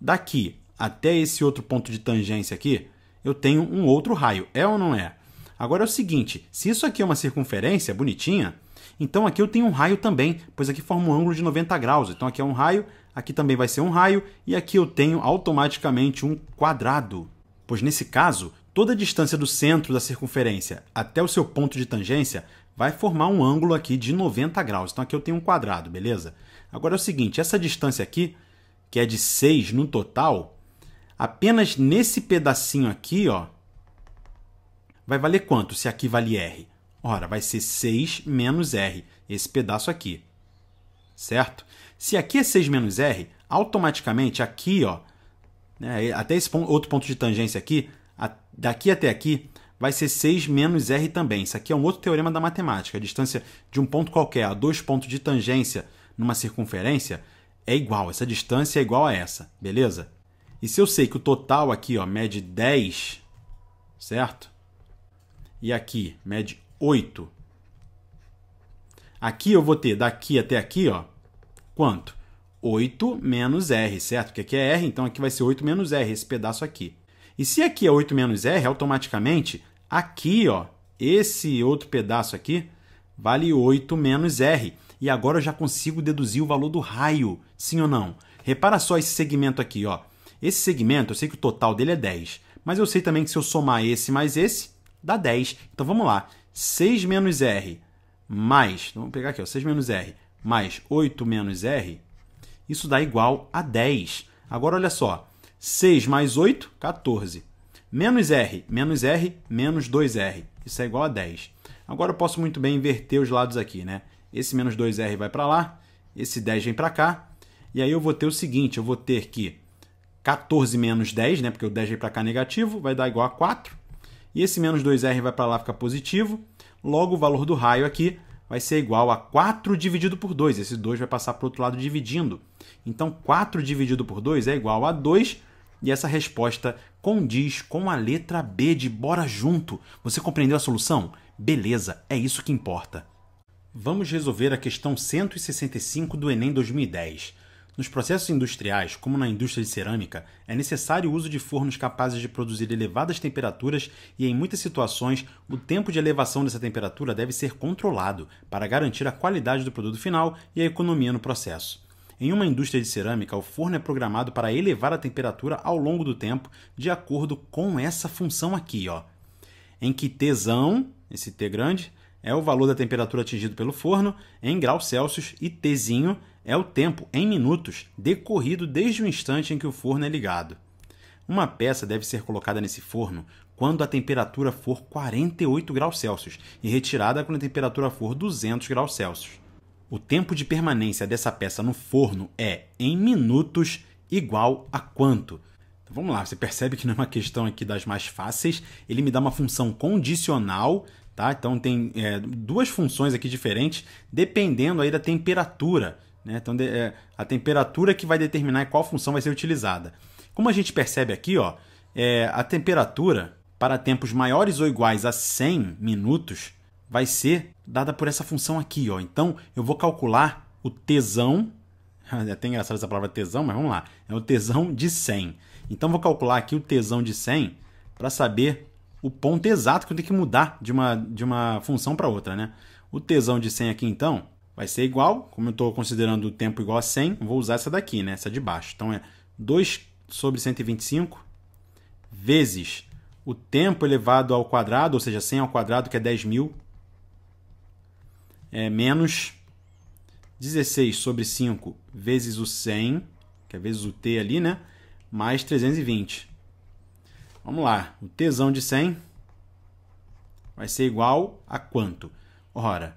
Daqui até esse outro ponto de tangência aqui, eu tenho um outro raio. É ou não é? Agora é o seguinte, se isso aqui é uma circunferência bonitinha, então aqui eu tenho um raio também, pois aqui forma um ângulo de 90 graus. Então aqui é um raio, aqui também vai ser um raio e aqui eu tenho automaticamente um quadrado. Pois nesse caso, toda a distância do centro da circunferência até o seu ponto de tangência vai formar um ângulo aqui de 90 graus. Então aqui eu tenho um quadrado, beleza? Agora é o seguinte, essa distância aqui, que é de 6 no total, apenas nesse pedacinho aqui, ó, vai valer quanto se aqui vale r? Ora, vai ser 6 menos r, esse pedaço aqui, certo? Se aqui é 6 menos R, automaticamente aqui, ó, né, até esse ponto, outro ponto de tangência aqui, a, daqui até aqui, vai ser 6 menos R também. Isso aqui é um outro teorema da matemática. A distância de um ponto qualquer a dois pontos de tangência numa circunferência é igual. Essa distância é igual a essa, beleza? E se eu sei que o total aqui ó, mede 10, certo? E aqui mede 8. Aqui eu vou ter daqui até aqui, ó, quanto? 8 menos R, certo? Porque aqui é R, então aqui vai ser 8 menos R, esse pedaço aqui. E se aqui é 8 menos R, automaticamente, aqui, ó, esse outro pedaço aqui, vale 8 menos R. E agora eu já consigo deduzir o valor do raio, sim ou não? Repara só esse segmento aqui, ó. Esse segmento, eu sei que o total dele é 10, mas eu sei também que se eu somar esse mais esse, dá 10. Então vamos lá, 6 menos R mais, vamos pegar aqui, ó, 6 menos R, mais 8 menos R, isso dá igual a 10. Agora, olha só, 6 mais 8, 14. Menos R, menos R, menos 2R. Isso é igual a 10. Agora, eu posso muito bem inverter os lados aqui, né? Esse menos 2R vai para lá, esse 10 vem para cá. E aí eu vou ter o seguinte, eu vou ter que 14 menos 10, né? Porque o 10 vem para cá negativo, vai dar igual a 4. E esse menos 2R vai para lá, fica positivo. Logo, o valor do raio aqui vai ser igual a 4 dividido por 2. Esse 2 vai passar para o outro lado dividindo. Então, 4 dividido por 2 é igual a 2. E essa resposta condiz com a letra B de bora junto. Você compreendeu a solução? Beleza, é isso que importa. Vamos resolver a questão 165 do Enem 2010. Nos processos industriais, como na indústria de cerâmica, é necessário o uso de fornos capazes de produzir elevadas temperaturas e, em muitas situações, o tempo de elevação dessa temperatura deve ser controlado para garantir a qualidade do produto final e a economia no processo. Em uma indústria de cerâmica, o forno é programado para elevar a temperatura ao longo do tempo, de acordo com essa função aqui, ó. Em que Tzão, esse T grande, é o valor da temperatura atingido pelo forno em graus Celsius e Tzinho é o tempo, em minutos, decorrido desde o instante em que o forno é ligado. Uma peça deve ser colocada nesse forno quando a temperatura for 48 graus Celsius e retirada quando a temperatura for 200 graus Celsius. O tempo de permanência dessa peça no forno é, em minutos, igual a quanto? Então, vamos lá, você percebe que não é uma questão aqui das mais fáceis. Ele me dá uma função condicional, tá? Então tem é, duas funções aqui diferentes, dependendo aí da temperatura. Né? Então, é a temperatura que vai determinar qual função vai ser utilizada. Como a gente percebe aqui, ó, é, a temperatura para tempos maiores ou iguais a 100 minutos vai ser dada por essa função aqui. Ó. Então, eu vou calcular o tesão, <laughs> é até engraçado essa palavra tesão, mas vamos lá, é o tesão de 100. Então, vou calcular aqui o tesão de 100 para saber o ponto exato que eu tenho que mudar de uma, de uma função para outra. Né? O tesão de 100 aqui, então, vai ser igual, como eu estou considerando o tempo igual a 100, vou usar essa daqui, né? essa de baixo. Então é 2 sobre 125 vezes o tempo elevado ao quadrado, ou seja, 100 ao quadrado, que é 10.000, é menos 16 sobre 5 vezes o 100, que é vezes o t ali, né? mais 320. Vamos lá, o tesão de 100 vai ser igual a quanto? Ora,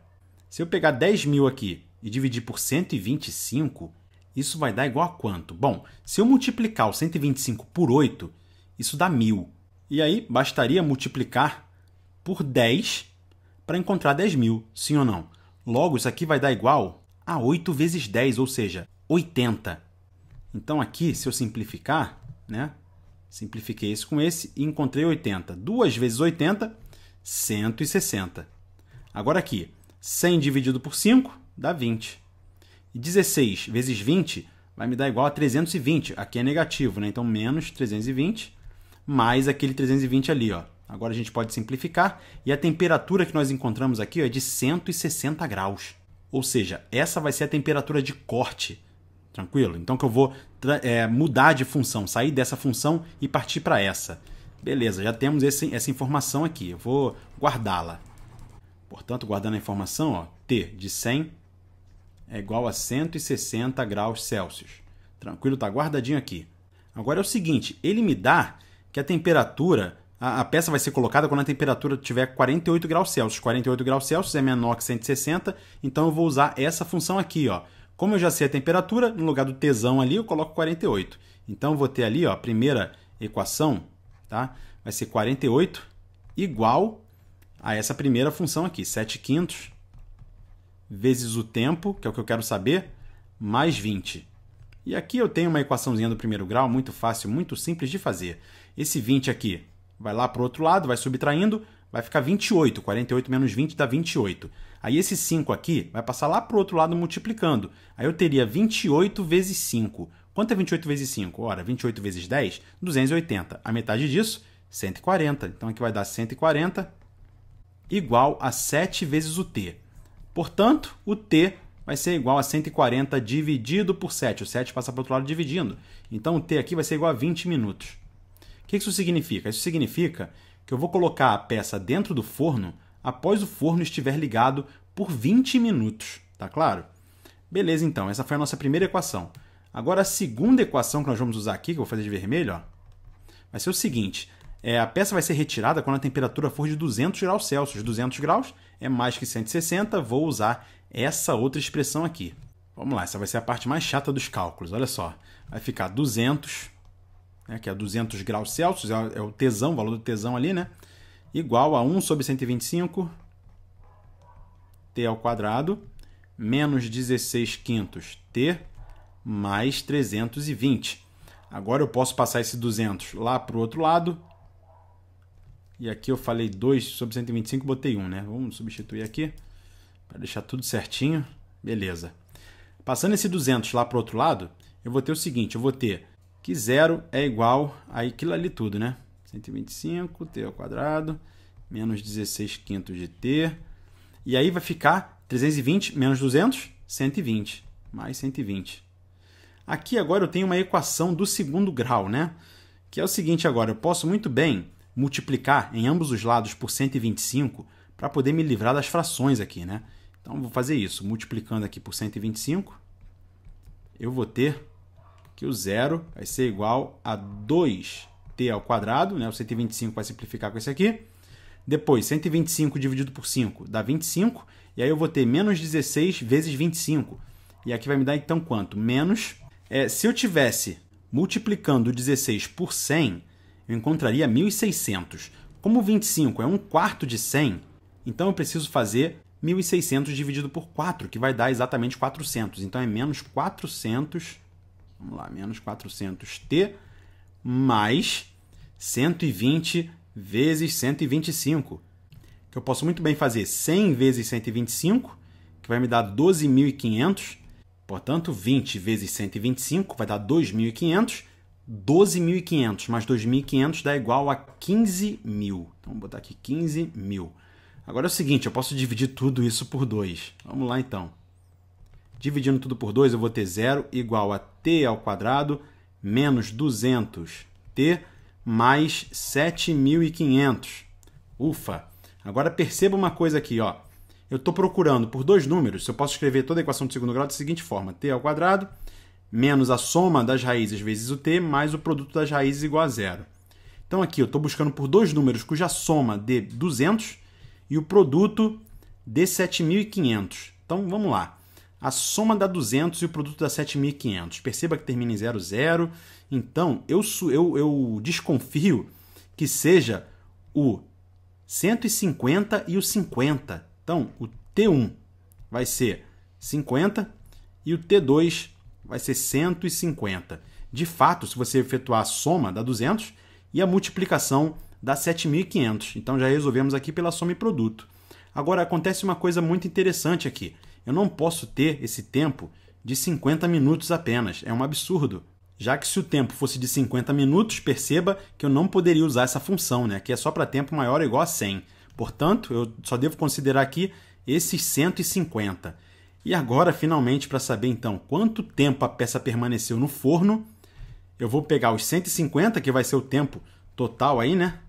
se eu pegar 10 mil aqui e dividir por 125, isso vai dar igual a quanto? Bom, se eu multiplicar o 125 por 8, isso dá 1.000. E aí, bastaria multiplicar por 10 para encontrar 10 mil, sim ou não? Logo, isso aqui vai dar igual a 8 vezes 10, ou seja, 80. Então aqui, se eu simplificar, né? Simplifiquei esse com esse e encontrei 80. 2 vezes 80, 160. Agora aqui, 100 dividido por 5 dá 20. E 16 vezes 20 vai me dar igual a 320. Aqui é negativo, né? Então, menos 320 mais aquele 320 ali, ó. Agora a gente pode simplificar e a temperatura que nós encontramos aqui ó, é de 160 graus. Ou seja, essa vai ser a temperatura de corte. Tranquilo? Então que eu vou é, mudar de função, sair dessa função e partir para essa. Beleza, já temos esse, essa informação aqui. Eu vou guardá-la. Portanto, guardando a informação, ó, T de 100 é igual a 160 graus Celsius. Tranquilo, tá guardadinho aqui. Agora é o seguinte, ele me dá que a temperatura, a, a peça vai ser colocada quando a temperatura tiver 48 graus Celsius. 48 graus Celsius é menor que 160, então eu vou usar essa função aqui, ó. Como eu já sei a temperatura, no lugar do tesão ali, eu coloco 48. Então eu vou ter ali, ó, a primeira equação, tá? Vai ser 48 igual a ah, essa primeira função aqui, 7 quintos vezes o tempo, que é o que eu quero saber, mais 20. E aqui eu tenho uma equaçãozinha do primeiro grau, muito fácil, muito simples de fazer. Esse 20 aqui vai lá para o outro lado, vai subtraindo, vai ficar 28. 48 menos 20 dá 28. Aí esse 5 aqui vai passar lá para o outro lado multiplicando. Aí eu teria 28 vezes 5. Quanto é 28 vezes 5? Ora, 28 vezes 10, 280. A metade disso, 140. Então aqui vai dar 140 igual a 7 vezes o t. Portanto, o t vai ser igual a 140 dividido por 7. O 7 passa para o outro lado dividindo. Então, o t aqui vai ser igual a 20 minutos. O que isso significa? Isso significa que eu vou colocar a peça dentro do forno após o forno estiver ligado por 20 minutos. Tá claro? Beleza, então. Essa foi a nossa primeira equação. Agora, a segunda equação que nós vamos usar aqui, que eu vou fazer de vermelho, ó, vai ser o seguinte. É, a peça vai ser retirada quando a temperatura for de 200 graus Celsius. 200 graus é mais que 160, vou usar essa outra expressão aqui. Vamos lá, essa vai ser a parte mais chata dos cálculos, olha só. Vai ficar 200, né, que é 200 graus Celsius, é, é o tesão, o valor do tesão ali, né? Igual a 1 sobre 125, t ao quadrado, menos 16 quintos, t, mais 320. Agora eu posso passar esse 200 lá para o outro lado, e aqui eu falei 2 sobre 125, botei 1, um, né? Vamos substituir aqui para deixar tudo certinho. Beleza. Passando esse 200 lá para o outro lado, eu vou ter o seguinte, eu vou ter que zero é igual a aquilo ali tudo, né? 125 t ao quadrado menos 16 quintos de t. E aí vai ficar 320 menos 200, 120, mais 120. Aqui agora eu tenho uma equação do segundo grau, né? Que é o seguinte agora, eu posso muito bem multiplicar em ambos os lados por 125 para poder me livrar das frações aqui, né? Então vou fazer isso, multiplicando aqui por 125, eu vou ter que o zero vai ser igual a 2t ao quadrado, né? O 125 vai simplificar com esse aqui. Depois, 125 dividido por 5 dá 25, e aí eu vou ter menos 16 vezes 25. E aqui vai me dar então quanto? Menos. É, se eu tivesse multiplicando 16 por 100, eu encontraria 1.600. Como 25 é um quarto de 100, então eu preciso fazer 1.600 dividido por 4, que vai dar exatamente 400. Então é menos 400, vamos lá, menos 400t mais 120 vezes 125, que eu posso muito bem fazer 100 vezes 125, que vai me dar 12.500. Portanto, 20 vezes 125 vai dar 2.500. 12.500 mais 2.500 dá igual a 15.000. mil. Então, vou botar aqui 15.000. Agora é o seguinte, eu posso dividir tudo isso por 2. Vamos lá, então. Dividindo tudo por 2, eu vou ter 0 igual a t ao quadrado menos 200t mais 7.500. Ufa! Agora perceba uma coisa aqui, ó. Eu estou procurando por dois números, eu posso escrever toda a equação de segundo grau da seguinte forma, t ao quadrado menos a soma das raízes vezes o t, mais o produto das raízes igual a zero. Então aqui eu estou buscando por dois números cuja soma de 200 e o produto de 7.500. Então vamos lá. A soma da 200 e o produto da 7.500. Perceba que termina em 00. Zero, Então eu, eu, eu desconfio que seja o 150 e o 50. Então o T1 vai ser 50 e o T2 vai ser 150. De fato, se você efetuar a soma, dá 200 e a multiplicação dá 7.500. Então já resolvemos aqui pela soma e produto. Agora acontece uma coisa muito interessante aqui. Eu não posso ter esse tempo de 50 minutos apenas. É um absurdo. Já que se o tempo fosse de 50 minutos, perceba que eu não poderia usar essa função, né? que é só para tempo maior ou igual a 100. Portanto, eu só devo considerar aqui esses 150. E agora, finalmente, para saber então quanto tempo a peça permaneceu no forno, eu vou pegar os 150, que vai ser o tempo total aí, né?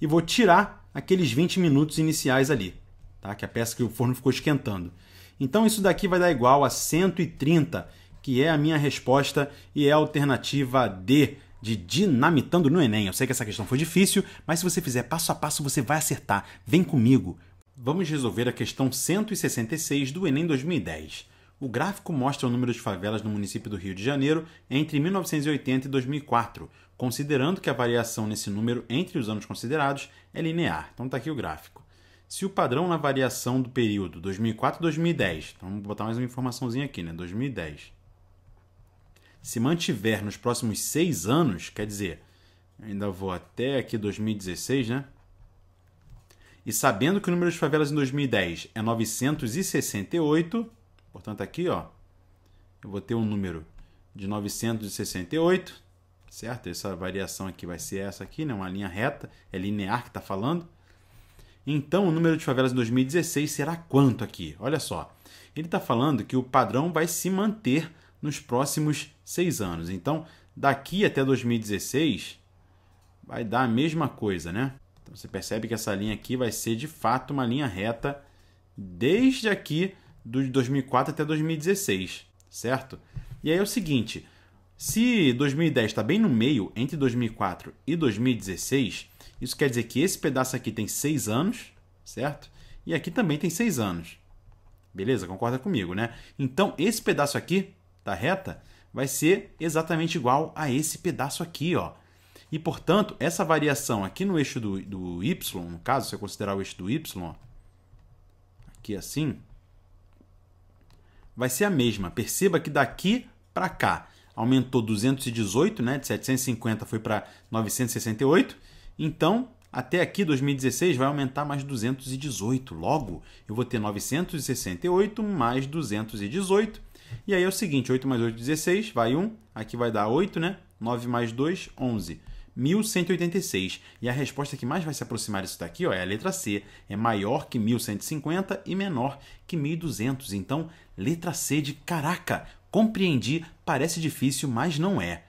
E vou tirar aqueles 20 minutos iniciais ali, tá? Que é a peça que o forno ficou esquentando. Então isso daqui vai dar igual a 130, que é a minha resposta e é a alternativa D de dinamitando no Enem. Eu sei que essa questão foi difícil, mas se você fizer passo a passo, você vai acertar. Vem comigo. Vamos resolver a questão 166 do Enem 2010. O gráfico mostra o número de favelas no município do Rio de Janeiro entre 1980 e 2004, considerando que a variação nesse número entre os anos considerados é linear. Então está aqui o gráfico. Se o padrão na variação do período 2004-2010, então vamos botar mais uma informaçãozinha aqui, né? 2010, se mantiver nos próximos seis anos, quer dizer, ainda vou até aqui 2016, né? E sabendo que o número de favelas em 2010 é 968, portanto aqui, ó, eu vou ter um número de 968, certo? Essa variação aqui vai ser essa aqui, né? Uma linha reta, é linear que está falando. Então, o número de favelas em 2016 será quanto aqui? Olha só, ele está falando que o padrão vai se manter nos próximos seis anos. Então, daqui até 2016, vai dar a mesma coisa, né? Então você percebe que essa linha aqui vai ser de fato uma linha reta desde aqui de 2004 até 2016, certo? E aí é o seguinte, se 2010 está bem no meio, entre 2004 e 2016, isso quer dizer que esse pedaço aqui tem 6 anos, certo? E aqui também tem 6 anos. Beleza? Concorda comigo, né? Então, esse pedaço aqui, da tá reta, vai ser exatamente igual a esse pedaço aqui, ó. E, portanto, essa variação aqui no eixo do, do y, no caso, se eu considerar o eixo do y, ó, aqui assim, vai ser a mesma. Perceba que daqui para cá aumentou 218, né? de 750 foi para 968. Então, até aqui, 2016, vai aumentar mais 218. Logo, eu vou ter 968 mais 218. E aí é o seguinte, 8 mais 8, 16, vai 1. Aqui vai dar 8, né? 9 mais 2, 11. 1186. E a resposta que mais vai se aproximar disso daqui ó, é a letra C. É maior que 1150 e menor que 1200. Então, letra C de caraca! Compreendi, parece difícil, mas não é.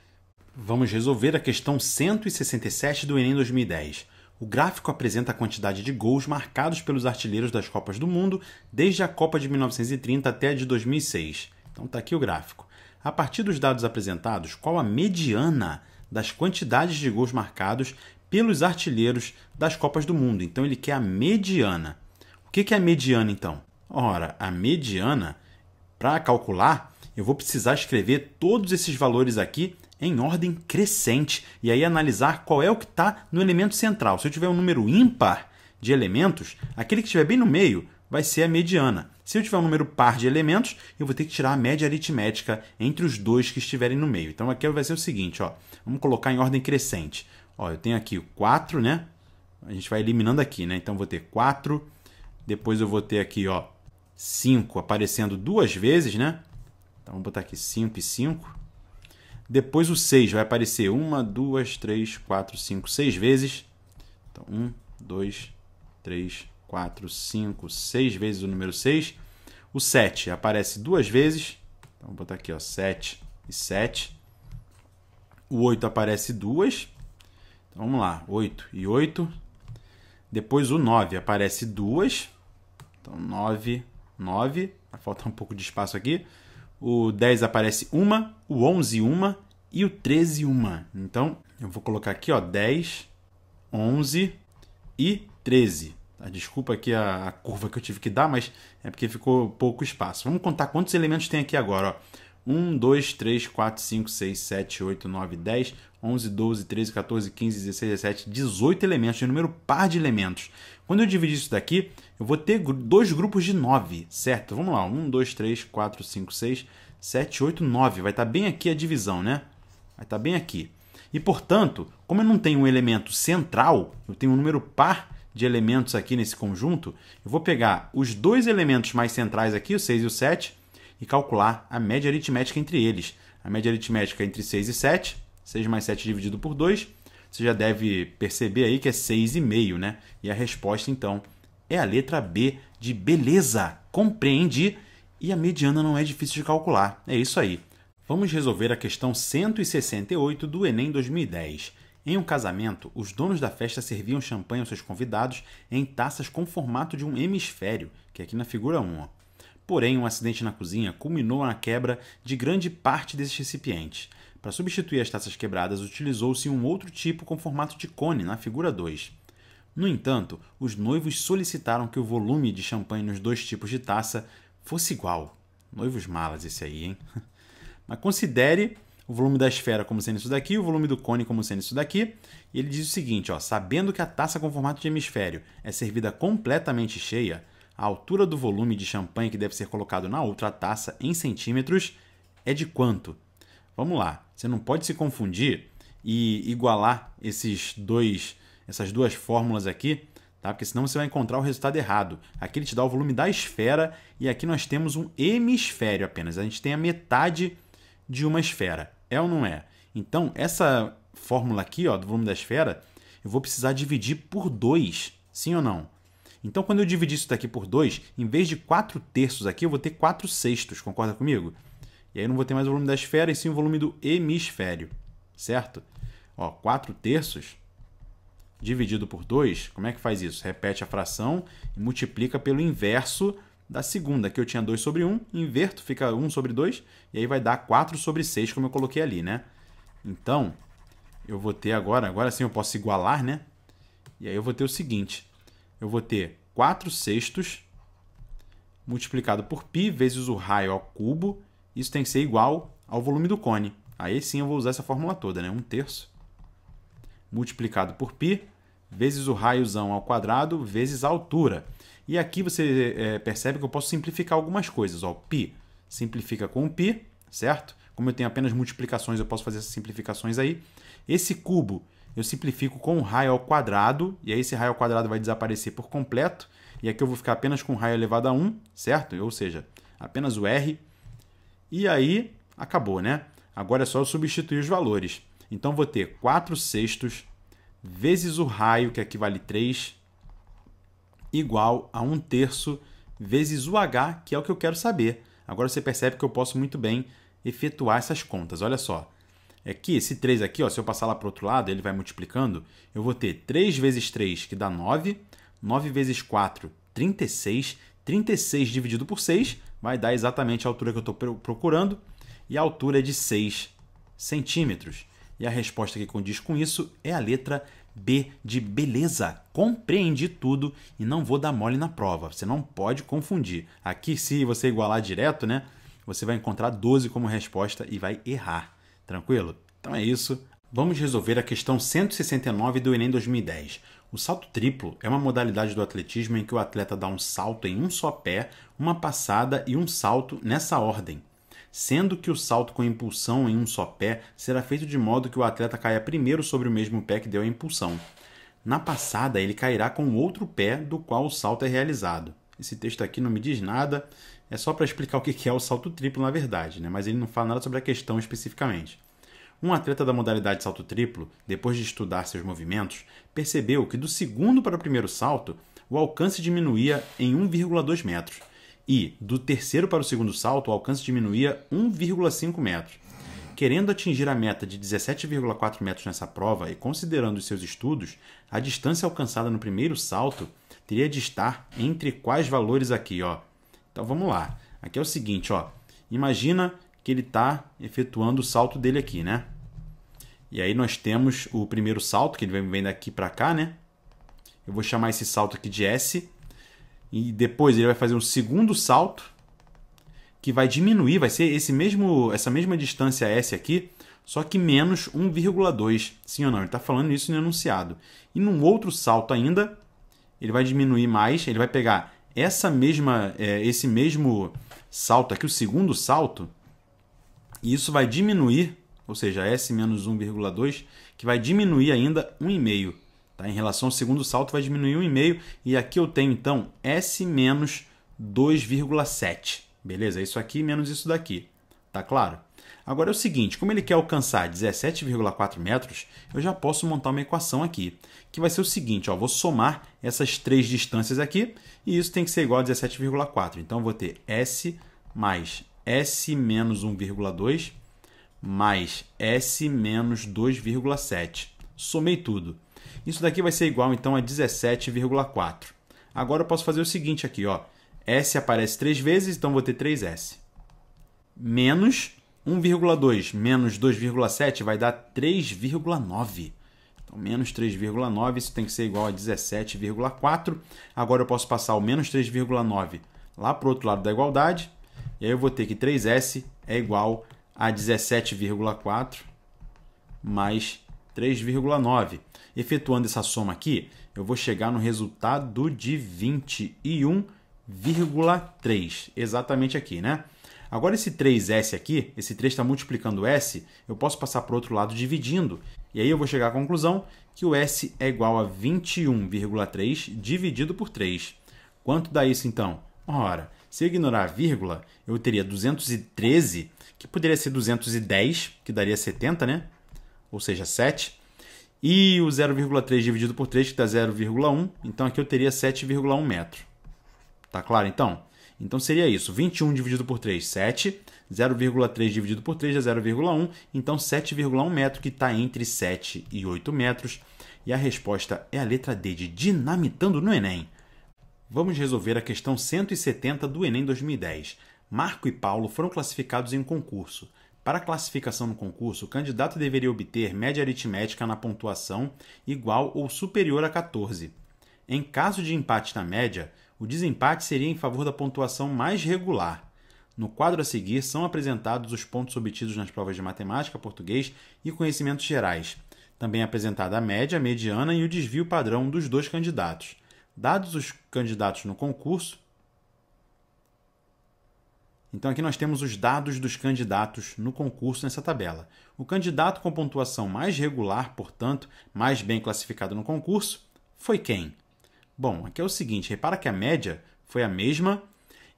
Vamos resolver a questão 167 do Enem 2010. O gráfico apresenta a quantidade de gols marcados pelos artilheiros das Copas do Mundo desde a Copa de 1930 até a de 2006. Então tá aqui o gráfico. A partir dos dados apresentados, qual a mediana das quantidades de gols marcados pelos artilheiros das Copas do Mundo. Então ele quer a mediana. O que é a mediana então? Ora, a mediana, para calcular, eu vou precisar escrever todos esses valores aqui em ordem crescente e aí analisar qual é o que está no elemento central. Se eu tiver um número ímpar de elementos, aquele que estiver bem no meio vai ser a mediana. Se eu tiver um número par de elementos, eu vou ter que tirar a média aritmética entre os dois que estiverem no meio. Então aqui vai ser o seguinte, ó, vamos colocar em ordem crescente. Ó, eu tenho aqui o 4, né? A gente vai eliminando aqui, né? Então vou ter 4, depois eu vou ter aqui, ó, 5 aparecendo duas vezes, né? Então vamos botar aqui 5 e 5. Depois o 6 vai aparecer 1, 2, 3, 4, 5, 6 vezes. Então 1, 2, 3, 4, 5, 6 vezes o número 6. O 7 aparece duas vezes. Então, vou botar aqui, ó, 7 e 7. O 8 aparece duas. Então, vamos lá, 8 e 8. Depois o 9 aparece duas. Então, 9, 9. Vai faltar um pouco de espaço aqui. O 10 aparece uma, o 11 uma e o 13 uma. Então, eu vou colocar aqui, ó, 10, 11 e 13. Desculpa aqui a, a, curva que eu tive que dar, mas é porque ficou pouco espaço. Vamos contar quantos elementos tem aqui agora. 1, 2, 3, 4, 5, 6, 7, 8, 9, 10, 11, 12, 13, 14, 15, 16, 17, 18 elementos, de um número par de elementos. Quando eu dividir isso daqui, eu vou ter dois grupos de 9, certo? Vamos lá, 1, 2, 3, 4, 5, 6, 7, 8, 9. Vai estar tá bem aqui a divisão, né? Vai estar tá bem aqui. E, portanto, como eu não tenho um elemento central, eu tenho um número par de elementos aqui nesse conjunto, eu vou pegar os dois elementos mais centrais aqui, o 6 e o 7, e calcular a média aritmética entre eles. A média aritmética entre 6 e 7, 6 mais 7 dividido por 2, você já deve perceber aí que é 6,5, né? E a resposta, então, é a letra B de beleza, compreendi, e a mediana não é difícil de calcular. É isso aí. Vamos resolver a questão 168 do Enem 2010. Em um casamento, os donos da festa serviam champanhe aos seus convidados em taças com formato de um hemisfério, que é aqui na figura 1. Porém, um acidente na cozinha culminou na quebra de grande parte desses recipientes. Para substituir as taças quebradas, utilizou-se um outro tipo com formato de cone, na figura 2. No entanto, os noivos solicitaram que o volume de champanhe nos dois tipos de taça fosse igual. Noivos malas esse aí, hein? <laughs> Mas considere o volume da esfera como sendo isso daqui, o volume do cone como sendo isso daqui. E ele diz o seguinte, ó, sabendo que a taça com formato de hemisfério é servida completamente cheia, a altura do volume de champanhe que deve ser colocado na outra taça em centímetros é de quanto? Vamos lá, você não pode se confundir e igualar esses dois, essas duas fórmulas aqui, tá? Porque senão você vai encontrar o resultado errado. Aqui ele te dá o volume da esfera e aqui nós temos um hemisfério apenas. A gente tem a metade de uma esfera. É ou não é? Então, essa fórmula aqui, ó, do volume da esfera, eu vou precisar dividir por 2, sim ou não? Então, quando eu dividir isso daqui por 2, em vez de 4 terços aqui, eu vou ter 4 sextos, concorda comigo? E aí eu não vou ter mais o volume da esfera, e sim o volume do hemisfério, certo? Ó, 4 terços dividido por 2, como é que faz isso? Repete a fração e multiplica pelo inverso da segunda, que eu tinha 2 sobre 1, inverto, fica 1 sobre 2, e aí vai dar 4 sobre 6, como eu coloquei ali, né? Então, eu vou ter agora, agora sim eu posso igualar, né? E aí eu vou ter o seguinte, eu vou ter 4 sextos multiplicado por π vezes o raio ao cubo, isso tem que ser igual ao volume do cone. Aí sim eu vou usar essa fórmula toda, né? 1 terço multiplicado por π vezes o raiozão ao quadrado, vezes a altura. E aqui você é, percebe que eu posso simplificar algumas coisas. Ó, π simplifica com π, certo? Como eu tenho apenas multiplicações, eu posso fazer essas simplificações aí. Esse cubo eu simplifico com o raio ao quadrado, e aí esse raio ao quadrado vai desaparecer por completo. E aqui eu vou ficar apenas com raio elevado a 1, certo? Ou seja, apenas o r. E aí acabou, né? Agora é só eu substituir os valores. Então vou ter 4 sextos vezes o raio, que aqui vale 3, igual a 1 terço vezes o h, que é o que eu quero saber. Agora você percebe que eu posso muito bem efetuar essas contas. Olha só, é que esse 3 aqui, ó, se eu passar lá para o outro lado, ele vai multiplicando, eu vou ter 3 vezes 3, que dá 9, 9 vezes 4, 36, 36 dividido por 6 vai dar exatamente a altura que eu estou procurando, e a altura é de 6 centímetros. E a resposta que condiz com isso é a letra B de beleza. Compreendi tudo e não vou dar mole na prova. Você não pode confundir. Aqui, se você igualar direto, né? Você vai encontrar 12 como resposta e vai errar. Tranquilo? Então é isso. Vamos resolver a questão 169 do Enem 2010. O salto triplo é uma modalidade do atletismo em que o atleta dá um salto em um só pé, uma passada e um salto nessa ordem sendo que o salto com impulsão em um só pé será feito de modo que o atleta caia primeiro sobre o mesmo pé que deu a impulsão. Na passada, ele cairá com outro pé do qual o salto é realizado. Esse texto aqui não me diz nada, é só para explicar o que é o salto triplo, na verdade, né? mas ele não fala nada sobre a questão especificamente. Um atleta da modalidade salto triplo, depois de estudar seus movimentos, percebeu que do segundo para o primeiro salto, o alcance diminuía em 1,2 metros e, do terceiro para o segundo salto, o alcance diminuía 1,5 metros. Querendo atingir a meta de 17,4 metros nessa prova e considerando os seus estudos, a distância alcançada no primeiro salto teria de estar entre quais valores aqui, ó. Então vamos lá. Aqui é o seguinte, ó. Imagina que ele está efetuando o salto dele aqui, né? E aí nós temos o primeiro salto, que ele vem daqui para cá, né? Eu vou chamar esse salto aqui de S e depois ele vai fazer um segundo salto que vai diminuir, vai ser esse mesmo, essa mesma distância S aqui, só que menos 1,2. Sim ou não? Ele está falando isso no enunciado. E num outro salto ainda, ele vai diminuir mais, ele vai pegar essa mesma, é, esse mesmo salto aqui, o segundo salto, e isso vai diminuir, ou seja, S menos 1,2, que vai diminuir ainda 1,5. Tá? Em relação ao segundo salto, vai diminuir 1,5. E aqui eu tenho, então, S menos 2,7. Beleza? Isso aqui menos isso daqui. Tá claro? Agora é o seguinte, como ele quer alcançar 17,4 metros, eu já posso montar uma equação aqui, que vai ser o seguinte, ó, vou somar essas três distâncias aqui, e isso tem que ser igual a 17,4. Então, eu vou ter S mais S menos 1,2 mais S menos 2,7. Somei tudo. Isso daqui vai ser igual então a 17,4. Agora eu posso fazer o seguinte aqui, ó. S aparece três vezes, então vou ter 3S. Menos 1,2 menos 2,7 vai dar 3,9. Então, menos 3,9, isso tem que ser igual a 17,4. Agora eu posso passar o menos 3,9 lá para o outro lado da igualdade. E aí eu vou ter que 3S é igual a 17,4 mais 3,9. Efetuando essa soma aqui, eu vou chegar no resultado de 21,3, exatamente aqui, né? Agora esse 3S aqui, esse 3 está multiplicando S, eu posso passar para o outro lado dividindo. E aí eu vou chegar à conclusão que o S é igual a 21,3 dividido por 3. Quanto dá isso então? Ora, se eu ignorar a vírgula, eu teria 213, que poderia ser 210, que daria 70, né? Ou seja, 7. E o 0,3 dividido por 3, que dá 0,1. Então aqui eu teria 7,1 metro. Tá claro então? Então seria isso. 21 dividido por 3, 7. 0,3 dividido por 3 é 0,1. Então 7,1 metro, que está entre 7 e 8 metros. E a resposta é a letra D de dinamitando no Enem. Vamos resolver a questão 170 do Enem 2010. Marco e Paulo foram classificados em um concurso. Para classificação no concurso, o candidato deveria obter média aritmética na pontuação igual ou superior a 14. Em caso de empate na média, o desempate seria em favor da pontuação mais regular. No quadro a seguir são apresentados os pontos obtidos nas provas de matemática, português e conhecimentos gerais. Também é apresentada a média, a mediana e o desvio padrão dos dois candidatos. Dados os candidatos no concurso, então aqui nós temos os dados dos candidatos no concurso nessa tabela. O candidato com pontuação mais regular, portanto, mais bem classificado no concurso, foi quem? Bom, aqui é o seguinte, repara que a média foi a mesma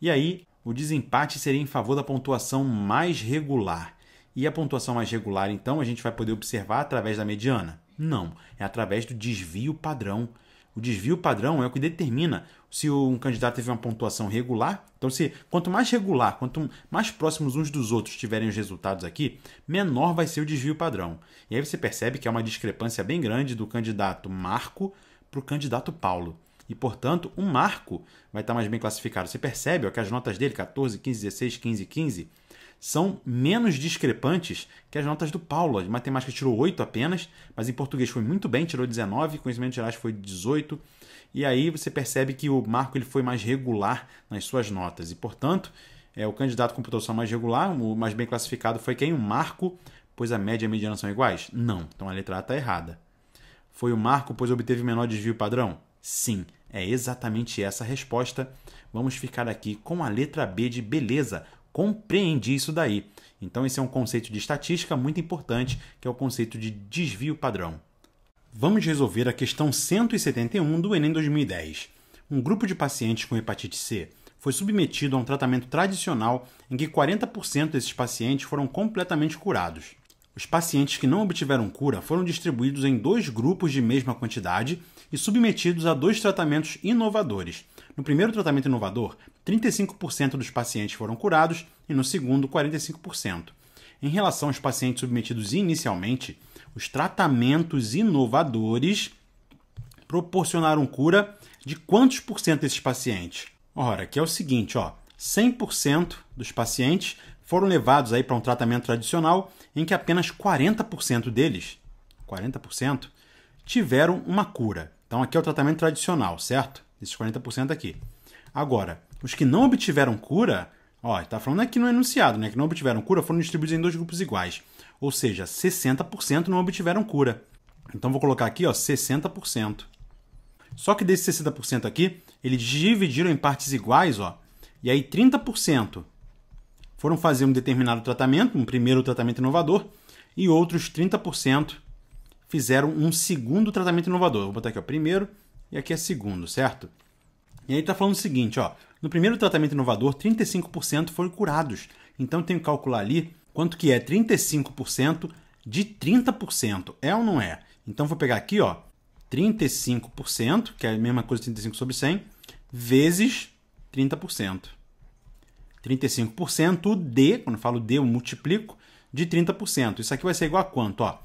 e aí o desempate seria em favor da pontuação mais regular. E a pontuação mais regular, então, a gente vai poder observar através da mediana? Não, é através do desvio padrão. O desvio padrão é o que determina se um candidato teve uma pontuação regular. Então, se quanto mais regular, quanto mais próximos uns dos outros tiverem os resultados aqui, menor vai ser o desvio padrão. E aí você percebe que há uma discrepância bem grande do candidato Marco para o candidato Paulo. E, portanto, o Marco vai estar mais bem classificado. Você percebe ó, que as notas dele, 14, 15, 16, 15, 15, são menos discrepantes que as notas do Paulo. De matemática tirou 8 apenas, mas em português foi muito bem, tirou 19, conhecimentos gerais foi 18 e aí você percebe que o Marco ele foi mais regular nas suas notas. E, portanto, é o candidato com pontuação mais regular, o mais bem classificado foi quem? O Marco, pois a média e a mediana são iguais? Não, então a letra A está errada. Foi o Marco, pois obteve menor desvio padrão? Sim, é exatamente essa a resposta. Vamos ficar aqui com a letra B de beleza. Compreendi isso daí. Então, esse é um conceito de estatística muito importante, que é o conceito de desvio padrão. Vamos resolver a questão 171 do Enem 2010. Um grupo de pacientes com hepatite C foi submetido a um tratamento tradicional em que 40% desses pacientes foram completamente curados. Os pacientes que não obtiveram cura foram distribuídos em dois grupos de mesma quantidade e submetidos a dois tratamentos inovadores. No primeiro tratamento inovador, 35% dos pacientes foram curados e no segundo, 45%. Em relação aos pacientes submetidos inicialmente, os tratamentos inovadores proporcionaram cura de quantos por cento desses pacientes? Ora, que é o seguinte, ó, 100% dos pacientes foram levados aí para um tratamento tradicional em que apenas 40% deles, 40%, tiveram uma cura. Então aqui é o tratamento tradicional, certo? Esses 40% aqui. Agora, os que não obtiveram cura, ó, tá falando aqui no enunciado, né, que não obtiveram cura foram distribuídos em dois grupos iguais. Ou seja, 60% não obtiveram cura. Então vou colocar aqui, ó, 60%. Só que desse 60% aqui, eles dividiram em partes iguais, ó. E aí 30% foram fazer um determinado tratamento, um primeiro tratamento inovador, e outros 30% fizeram um segundo tratamento inovador. Vou botar aqui, ó, primeiro e aqui é segundo, certo? E aí tá falando o seguinte, ó, no primeiro tratamento inovador, 35% foram curados. Então tenho que calcular ali quanto que é 35% de 30%. É ou não é? Então vou pegar aqui, ó, 35%, que é a mesma coisa 35 sobre 100, vezes 30%. 35% de, quando eu falo de, eu multiplico, de 30%. Isso aqui vai ser igual a quanto? Ó?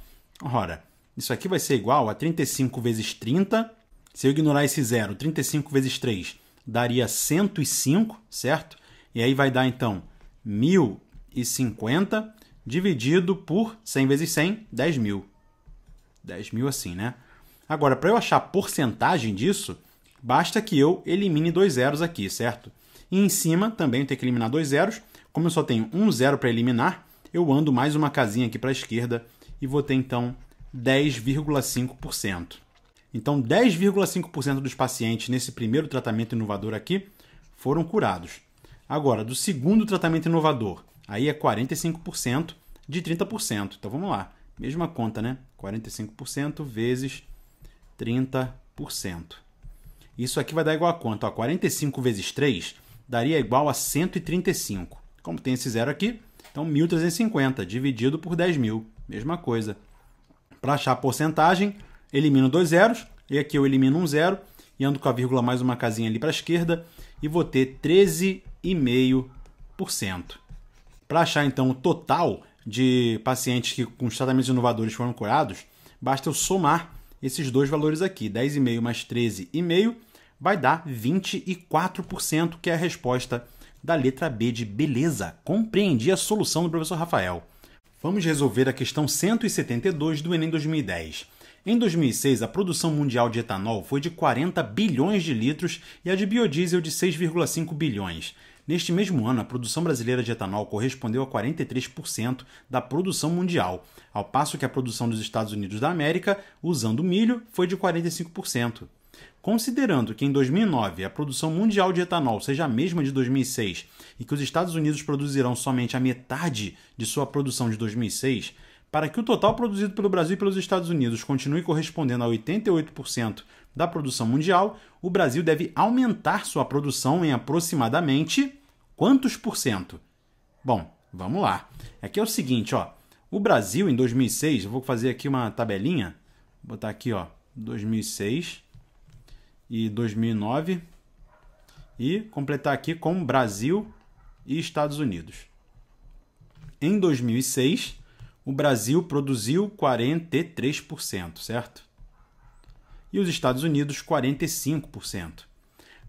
Ora, isso aqui vai ser igual a 35 vezes 30. Se eu ignorar esse zero, 35 vezes 3 daria 105, certo? E aí vai dar então 1000 250 dividido por 100 vezes 100, 10.000. mil. mil assim, né? Agora, para eu achar a porcentagem disso, basta que eu elimine dois zeros aqui, certo? E em cima também tem que eliminar dois zeros. Como eu só tenho um zero para eliminar, eu ando mais uma casinha aqui para a esquerda e vou ter então 10,5%. Então, 10,5% dos pacientes nesse primeiro tratamento inovador aqui foram curados. Agora, do segundo tratamento inovador, aí é 45% de 30%. Então vamos lá, mesma conta, né? 45% vezes 30%. Isso aqui vai dar igual a quanto? Ó, 45 vezes 3 daria igual a 135. Como tem esse zero aqui, então 1.350 dividido por 10.000, mesma coisa. Para achar a porcentagem, elimino dois zeros, e aqui eu elimino um zero, e ando com a vírgula mais uma casinha ali para a esquerda, e vou ter 13,5%. Para achar então o total de pacientes que com os tratamentos inovadores foram curados, basta eu somar esses dois valores aqui, 10,5 mais 13,5, vai dar 24%, que é a resposta da letra B de beleza. Compreendi a solução do professor Rafael. Vamos resolver a questão 172 do Enem 2010. Em 2006, a produção mundial de etanol foi de 40 bilhões de litros e a de biodiesel de 6,5 bilhões. Neste mesmo ano, a produção brasileira de etanol correspondeu a 43% da produção mundial, ao passo que a produção dos Estados Unidos da América, usando milho, foi de 45%. Considerando que em 2009 a produção mundial de etanol seja a mesma de 2006 e que os Estados Unidos produzirão somente a metade de sua produção de 2006, para que o total produzido pelo Brasil e pelos Estados Unidos continue correspondendo a 88% da produção mundial, o Brasil deve aumentar sua produção em aproximadamente quantos por cento? Bom, vamos lá. Aqui é, é o seguinte, ó. O Brasil em 2006, eu vou fazer aqui uma tabelinha, vou botar aqui, ó, 2006 e 2009 e completar aqui com Brasil e Estados Unidos. Em 2006, o Brasil produziu 43%, certo? E os Estados Unidos, 45%.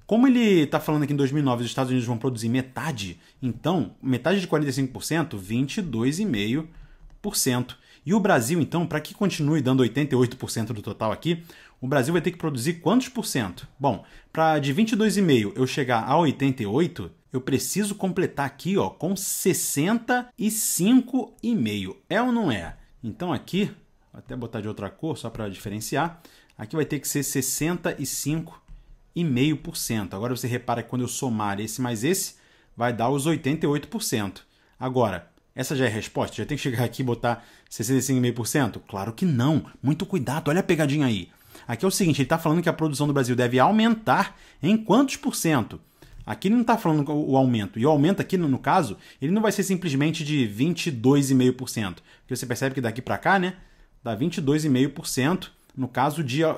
Como ele está falando aqui em 2009 os Estados Unidos vão produzir metade, então, metade de 45%, 22,5%. E o Brasil, então, para que continue dando 88% do total aqui, o Brasil vai ter que produzir quantos por cento? Bom, para de 22,5% eu chegar a 88%, eu preciso completar aqui ó, com 65,5. É ou não é? Então aqui, vou até botar de outra cor só para diferenciar. Aqui vai ter que ser 65,5%. Agora você repara que quando eu somar esse mais esse, vai dar os 88%. Agora, essa já é a resposta? Já tem que chegar aqui e botar 65,5%? Claro que não. Muito cuidado, olha a pegadinha aí. Aqui é o seguinte, ele está falando que a produção do Brasil deve aumentar em quantos por cento? Aqui ele não está falando o aumento. E o aumento aqui, no caso, ele não vai ser simplesmente de 22,5%. Porque você percebe que daqui para cá, né? Dá 22,5% no caso de, eh,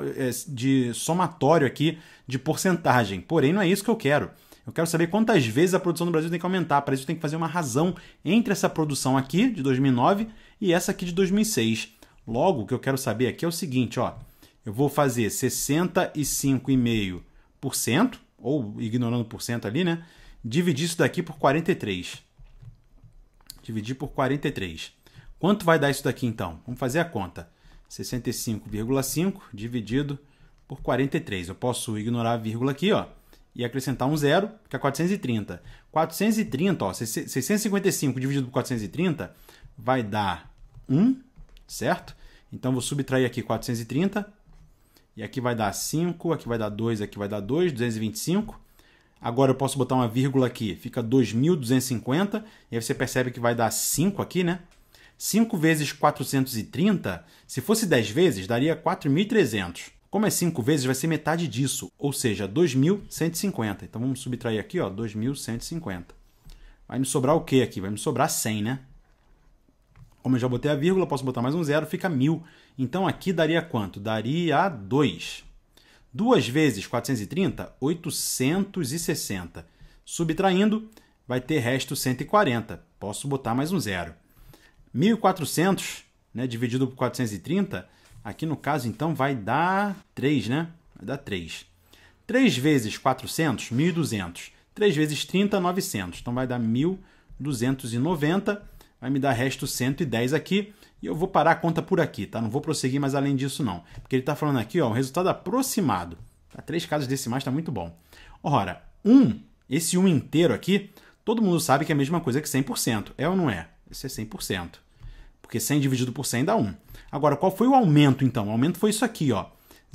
de somatório aqui de porcentagem. Porém, não é isso que eu quero. Eu quero saber quantas vezes a produção do Brasil tem que aumentar. Para isso, tem que fazer uma razão entre essa produção aqui de 2009 e essa aqui de 2006. Logo, o que eu quero saber aqui é o seguinte, ó. Eu vou fazer 65,5% ou ignorando por cento ali, né? Dividir isso daqui por 43. Dividir por 43. Quanto vai dar isso daqui então? Vamos fazer a conta. 65,5 dividido por 43. Eu posso ignorar a vírgula aqui, ó, e acrescentar um zero, que é 430. 430, ó, 655 dividido por 430 vai dar 1, certo? Então vou subtrair aqui 430 e aqui vai dar 5, aqui vai dar 2, aqui vai dar 2, 225. Agora eu posso botar uma vírgula aqui, fica 2.250. E aí você percebe que vai dar 5 aqui, né? 5 vezes 430, se fosse 10 vezes, daria 4.300. Como é 5 vezes, vai ser metade disso, ou seja, 2.150. Então vamos subtrair aqui, 2.150. Vai me sobrar o quê aqui? Vai me sobrar 100, né? Como eu já botei a vírgula, posso botar mais um zero, fica 1.000. Então aqui daria quanto? Daria 2. 2 vezes 430, 860. Subtraindo, vai ter resto 140. Posso botar mais um zero. 1.400 né, dividido por 430, aqui no caso então vai dar 3, né? Vai dar 3. 3 vezes 400, 1.200. 3 vezes 30, 900. Então vai dar 1.290. Vai me dar resto 110 aqui. E eu vou parar a conta por aqui, tá? Não vou prosseguir mais além disso não, porque ele está falando aqui, ó, um resultado aproximado. Tá? Três casas decimais está muito bom. Ora, 1, um, esse 1 um inteiro aqui, todo mundo sabe que é a mesma coisa que 100%, é ou não é? Esse é 100%, porque 100 dividido por 100 dá 1. Agora, qual foi o aumento então? O aumento foi isso aqui, ó.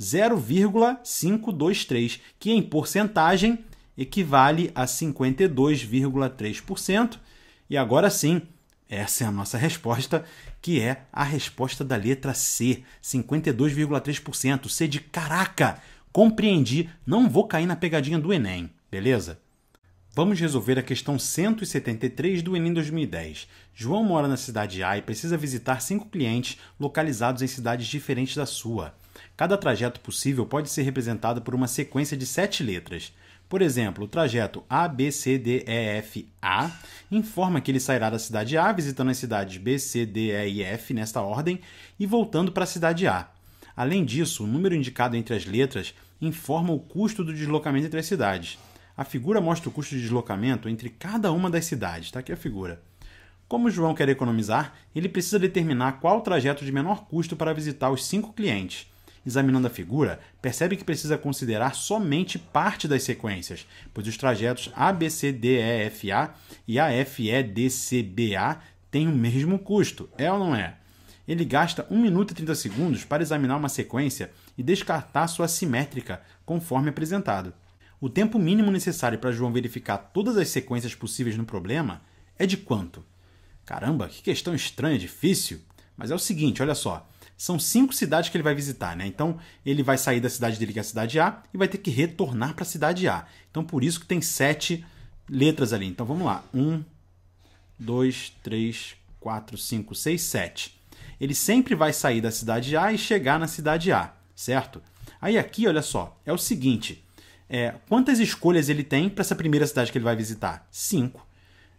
0,523, que em porcentagem equivale a 52,3%. E agora sim, essa é a nossa resposta, que é a resposta da letra C, 52,3%. C de caraca, compreendi, não vou cair na pegadinha do Enem, beleza? Vamos resolver a questão 173 do Enem 2010. João mora na cidade A e precisa visitar cinco clientes localizados em cidades diferentes da sua. Cada trajeto possível pode ser representado por uma sequência de sete letras. Por exemplo, o trajeto ABCDEFA informa que ele sairá da cidade A visitando as cidades B, C, D, E e F nesta ordem e voltando para a cidade A. Além disso, o número indicado entre as letras informa o custo do deslocamento entre as cidades. A figura mostra o custo de deslocamento entre cada uma das cidades. Está aqui a figura. Como João quer economizar, ele precisa determinar qual o trajeto de menor custo para visitar os cinco clientes examinando a figura, percebe que precisa considerar somente parte das sequências, pois os trajetos ABCDEFA e AFEDCBA têm o mesmo custo, é ou não é? Ele gasta 1 minuto e 30 segundos para examinar uma sequência e descartar sua simétrica, conforme apresentado. O tempo mínimo necessário para João verificar todas as sequências possíveis no problema é de quanto? Caramba, que questão estranha, difícil. Mas é o seguinte, olha só são cinco cidades que ele vai visitar, né? Então ele vai sair da cidade dele, que é a cidade A, e vai ter que retornar para a cidade A. Então por isso que tem sete letras ali. Então vamos lá. Um, dois, três, quatro, cinco, seis, sete. Ele sempre vai sair da cidade A e chegar na cidade A, certo? Aí aqui, olha só, é o seguinte. É, quantas escolhas ele tem para essa primeira cidade que ele vai visitar? Cinco.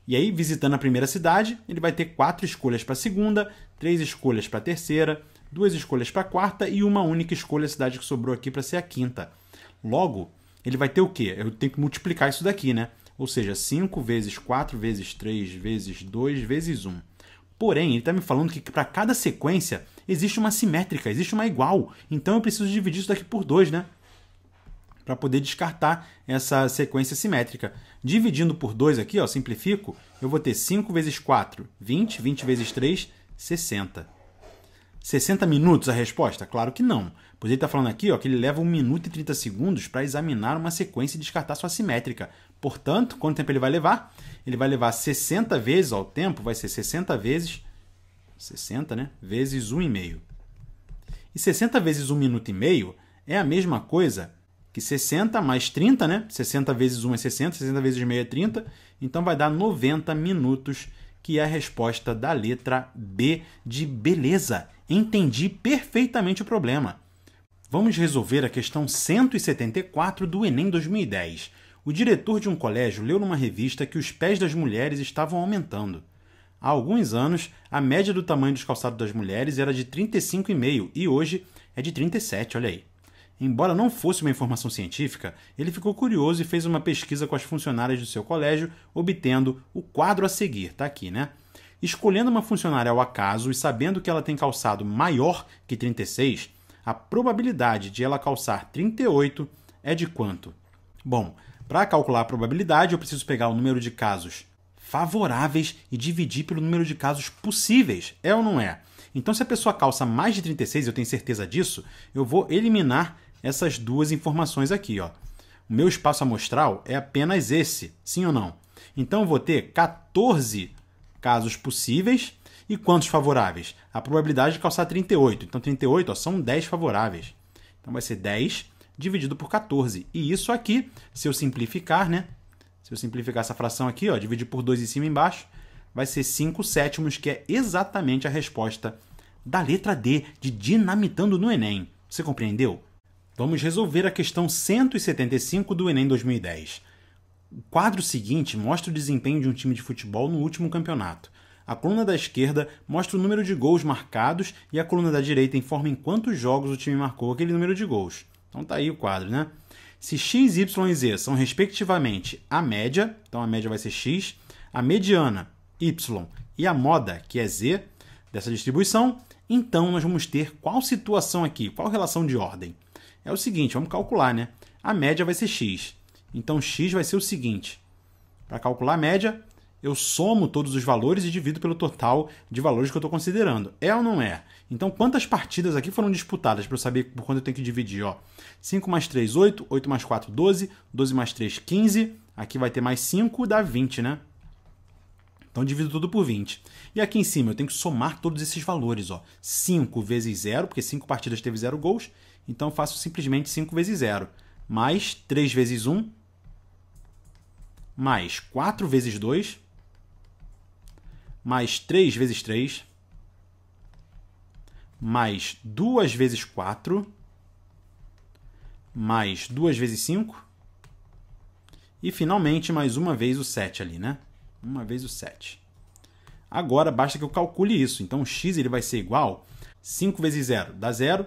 E aí, visitando a primeira cidade, ele vai ter quatro escolhas para a segunda, três escolhas para a terceira, duas escolhas para a quarta e uma única escolha cidade que sobrou aqui para ser a quinta. Logo, ele vai ter o quê? Eu tenho que multiplicar isso daqui, né? Ou seja, 5 vezes 4 vezes 3 vezes 2 vezes 1. Porém, ele está me falando que para cada sequência existe uma simétrica, existe uma igual. Então eu preciso dividir isso daqui por 2, né? Para poder descartar essa sequência simétrica. Dividindo por 2 aqui, ó, simplifico, eu vou ter 5 vezes 4, 20, 20 vezes 3, 60. 60 minutos a resposta? Claro que não. Pois ele está falando aqui ó, que ele leva 1 minuto e 30 segundos para examinar uma sequência e descartar sua simétrica. Portanto, quanto tempo ele vai levar? Ele vai levar 60 vezes, ó, o tempo vai ser 60 vezes 60, né? Vezes 1,5. E 60 vezes 1 minuto e meio é a mesma coisa que 60 mais 30, né? 60 vezes 1 é 60, 60 vezes meio é 30, então vai dar 90 minutos que é a resposta da letra B de beleza. Entendi perfeitamente o problema. Vamos resolver a questão 174 do Enem 2010. O diretor de um colégio leu numa revista que os pés das mulheres estavam aumentando. Há alguns anos, a média do tamanho dos calçados das mulheres era de 35,5 e hoje é de 37, olha aí. Embora não fosse uma informação científica, ele ficou curioso e fez uma pesquisa com as funcionárias do seu colégio, obtendo o quadro a seguir, tá aqui, né? Escolhendo uma funcionária ao acaso e sabendo que ela tem calçado maior que 36, a probabilidade de ela calçar 38 é de quanto? Bom, para calcular a probabilidade, eu preciso pegar o número de casos favoráveis e dividir pelo número de casos possíveis, é ou não é? Então, se a pessoa calça mais de 36, eu tenho certeza disso, eu vou eliminar essas duas informações aqui. Ó. O meu espaço amostral é apenas esse, sim ou não? Então vou ter 14 casos possíveis e quantos favoráveis? A probabilidade de calçar 38. Então 38 ó, são 10 favoráveis. Então vai ser 10 dividido por 14. E isso aqui, se eu simplificar, né? Se eu simplificar essa fração aqui, ó, dividir por 2 em cima e embaixo, vai ser 5 sétimos, que é exatamente a resposta da letra D de Dinamitando no Enem. Você compreendeu? vamos resolver a questão 175 do Enem 2010. O quadro seguinte mostra o desempenho de um time de futebol no último campeonato. A coluna da esquerda mostra o número de gols marcados e a coluna da direita informa em quantos jogos o time marcou aquele número de gols. Então tá aí o quadro, né? Se x, y e z são respectivamente a média, então a média vai ser x, a mediana, y, e a moda, que é z, dessa distribuição, então nós vamos ter qual situação aqui, qual relação de ordem? é o seguinte, vamos calcular, né? A média vai ser x. Então x vai ser o seguinte. Para calcular a média, eu somo todos os valores e divido pelo total de valores que eu estou considerando. É ou não é? Então, quantas partidas aqui foram disputadas para eu saber por quanto eu tenho que dividir? Ó, 5 mais 3, 8. 8 mais 4, 12. 12 mais 3, 15. Aqui vai ter mais 5, dá 20, né? Então, divido tudo por 20. E aqui em cima, eu tenho que somar todos esses valores. Ó. 5 vezes 0, porque 5 partidas teve 0 gols. Então faço simplesmente 5 vezes 0. Mais 3 vezes 1. Mais 4 vezes 2. Mais 3 vezes 3. Mais 2 vezes 4. Mais 2 vezes 5. E finalmente mais uma vez o 7 ali, né? Uma vez o 7. Agora basta que eu calcule isso. Então o x ele vai ser igual 5 vezes 0 dá 0,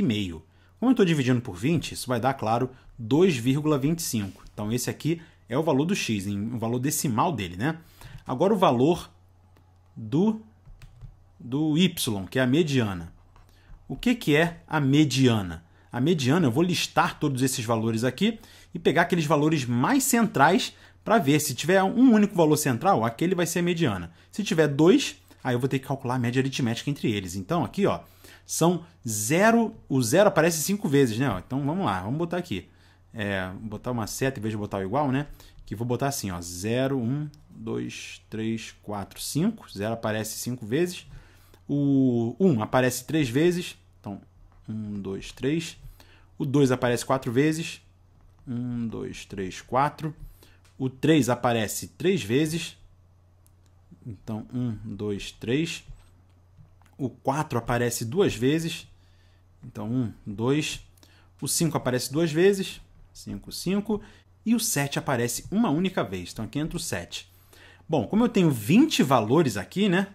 meio. Como eu estou dividindo por 20, isso vai dar, claro, 2,25. Então esse aqui é o valor do x, o valor decimal dele, né? Agora o valor do, do y, que é a mediana. O que, que é a mediana? A mediana, eu vou listar todos esses valores aqui e pegar aqueles valores mais centrais para ver se tiver um único valor central, aquele vai ser a mediana. Se tiver dois, aí eu vou ter que calcular a média aritmética entre eles. Então aqui, ó, são zero. O zero aparece cinco vezes, né? Então vamos lá, vamos botar aqui. É, vou botar uma seta em vez de botar o igual, né? Que vou botar assim, ó. 0, 1, 2, 3, 4, 5. 0 aparece 5 vezes. O 1 aparece 3 vezes. Então, 1, 2, 3. O 2 aparece 4 vezes. 1, 2, 3, 4. O 3 aparece 3 vezes. Então, 1, 2, 3 o 4 aparece duas vezes. Então, 1, 2. O 5 aparece duas vezes. 5, 5. E o 7 aparece uma única vez. Então, aqui entra o 7. Bom, como eu tenho 20 valores aqui, né?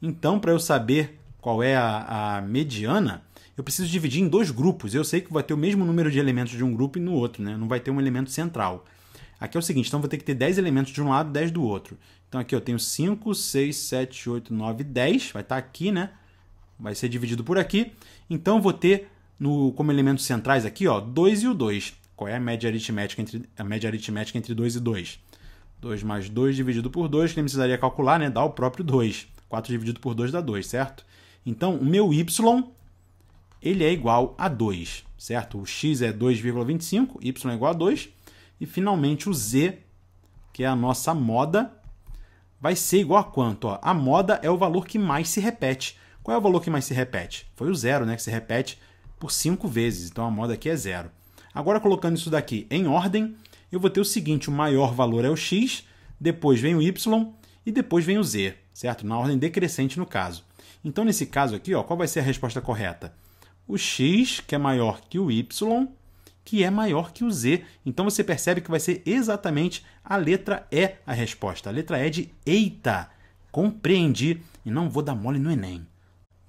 Então, para eu saber qual é a, a, mediana, eu preciso dividir em dois grupos. Eu sei que vai ter o mesmo número de elementos de um grupo e no outro, né? Não vai ter um elemento central. Aqui é o seguinte, então vou ter que ter 10 elementos de um lado e 10 do outro. Então aqui eu tenho 5, 6, 7, 8, 9, 10, vai estar tá aqui, né? vai ser dividido por aqui. Então vou ter no, como elementos centrais aqui, ó, 2 e o 2. Qual é a média aritmética entre a média aritmética entre 2 e 2? 2 mais 2 dividido por 2, que nem precisaria calcular, né? Dá o próprio 2. 4 dividido por 2 dá 2, certo? Então, o meu y ele é igual a 2, certo? O x é 2,25, y é igual a 2. E, finalmente, o z, que é a nossa moda, vai ser igual a quanto? Ó? A moda é o valor que mais se repete. Qual é o valor que mais se repete? Foi o zero, né? Que se repete por cinco vezes. Então a moda aqui é zero. Agora colocando isso daqui em ordem, eu vou ter o seguinte: o maior valor é o x, depois vem o y e depois vem o z, certo? Na ordem decrescente no caso. Então nesse caso aqui, ó, qual vai ser a resposta correta? O x que é maior que o y que é maior que o Z. Então você percebe que vai ser exatamente a letra E a resposta. A letra E é de eita, compreendi e não vou dar mole no Enem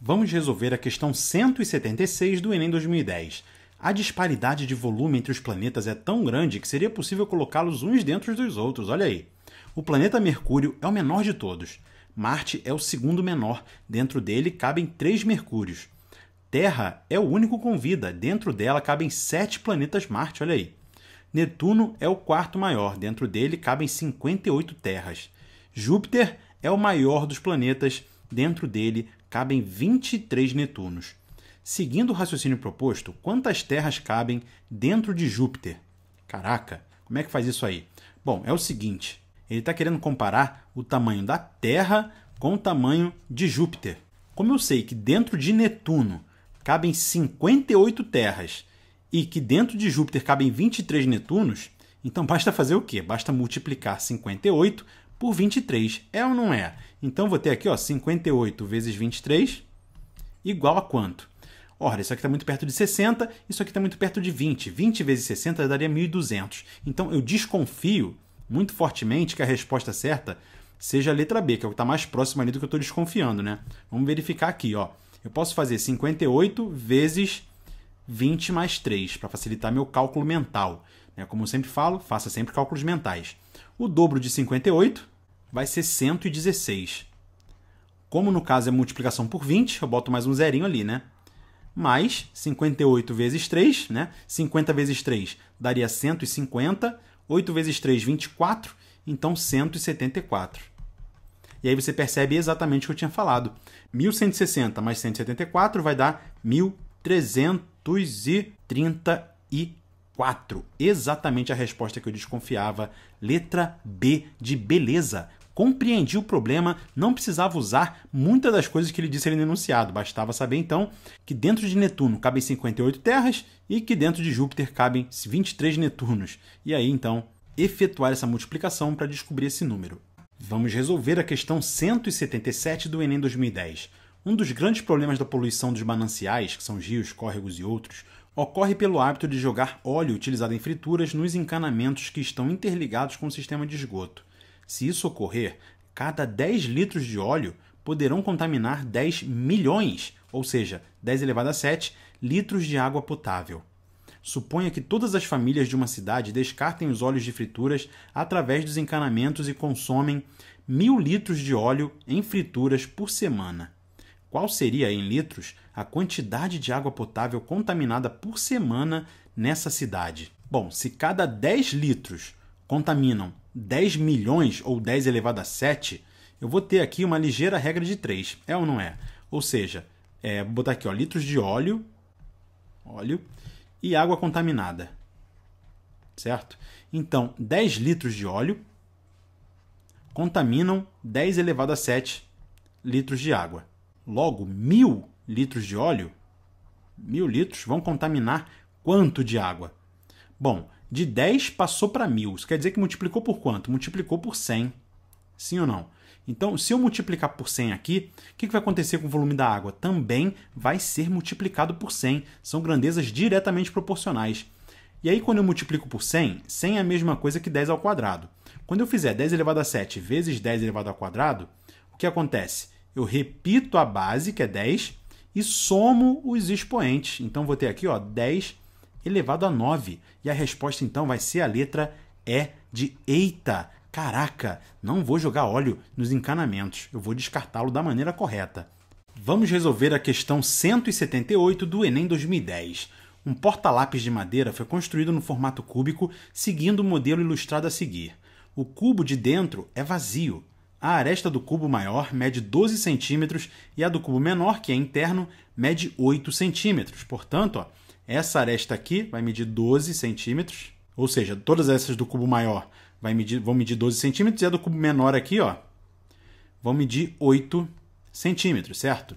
vamos resolver a questão 176 do Enem 2010. A disparidade de volume entre os planetas é tão grande que seria possível colocá-los uns dentro dos outros, olha aí. O planeta Mercúrio é o menor de todos. Marte é o segundo menor, dentro dele cabem três Mercúrios. Terra é o único com vida, dentro dela cabem sete planetas Marte, olha aí. Netuno é o quarto maior, dentro dele cabem 58 terras. Júpiter é o maior dos planetas, dentro dele cabem 23 Netunos. Seguindo o raciocínio proposto, quantas terras cabem dentro de Júpiter? Caraca, como é que faz isso aí? Bom, é o seguinte: ele está querendo comparar o tamanho da Terra com o tamanho de Júpiter. Como eu sei que dentro de Netuno cabem 58 terras e que dentro de Júpiter cabem 23 Netunos, então basta fazer o quê? Basta multiplicar 58 por 23. É ou não é? Então vou ter aqui ó, 58 vezes 23 igual a quanto? Ora, isso aqui está muito perto de 60, isso aqui está muito perto de 20. 20 vezes 60 daria 1.200. Então eu desconfio muito fortemente que a resposta certa seja a letra B, que é o que está mais próximo ali do que eu estou desconfiando. Né? Vamos verificar aqui. Ó. Eu posso fazer 58 vezes 20 mais 3, para facilitar meu cálculo mental. Né? Como eu sempre falo, faça sempre cálculos mentais. O dobro de 58 vai ser 116. Como no caso é multiplicação por 20, eu boto mais um zerinho ali, né? Mais 58 vezes 3, né? 50 vezes 3 daria 150, 8 vezes 3, 24, então 174. E aí você percebe exatamente o que eu tinha falado. 1160 mais 174 vai dar 1334. Exatamente a resposta que eu desconfiava. Letra B de beleza compreendia o problema, não precisava usar muitas das coisas que ele disse ali no enunciado, bastava saber então que dentro de Netuno cabem 58 terras e que dentro de Júpiter cabem 23 Netunos. E aí então efetuar essa multiplicação para descobrir esse número. Vamos resolver a questão 177 do Enem 2010. Um dos grandes problemas da poluição dos mananciais, que são rios, córregos e outros, ocorre pelo hábito de jogar óleo utilizado em frituras nos encanamentos que estão interligados com o sistema de esgoto. Se isso ocorrer, cada 10 litros de óleo poderão contaminar 10 milhões, ou seja, 10 elevado a 7 litros de água potável. Suponha que todas as famílias de uma cidade descartem os óleos de frituras através dos encanamentos e consomem mil litros de óleo em frituras por semana. Qual seria, em litros, a quantidade de água potável contaminada por semana nessa cidade? Bom, se cada 10 litros contaminam 10 milhões ou 10 elevado a 7, eu vou ter aqui uma ligeira regra de 3. É ou não é? Ou seja, é, vou botar aqui ó, litros de óleo, óleo e água contaminada. Certo? Então, 10 litros de óleo contaminam 10 elevado a 7 litros de água. Logo, mil litros de óleo, mil litros, vão contaminar quanto de água? Bom, de 10 passou para 1.000. Isso quer dizer que multiplicou por quanto? Multiplicou por 100. Sim ou não? Então, se eu multiplicar por 100 aqui, o que, que vai acontecer com o volume da água? Também vai ser multiplicado por 100. São grandezas diretamente proporcionais. E aí, quando eu multiplico por 100, 100 é a mesma coisa que 10 ao quadrado. Quando eu fizer 10 elevado a 7 vezes 10 elevado ao quadrado, o que acontece? Eu repito a base, que é 10, e somo os expoentes. Então, vou ter aqui ó, 10 elevado a 9. E a resposta então vai ser a letra E de eita. Caraca, não vou jogar óleo nos encanamentos, eu vou descartá-lo da maneira correta. Vamos resolver a questão 178 do Enem 2010. Um porta-lápis de madeira foi construído no formato cúbico, seguindo o modelo ilustrado a seguir. O cubo de dentro é vazio. A aresta do cubo maior mede 12 centímetros e a do cubo menor, que é interno, mede 8 centímetros. Portanto, ó, essa aresta aqui vai medir 12 centímetros, ou seja, todas essas do cubo maior vai medir, vão medir 12 centímetros e a do cubo menor aqui, ó, vão medir 8 centímetros, certo?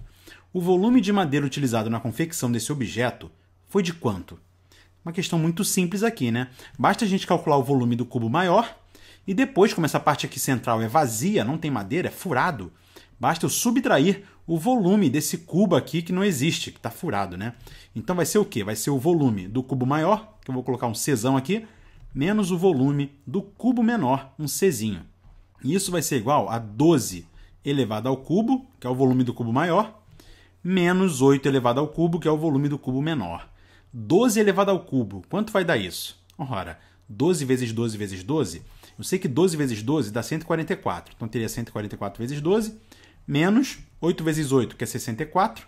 O volume de madeira utilizado na confecção desse objeto foi de quanto? Uma questão muito simples aqui, né? Basta a gente calcular o volume do cubo maior e depois, como essa parte aqui central é vazia, não tem madeira, é furado, basta eu subtrair o volume desse cubo aqui que não existe, que está furado, né? Então vai ser o quê? Vai ser o volume do cubo maior, que eu vou colocar um czão aqui, menos o volume do cubo menor, um czinho. E isso vai ser igual a 12 elevado ao cubo, que é o volume do cubo maior, menos 8 elevado ao cubo, que é o volume do cubo menor. 12 elevado ao cubo, quanto vai dar isso? Ora, 12 vezes 12 vezes 12, eu sei que 12 vezes 12 dá 144, então teria 144 vezes 12, menos 8 vezes 8, que é 64,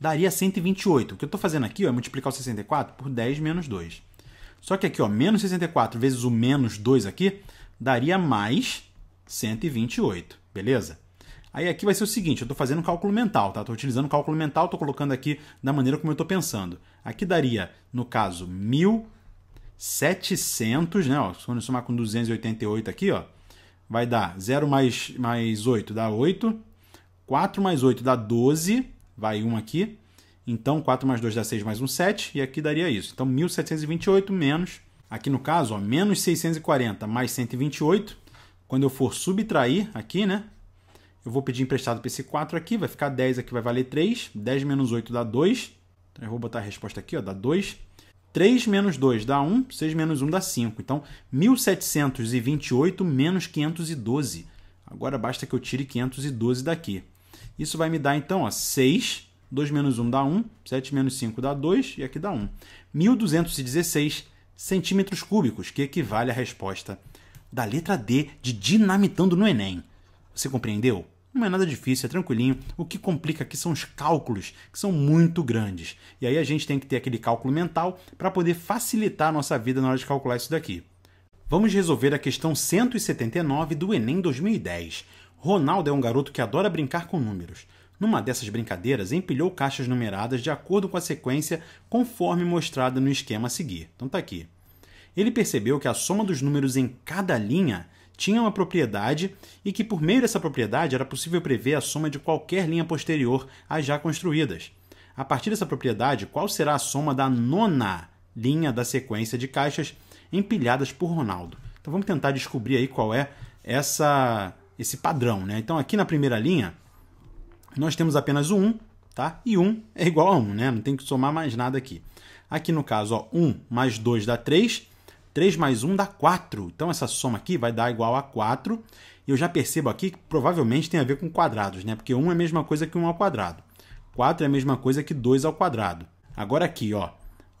daria 128. O que eu estou fazendo aqui ó, é multiplicar o 64 por 10 menos 2. Só que aqui, ó, menos 64 vezes o menos 2 aqui, daria mais 128, beleza? Aí aqui vai ser o seguinte, eu estou fazendo um cálculo mental, tá? Estou utilizando o cálculo mental, estou colocando aqui da maneira como eu estou pensando. Aqui daria, no caso, 1.700, né? Ó, se eu somar com 288 aqui, ó, vai dar 0 mais, mais 8 dá 8, 4 mais 8 dá 12, vai 1 aqui. Então, 4 mais 2 dá 6 mais 1, 7. E aqui daria isso. Então, 1.728 menos, aqui no caso, ó, menos 640 mais 128. Quando eu for subtrair aqui, né? Eu vou pedir emprestado para esse 4 aqui. Vai ficar 10 aqui, vai valer 3. 10 menos 8 dá 2. Então, eu vou botar a resposta aqui, ó, dá 2. 3 menos 2 dá 1. 6 menos 1 dá 5. Então, 1.728 menos 512. Agora basta que eu tire 512 daqui. Isso vai me dar então ó, 6, 2 menos 1 dá 1, 7 menos 5 dá 2 e aqui dá 1. 1216 centímetros cúbicos, que equivale à resposta da letra D de dinamitando no Enem. Você compreendeu? Não é nada difícil, é tranquilinho. O que complica aqui são os cálculos, que são muito grandes. E aí a gente tem que ter aquele cálculo mental para poder facilitar a nossa vida na hora de calcular isso daqui. Vamos resolver a questão 179 do Enem 2010. Ronaldo é um garoto que adora brincar com números. Numa dessas brincadeiras, empilhou caixas numeradas de acordo com a sequência conforme mostrada no esquema a seguir. Então tá aqui. Ele percebeu que a soma dos números em cada linha tinha uma propriedade e que por meio dessa propriedade era possível prever a soma de qualquer linha posterior às já construídas. A partir dessa propriedade, qual será a soma da nona linha da sequência de caixas empilhadas por Ronaldo? Então vamos tentar descobrir aí qual é essa esse padrão. Né? Então aqui na primeira linha, nós temos apenas um, tá? e 1 é igual a 1, né? não tem que somar mais nada aqui. Aqui no caso, ó, um mais 2 dá 3, 3 mais 1 dá 4. Então essa soma aqui vai dar igual a 4. E eu já percebo aqui que provavelmente tem a ver com quadrados, né? porque 1 é a mesma coisa que 1 ao quadrado. 4 é a mesma coisa que 2 ao quadrado. Agora aqui, ó,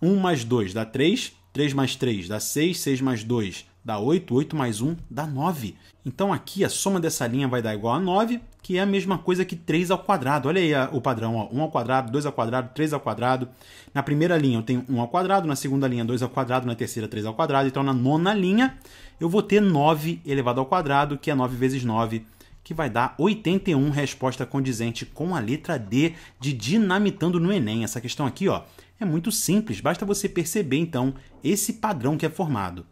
um mais 2 dá 3, 3 mais 3 dá 6, 6 mais 2 dá 8, 8 mais 1 dá 9. Então aqui a soma dessa linha vai dar igual a 9, que é a mesma coisa que 3 ao quadrado. Olha aí o padrão, ó, 1 ao quadrado, 2 ao quadrado, 3 ao quadrado. Na primeira linha eu tenho 1 ao quadrado, na segunda linha 2 ao quadrado, na terceira 3 ao quadrado. Então na nona linha eu vou ter 9 elevado ao quadrado, que é 9 vezes 9, que vai dar 81 resposta condizente com a letra D de dinamitando no Enem. Essa questão aqui ó, é muito simples, basta você perceber então esse padrão que é formado.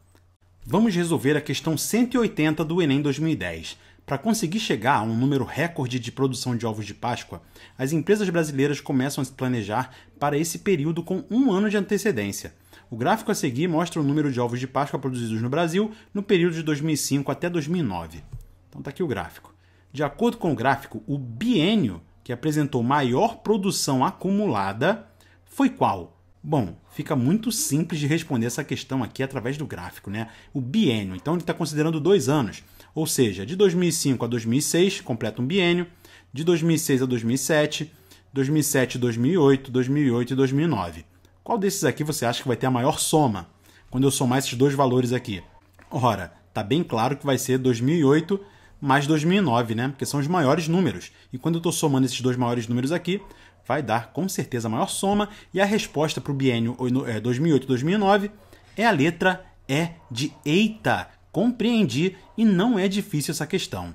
Vamos resolver a questão 180 do Enem 2010. Para conseguir chegar a um número recorde de produção de ovos de Páscoa, as empresas brasileiras começam a se planejar para esse período com um ano de antecedência. O gráfico a seguir mostra o número de ovos de Páscoa produzidos no Brasil no período de 2005 até 2009. Então está aqui o gráfico. De acordo com o gráfico, o bienio que apresentou maior produção acumulada foi qual? Bom, fica muito simples de responder essa questão aqui através do gráfico, né? O biênio. Então ele está considerando dois anos, ou seja, de 2005 a 2006 completa um biênio, de 2006 a 2007, 2007 2008, 2008 e 2009. Qual desses aqui você acha que vai ter a maior soma quando eu somar esses dois valores aqui? Ora, tá bem claro que vai ser 2008 mais 2009, né? Porque são os maiores números. E quando eu estou somando esses dois maiores números aqui, vai dar com certeza a maior soma e a resposta para o bienio 2008-2009 é a letra E de eita. Compreendi e não é difícil essa questão.